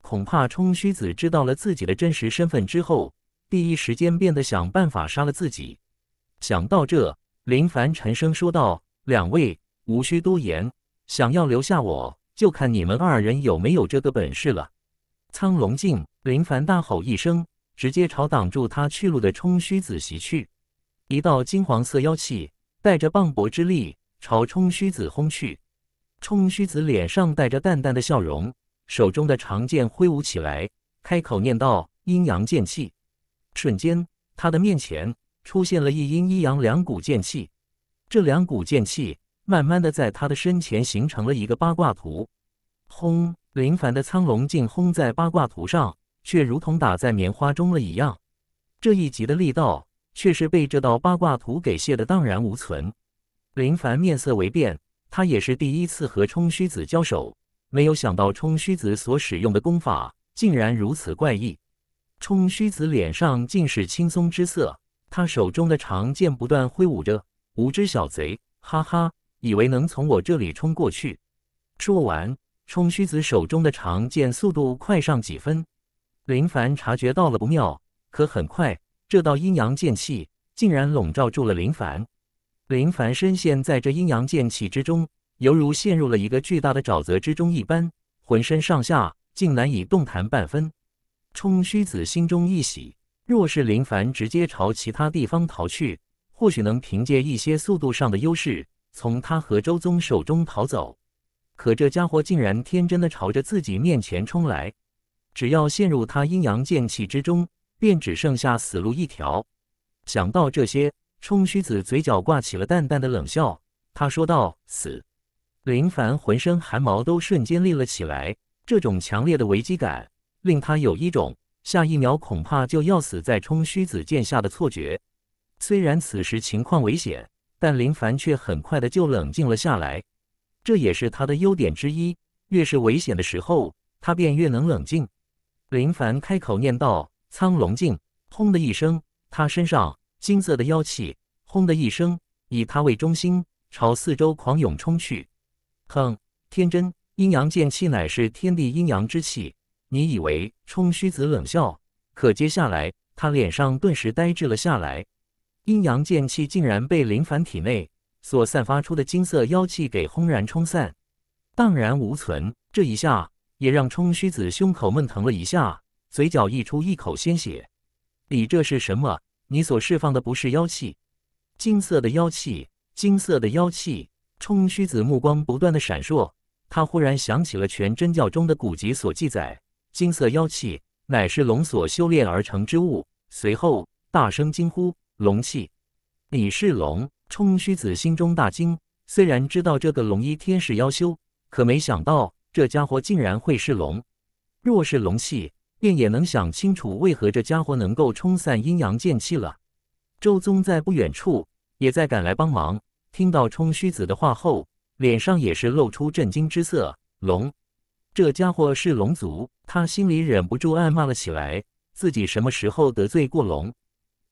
恐怕冲虚子知道了自己的真实身份之后，第一时间变得想办法杀了自己。想到这，林凡沉声说道：“两位无需多言，想要留下我，就看你们二人有没有这个本事了。”苍龙镜，林凡大吼一声。直接朝挡住他去路的冲虚子袭去，一道金黄色妖气带着磅礴之力朝冲虚子轰去。冲虚子脸上带着淡淡的笑容，手中的长剑挥舞起来，开口念道：“阴阳剑气。”瞬间，他的面前出现了一阴一阳两股剑气。这两股剑气慢慢的在他的身前形成了一个八卦图。轰！林凡的苍龙劲轰在八卦图上。却如同打在棉花中了一样，这一击的力道却是被这道八卦图给卸得荡然无存。林凡面色微变，他也是第一次和冲虚子交手，没有想到冲虚子所使用的功法竟然如此怪异。冲虚子脸上尽是轻松之色，他手中的长剑不断挥舞着。无知小贼，哈哈，以为能从我这里冲过去？说完，冲虚子手中的长剑速度快上几分。林凡察觉到了不妙，可很快，这道阴阳剑气竟然笼罩住了林凡。林凡深陷在这阴阳剑气之中，犹如陷入了一个巨大的沼泽之中一般，浑身上下竟难以动弹半分。冲虚子心中一喜，若是林凡直接朝其他地方逃去，或许能凭借一些速度上的优势从他和周宗手中逃走。可这家伙竟然天真的朝着自己面前冲来。只要陷入他阴阳剑气之中，便只剩下死路一条。想到这些，冲虚子嘴角挂起了淡淡的冷笑。他说道：“死。”林凡浑身汗毛都瞬间立了起来，这种强烈的危机感令他有一种下一秒恐怕就要死在冲虚子剑下的错觉。虽然此时情况危险，但林凡却很快的就冷静了下来。这也是他的优点之一，越是危险的时候，他便越能冷静。林凡开口念道：“苍龙镜。”轰的一声，他身上金色的妖气，轰的一声，以他为中心朝四周狂涌冲去。哼，天真！阴阳剑气乃是天地阴阳之气，你以为？冲虚子冷笑。可接下来，他脸上顿时呆滞了下来。阴阳剑气竟然被林凡体内所散发出的金色妖气给轰然冲散，荡然无存。这一下。也让冲虚子胸口闷疼了一下，嘴角溢出一口鲜血。你这是什么？你所释放的不是妖气，金色的妖气，金色的妖气！冲虚子目光不断的闪烁，他忽然想起了全真教中的古籍所记载：金色妖气乃是龙所修炼而成之物。随后大声惊呼：“龙气！你是龙！”冲虚子心中大惊，虽然知道这个龙衣天是妖修，可没想到。这家伙竟然会是龙，若是龙系，便也能想清楚为何这家伙能够冲散阴阳剑气了。周宗在不远处也在赶来帮忙，听到冲虚子的话后，脸上也是露出震惊之色。龙，这家伙是龙族，他心里忍不住暗骂了起来：自己什么时候得罪过龙？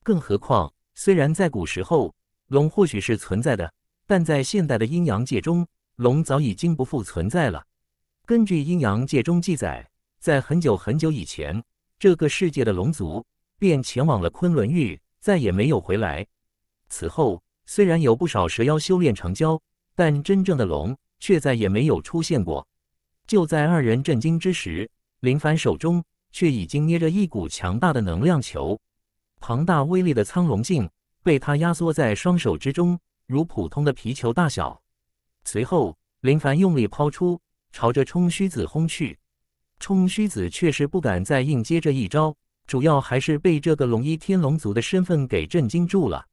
更何况，虽然在古时候龙或许是存在的，但在现代的阴阳界中，龙早已经不复存在了。根据阴阳界中记载，在很久很久以前，这个世界的龙族便前往了昆仑域，再也没有回来。此后，虽然有不少蛇妖修炼成蛟，但真正的龙却再也没有出现过。就在二人震惊之时，林凡手中却已经捏着一股强大的能量球，庞大威力的苍龙镜被他压缩在双手之中，如普通的皮球大小。随后，林凡用力抛出。朝着冲虚子轰去，冲虚子却是不敢再硬接这一招，主要还是被这个龙一天龙族的身份给震惊住了。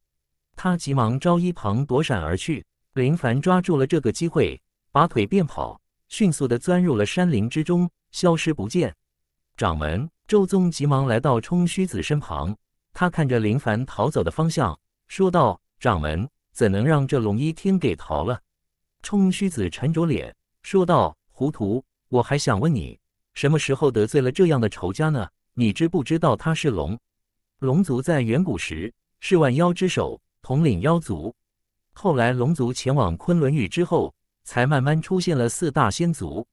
他急忙朝一旁躲闪而去，林凡抓住了这个机会，拔腿便跑，迅速的钻入了山林之中，消失不见。掌门周宗急忙来到冲虚子身旁，他看着林凡逃走的方向，说道：“掌门，怎能让这龙一天给逃了？”冲虚子沉着脸说道。糊涂！我还想问你，什么时候得罪了这样的仇家呢？你知不知道他是龙？龙族在远古时是万妖之首，统领妖族。后来龙族前往昆仑域之后，才慢慢出现了四大仙族。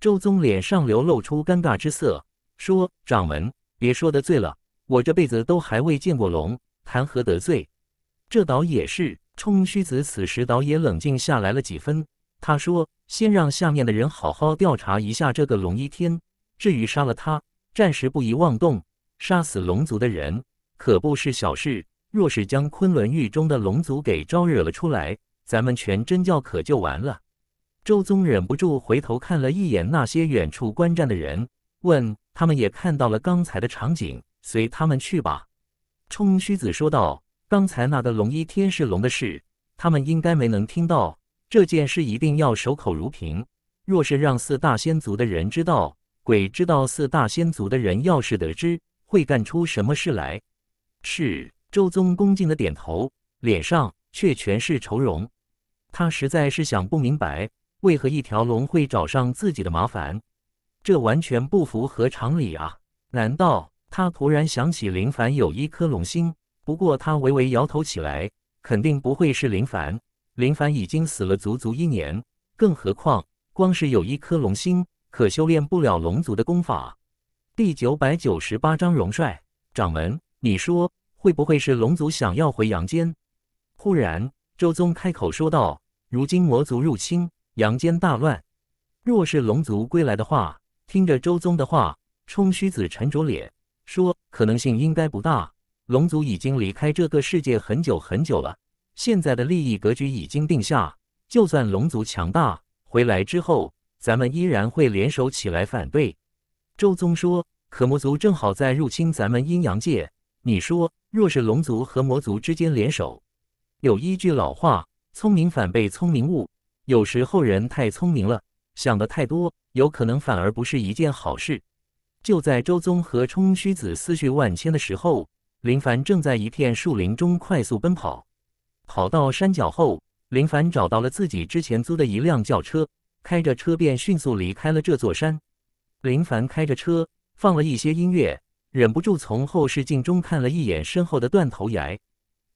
周宗脸上流露出尴尬之色，说：“掌门，别说得罪了，我这辈子都还未见过龙，谈何得罪？”这倒也是。冲虚子此时倒也冷静下来了几分。他说：“先让下面的人好好调查一下这个龙一天。至于杀了他，暂时不宜妄动。杀死龙族的人可不是小事，若是将昆仑域中的龙族给招惹了出来，咱们全真教可就完了。”周宗忍不住回头看了一眼那些远处观战的人，问：“他们也看到了刚才的场景？”随他们去吧。”冲虚子说道：“刚才那个龙一天是龙的事，他们应该没能听到。”这件事一定要守口如瓶。若是让四大仙族的人知道，鬼知道四大仙族的人要是得知，会干出什么事来？是周宗恭敬的点头，脸上却全是愁容。他实在是想不明白，为何一条龙会找上自己的麻烦，这完全不符合常理啊！难道他突然想起林凡有一颗龙心？不过他微微摇头起来，肯定不会是林凡。林凡已经死了足足一年，更何况光是有一颗龙心，可修炼不了龙族的功法。第九百九十八章荣帅掌门，你说会不会是龙族想要回阳间？忽然，周宗开口说道：“如今魔族入侵，阳间大乱，若是龙族归来的话……”听着周宗的话，冲虚子沉着脸说：“可能性应该不大，龙族已经离开这个世界很久很久了。”现在的利益格局已经定下，就算龙族强大回来之后，咱们依然会联手起来反对。周宗说：“可魔族正好在入侵咱们阴阳界，你说若是龙族和魔族之间联手，有一句老话，聪明反被聪明误。有时候人太聪明了，想的太多，有可能反而不是一件好事。”就在周宗和冲虚子思绪万千的时候，林凡正在一片树林中快速奔跑。跑到山脚后，林凡找到了自己之前租的一辆轿车，开着车便迅速离开了这座山。林凡开着车，放了一些音乐，忍不住从后视镜中看了一眼身后的断头崖。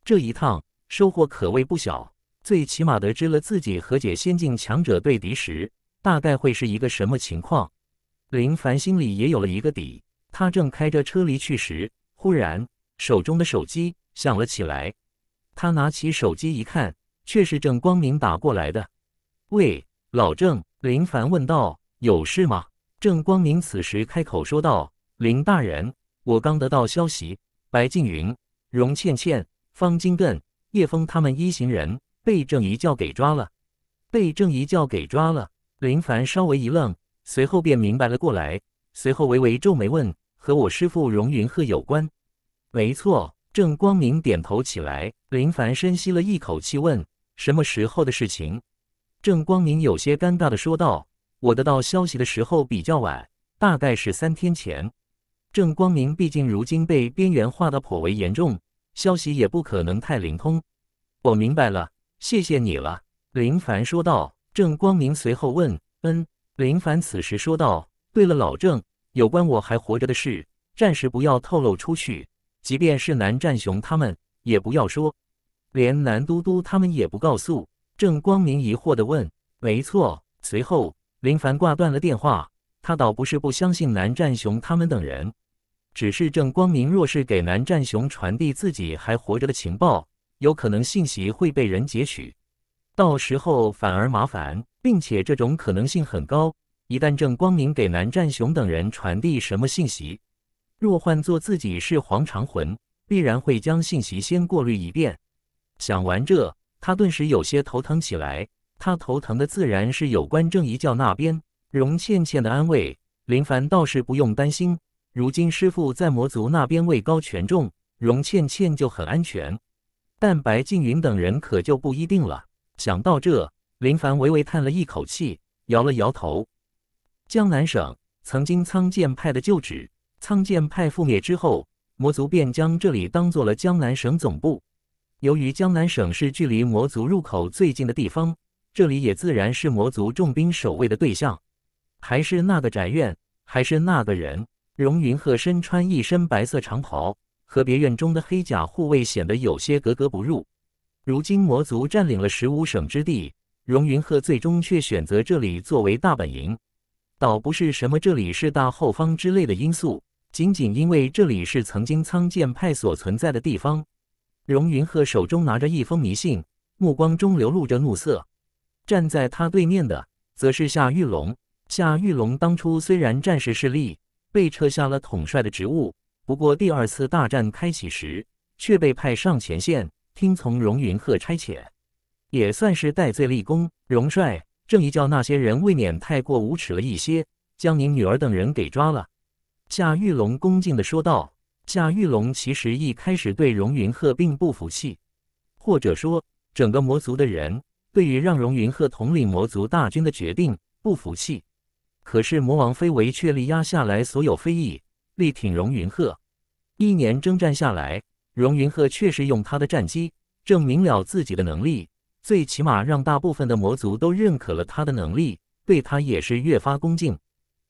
这一趟收获可谓不小，最起码得知了自己和解仙境强者对敌时，大概会是一个什么情况。林凡心里也有了一个底。他正开着车离去时，忽然手中的手机响了起来。他拿起手机一看，却是郑光明打过来的。喂，老郑，林凡问道：“有事吗？”郑光明此时开口说道：“林大人，我刚得到消息，白静云、荣倩倩、方金根、叶枫他们一行人被郑一教给抓了，被郑一教给抓了。”林凡稍微一愣，随后便明白了过来，随后微微皱眉问：“和我师父荣云鹤有关？”“没错。”郑光明点头起来，林凡深吸了一口气，问：“什么时候的事情？”郑光明有些尴尬的说道：“我得到消息的时候比较晚，大概是三天前。”郑光明毕竟如今被边缘化的颇为严重，消息也不可能太灵通。我明白了，谢谢你了。”林凡说道。郑光明随后问：“嗯？”林凡此时说道：“对了，老郑，有关我还活着的事，暂时不要透露出去。”即便是南战雄他们，也不要说，连南都都他们也不告诉。郑光明疑惑地问：“没错。”随后，林凡挂断了电话。他倒不是不相信南战雄他们等人，只是郑光明若是给南战雄传递自己还活着的情报，有可能信息会被人截取，到时候反而麻烦，并且这种可能性很高。一旦郑光明给南战雄等人传递什么信息，若换做自己是黄长魂，必然会将信息先过滤一遍。想完这，他顿时有些头疼起来。他头疼的自然是有关正一教那边荣倩倩的安慰，林凡倒是不用担心，如今师父在魔族那边位高权重，荣倩倩就很安全。但白静云等人可就不一定了。想到这，林凡微微叹了一口气，摇了摇头。江南省曾经苍剑派的旧址。苍剑派覆灭之后，魔族便将这里当做了江南省总部。由于江南省是距离魔族入口最近的地方，这里也自然是魔族重兵守卫的对象。还是那个宅院，还是那个人，荣云鹤身穿一身白色长袍，和别院中的黑甲护卫显得有些格格不入。如今魔族占领了十五省之地，荣云鹤最终却选择这里作为大本营，倒不是什么这里是大后方之类的因素。仅仅因为这里是曾经苍剑派所存在的地方，荣云鹤手中拿着一封密信，目光中流露着怒色。站在他对面的，则是夏玉龙。夏玉龙当初虽然战时失利，被撤下了统帅的职务，不过第二次大战开启时，却被派上前线，听从荣云鹤差遣，也算是戴罪立功。荣帅，正义教那些人未免太过无耻了一些，将您女儿等人给抓了。贾玉龙恭敬地说道：“贾玉龙其实一开始对荣云鹤并不服气，或者说整个魔族的人对于让荣云鹤统领魔族大军的决定不服气。可是魔王飞为确立压下来所有非议，力挺荣云鹤。一年征战下来，荣云鹤确实用他的战机证明了自己的能力，最起码让大部分的魔族都认可了他的能力，对他也是越发恭敬。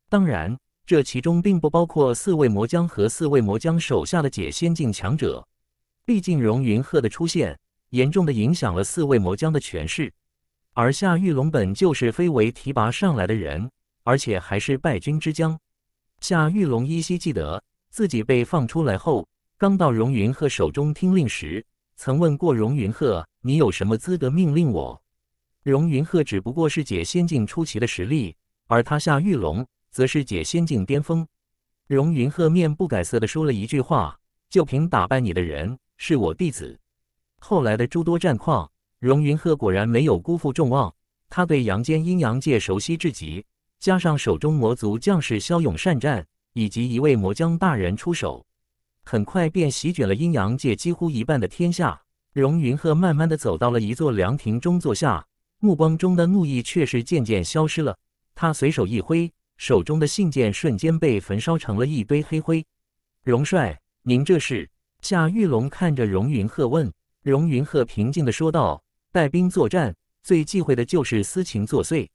当然。”这其中并不包括四位魔将和四位魔将手下的解仙境强者，毕竟荣云鹤的出现严重的影响了四位魔将的权势。而夏玉龙本就是非为提拔上来的人，而且还是败军之将。夏玉龙依稀记得自己被放出来后，刚到荣云鹤手中听令时，曾问过荣云鹤：“你有什么资格命令我？”荣云鹤只不过是解仙境出奇的实力，而他夏玉龙。则是解仙境巅峰，荣云鹤面不改色的说了一句话：“就凭打败你的人是我弟子。”后来的诸多战况，荣云鹤果然没有辜负众望。他对阳间阴阳界熟悉至极，加上手中魔族将士骁勇善战，以及一位魔将大人出手，很快便席卷了阴阳界几乎一半的天下。荣云鹤慢慢的走到了一座凉亭中坐下，目光中的怒意却是渐渐消失了。他随手一挥。手中的信件瞬间被焚烧成了一堆黑灰。荣帅，您这是？夏玉龙看着荣云鹤问。荣云鹤平静的说道：“带兵作战最忌讳的就是私情作祟。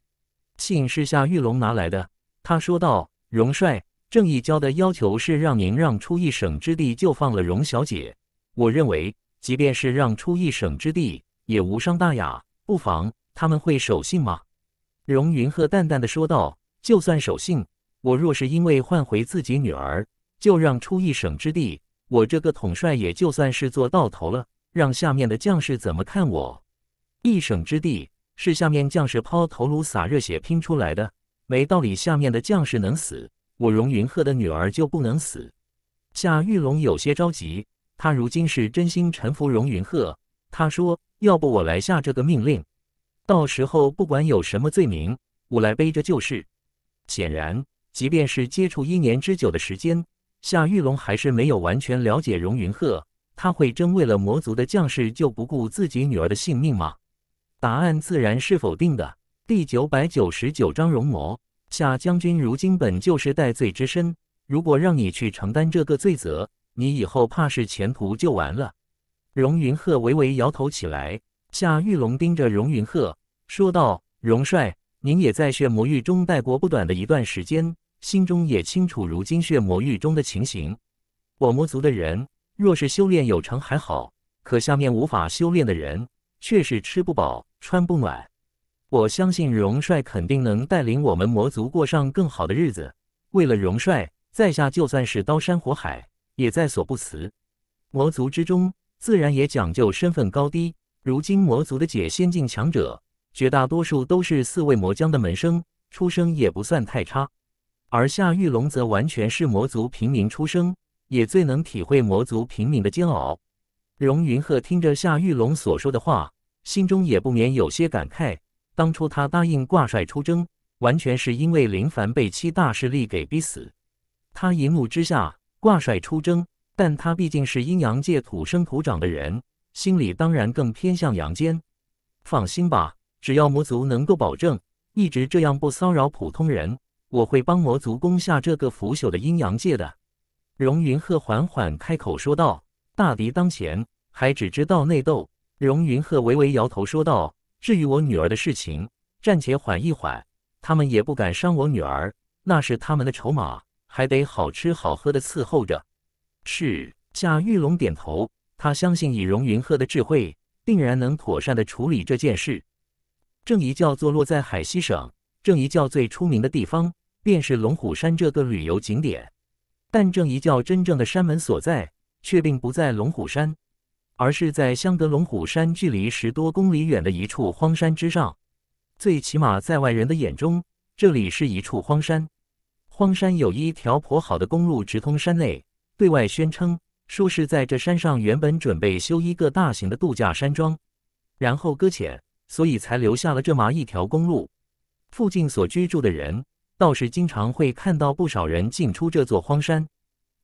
信是夏玉龙拿来的。”他说道：“荣帅，正义交的要求是让您让出一省之地就放了荣小姐。我认为，即便是让出一省之地，也无伤大雅。不妨，他们会守信吗？”荣云鹤淡淡的说道。就算守信，我若是因为换回自己女儿，就让出一省之地，我这个统帅也就算是做到头了。让下面的将士怎么看我？一省之地是下面将士抛头颅、洒热血拼出来的，没道理下面的将士能死，我荣云鹤的女儿就不能死。夏玉龙有些着急，他如今是真心臣服荣云鹤，他说：“要不我来下这个命令，到时候不管有什么罪名，我来背着就是。”显然，即便是接触一年之久的时间，夏玉龙还是没有完全了解荣云鹤。他会真为了魔族的将士就不顾自己女儿的性命吗？答案自然是否定的。第九百九十九章，容魔夏将军如今本就是戴罪之身，如果让你去承担这个罪责，你以后怕是前途就完了。荣云鹤微微摇头起来，夏玉龙盯着荣云鹤说道：“荣帅。”您也在血魔域中待过不短的一段时间，心中也清楚如今血魔域中的情形。我魔族的人若是修炼有成还好，可下面无法修炼的人却是吃不饱、穿不暖。我相信荣帅肯定能带领我们魔族过上更好的日子。为了荣帅，在下就算是刀山火海也在所不辞。魔族之中自然也讲究身份高低，如今魔族的解仙境强者。绝大多数都是四位魔将的门生，出身也不算太差，而夏玉龙则完全是魔族平民出身，也最能体会魔族平民的煎熬。荣云鹤听着夏玉龙所说的话，心中也不免有些感慨。当初他答应挂帅出征，完全是因为林凡被七大势力给逼死，他一怒之下挂帅出征，但他毕竟是阴阳界土生土长的人，心里当然更偏向阳间。放心吧。只要魔族能够保证一直这样不骚扰普通人，我会帮魔族攻下这个腐朽的阴阳界的。”荣云鹤缓缓开口说道。“大敌当前，还只知道内斗。”荣云鹤微微摇头说道。“至于我女儿的事情，暂且缓一缓。他们也不敢伤我女儿，那是他们的筹码，还得好吃好喝的伺候着。”是。夏玉龙点头，他相信以荣云鹤的智慧，定然能妥善的处理这件事。正一教坐落在海西省，正一教最出名的地方便是龙虎山这个旅游景点。但正一教真正的山门所在，却并不在龙虎山，而是在相隔龙虎山距离十多公里远的一处荒山之上。最起码在外人的眼中，这里是一处荒山。荒山有一条颇好的公路直通山内，对外宣称说是在这山上原本准备修一个大型的度假山庄，然后搁浅。所以才留下了这么一条公路。附近所居住的人倒是经常会看到不少人进出这座荒山。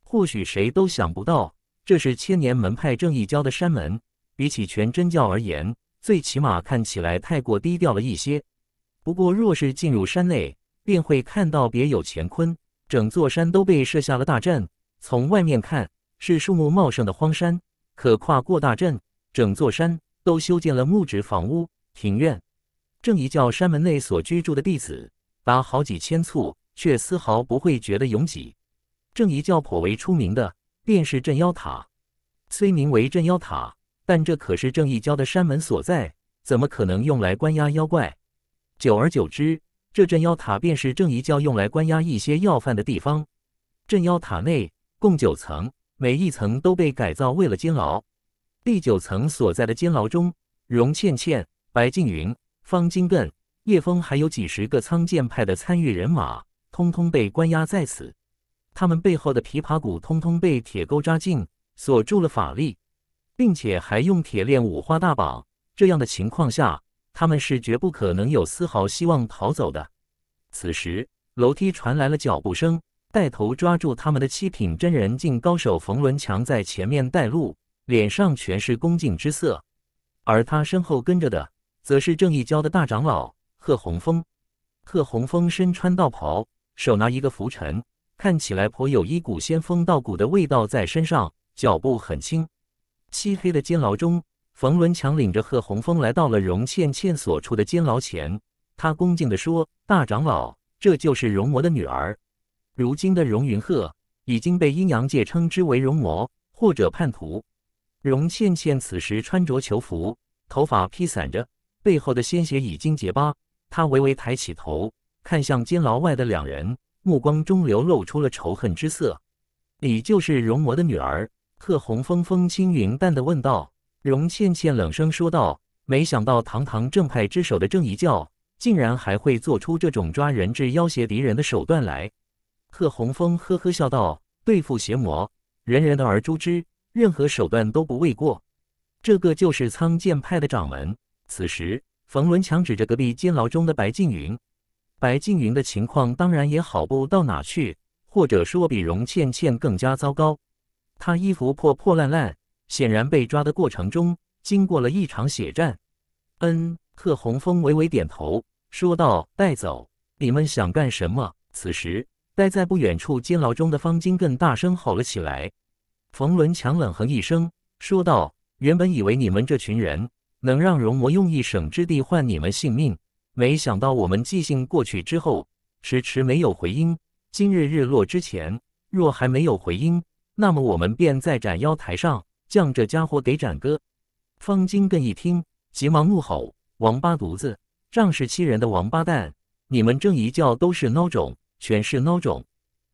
或许谁都想不到，这是千年门派正义教的山门。比起全真教而言，最起码看起来太过低调了一些。不过，若是进入山内，便会看到别有乾坤。整座山都被设下了大阵，从外面看是树木茂盛的荒山，可跨过大阵，整座山都修建了木质房屋。庭院，正一教山门内所居住的弟子，达好几千簇，却丝毫不会觉得拥挤。正一教颇为出名的，便是镇妖塔。虽名为镇妖塔，但这可是正一教的山门所在，怎么可能用来关押妖怪？久而久之，这镇妖塔便是正一教用来关押一些要犯的地方。镇妖塔内共九层，每一层都被改造为了监牢。第九层所在的监牢中，容倩倩。白静云、方金根、叶枫，还有几十个苍剑派的参与人马，通通被关押在此。他们背后的琵琶骨通通被铁钩扎进，锁住了法力，并且还用铁链五花大绑。这样的情况下，他们是绝不可能有丝毫希望逃走的。此时，楼梯传来了脚步声，带头抓住他们的七品真人境高手冯伦强在前面带路，脸上全是恭敬之色，而他身后跟着的。则是正义教的大长老贺洪峰。贺洪峰身穿道袍，手拿一个拂尘，看起来颇有一股仙风道骨的味道在身上，脚步很轻。漆黑的监牢中，冯伦强领着贺洪峰来到了容倩倩所处的监牢前。他恭敬地说：“大长老，这就是容魔的女儿。如今的容云鹤已经被阴阳界称之为容魔或者叛徒。”容倩倩此时穿着囚服，头发披散着。背后的鲜血已经结疤，他微微抬起头，看向监牢外的两人，目光中流露出了仇恨之色。你就是容魔的女儿？贺红枫风轻云淡的问道。容倩倩冷声说道：“没想到堂堂正派之首的正一教，竟然还会做出这种抓人质要挟敌人的手段来。”贺红枫呵呵笑道：“对付邪魔，人人得而诛之，任何手段都不为过。这个就是苍剑派的掌门。”此时，冯文强指着隔壁监牢中的白静云。白静云的情况当然也好不到哪去，或者说比容倩倩更加糟糕。他衣服破破烂烂，显然被抓的过程中经过了一场血战。嗯，贺红峰微微点头，说道：“带走你们想干什么？”此时，待在不远处监牢中的方金根大声吼了起来。冯文强冷哼一声，说道：“原本以为你们这群人……”能让容嬷用一省之地换你们性命，没想到我们寄信过去之后，迟迟没有回音。今日日落之前，若还没有回音，那么我们便在斩妖台上将这家伙给斩割。方金根一听，急忙怒吼：“王八犊子，仗势欺人的王八蛋！你们这一叫都是孬种，全是孬种！”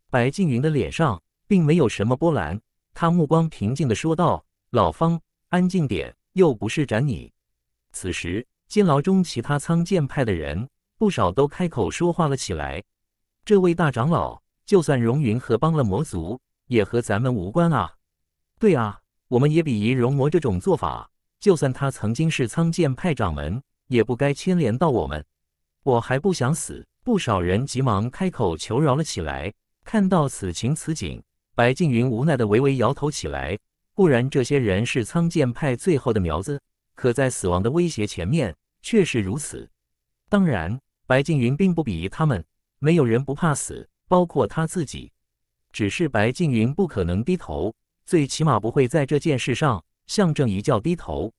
白敬云的脸上并没有什么波澜，他目光平静的说道：“老方，安静点，又不是斩你。”此时，监牢中其他苍剑派的人不少都开口说话了起来。这位大长老，就算荣云和帮了魔族，也和咱们无关啊！对啊，我们也鄙夷荣魔这种做法。就算他曾经是苍剑派掌门，也不该牵连到我们。我还不想死！不少人急忙开口求饶了起来。看到此情此景，白静云无奈的微微摇头起来。不然，这些人是苍剑派最后的苗子。可在死亡的威胁前面，却是如此。当然，白静云并不鄙夷他们，没有人不怕死，包括他自己。只是白静云不可能低头，最起码不会在这件事上向正一教低头。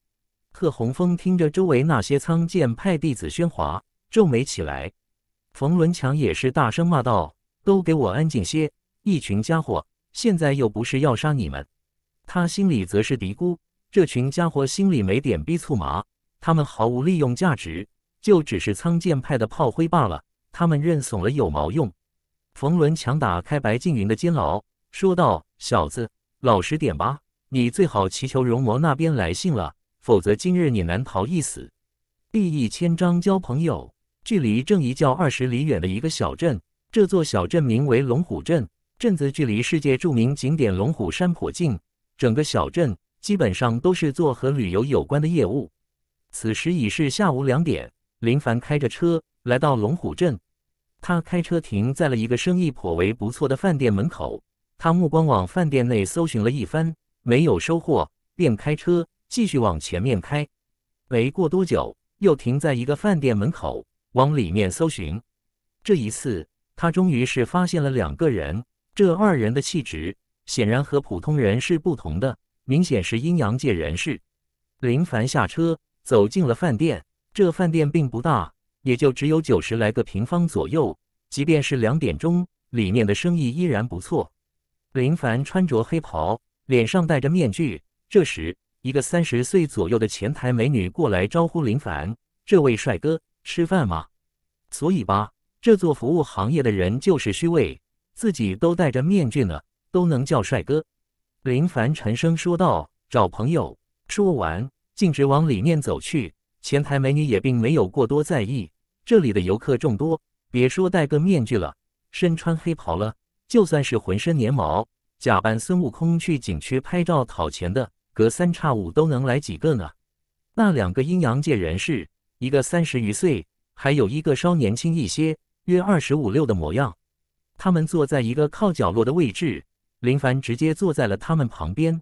贺洪峰听着周围那些苍剑派弟子喧哗，皱眉起来。冯伦强也是大声骂道：“都给我安静些，一群家伙！现在又不是要杀你们。”他心里则是嘀咕。这群家伙心里没点逼醋麻，他们毫无利用价值，就只是苍剑派的炮灰罢了。他们认怂了有毛用？冯伦强打开白静云的监牢，说道：“小子，老实点吧，你最好祈求容魔那边来信了，否则今日你难逃一死。”第一千章交朋友。距离正一教二十里远的一个小镇，这座小镇名为龙虎镇。镇子距离世界著名景点龙虎山颇近。整个小镇。基本上都是做和旅游有关的业务。此时已是下午两点，林凡开着车来到龙虎镇。他开车停在了一个生意颇为不错的饭店门口，他目光往饭店内搜寻了一番，没有收获，便开车继续往前面开。没过多久，又停在一个饭店门口，往里面搜寻。这一次，他终于是发现了两个人。这二人的气质显然和普通人是不同的。明显是阴阳界人士。林凡下车，走进了饭店。这饭店并不大，也就只有九十来个平方左右。即便是两点钟，里面的生意依然不错。林凡穿着黑袍，脸上戴着面具。这时，一个三十岁左右的前台美女过来招呼林凡：“这位帅哥，吃饭吗？”所以吧，这做服务行业的人就是虚伪，自己都戴着面具呢，都能叫帅哥。林凡沉声说道：“找朋友。”说完，径直往里面走去。前台美女也并没有过多在意。这里的游客众多，别说戴个面具了，身穿黑袍了，就算是浑身粘毛，假扮孙悟空去景区拍照讨钱的，隔三差五都能来几个呢。那两个阴阳界人士，一个三十余岁，还有一个稍年轻一些，约二十五六的模样。他们坐在一个靠角落的位置。林凡直接坐在了他们旁边，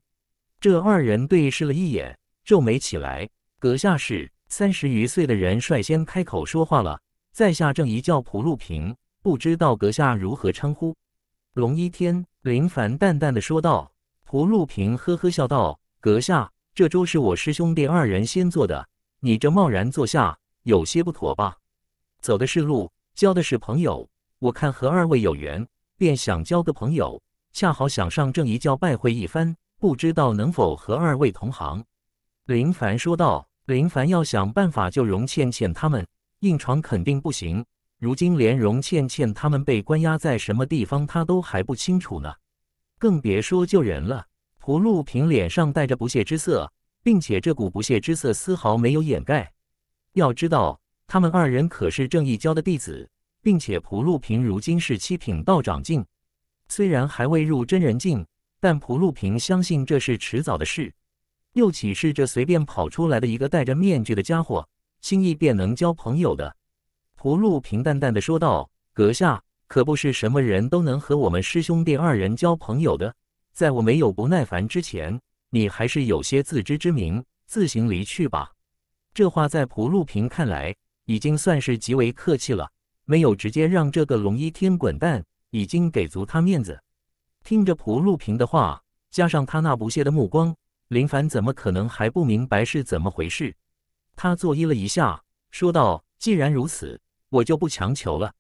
这二人对视了一眼，皱眉起来。阁下是三十余岁的人，率先开口说话了：“在下正一叫蒲路平，不知道阁下如何称呼？”龙一天，林凡淡淡的说道。蒲路平呵呵笑道：“阁下，这桌是我师兄弟二人先做的，你这贸然坐下，有些不妥吧？走的是路，交的是朋友，我看和二位有缘，便想交个朋友。”恰好想上正义教拜会一番，不知道能否和二位同行。”林凡说道。林凡要想办法救容倩倩他们，硬闯肯定不行。如今连容倩倩他们被关押在什么地方，他都还不清楚呢，更别说救人了。蒲露平脸上带着不屑之色，并且这股不屑之色丝毫没有掩盖。要知道，他们二人可是正义教的弟子，并且蒲露平如今是七品道长境。虽然还未入真人境，但蒲露平相信这是迟早的事。又岂是这随便跑出来的一个戴着面具的家伙轻易便能交朋友的？蒲露平淡淡的说道：“阁下可不是什么人都能和我们师兄弟二人交朋友的。在我没有不耐烦之前，你还是有些自知之明，自行离去吧。”这话在蒲露平看来，已经算是极为客气了，没有直接让这个龙一天滚蛋。已经给足他面子，听着蒲露平的话，加上他那不屑的目光，林凡怎么可能还不明白是怎么回事？他作揖了一下，说道：“既然如此，我就不强求了。”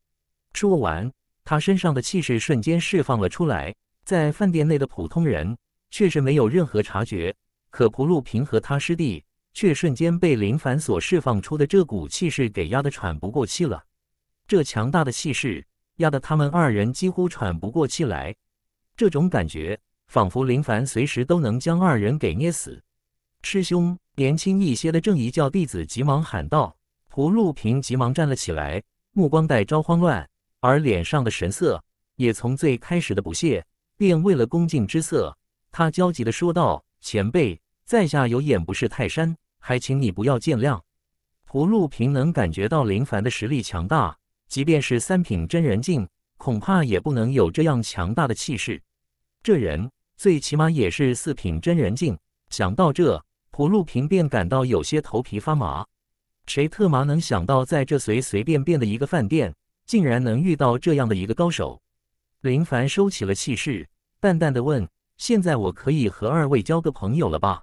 说完，他身上的气势瞬间释放了出来，在饭店内的普通人确实没有任何察觉，可蒲露平和他师弟却瞬间被林凡所释放出的这股气势给压得喘不过气了。这强大的气势。压得他们二人几乎喘不过气来，这种感觉仿佛林凡随时都能将二人给捏死。师兄，年轻一些的正一教弟子急忙喊道。蒲露平急忙站了起来，目光带招慌乱，而脸上的神色也从最开始的不屑变为了恭敬之色。他焦急的说道：“前辈，在下有眼不识泰山，还请你不要见谅。”蒲露平能感觉到林凡的实力强大。即便是三品真人境，恐怕也不能有这样强大的气势。这人最起码也是四品真人境。想到这，蒲露平便感到有些头皮发麻。谁特麻能想到，在这随随便便的一个饭店，竟然能遇到这样的一个高手？林凡收起了气势，淡淡的问：“现在我可以和二位交个朋友了吧？”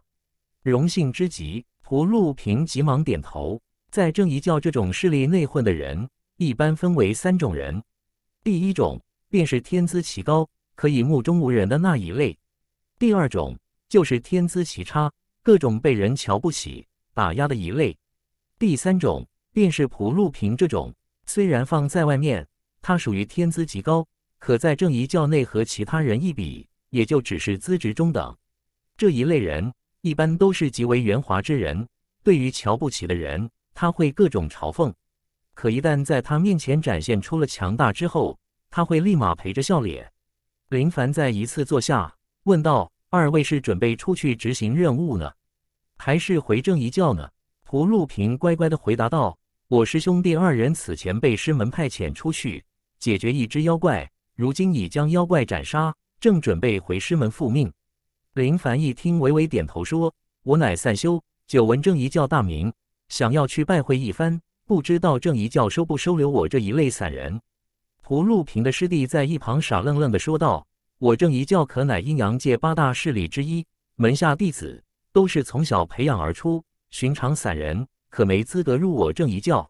荣幸之极，蒲露平急忙点头。在正一教这种势力内混的人。一般分为三种人，第一种便是天资奇高，可以目中无人的那一类；第二种就是天资奇差，各种被人瞧不起、打压的一类；第三种便是普路平这种，虽然放在外面，他属于天资极高，可在正一教内和其他人一比，也就只是资质中等。这一类人一般都是极为圆滑之人，对于瞧不起的人，他会各种嘲讽。可一旦在他面前展现出了强大之后，他会立马陪着笑脸。林凡再一次坐下，问道：“二位是准备出去执行任务呢，还是回正一教呢？”胡禄平乖乖的回答道：“我师兄弟二人此前被师门派遣出去解决一只妖怪，如今已将妖怪斩杀，正准备回师门复命。”林凡一听，微微点头说：“我乃散修，久闻正一教大名，想要去拜会一番。”不知道正一教收不收留我这一类散人。蒲露平的师弟在一旁傻愣愣地说道：“我正一教可乃阴阳界八大势力之一，门下弟子都是从小培养而出，寻常散人可没资格入我正一教。”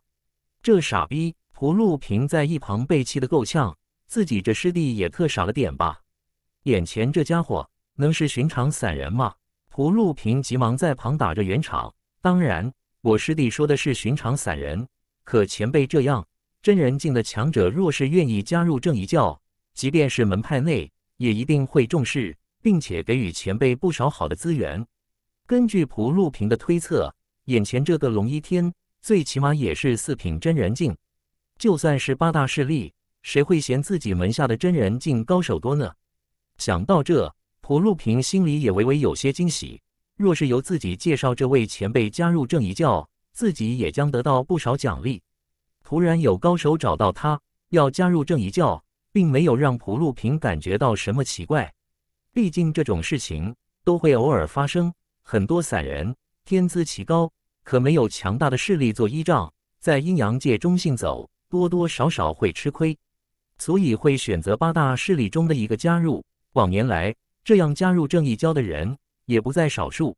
这傻逼！蒲露平在一旁被气得够呛，自己这师弟也特傻了点吧？眼前这家伙能是寻常散人吗？蒲露平急忙在旁打着圆场：“当然，我师弟说的是寻常散人。”可前辈这样，真人境的强者若是愿意加入正一教，即便是门派内，也一定会重视，并且给予前辈不少好的资源。根据蒲路平的推测，眼前这个龙一天，最起码也是四品真人境。就算是八大势力，谁会嫌自己门下的真人境高手多呢？想到这，蒲路平心里也微微有些惊喜。若是由自己介绍这位前辈加入正一教，自己也将得到不少奖励。突然有高手找到他，要加入正义教，并没有让蒲路平感觉到什么奇怪。毕竟这种事情都会偶尔发生。很多散人天资奇高，可没有强大的势力做依仗，在阴阳界中性走，多多少少会吃亏，所以会选择八大势力中的一个加入。往年来这样加入正义教的人也不在少数。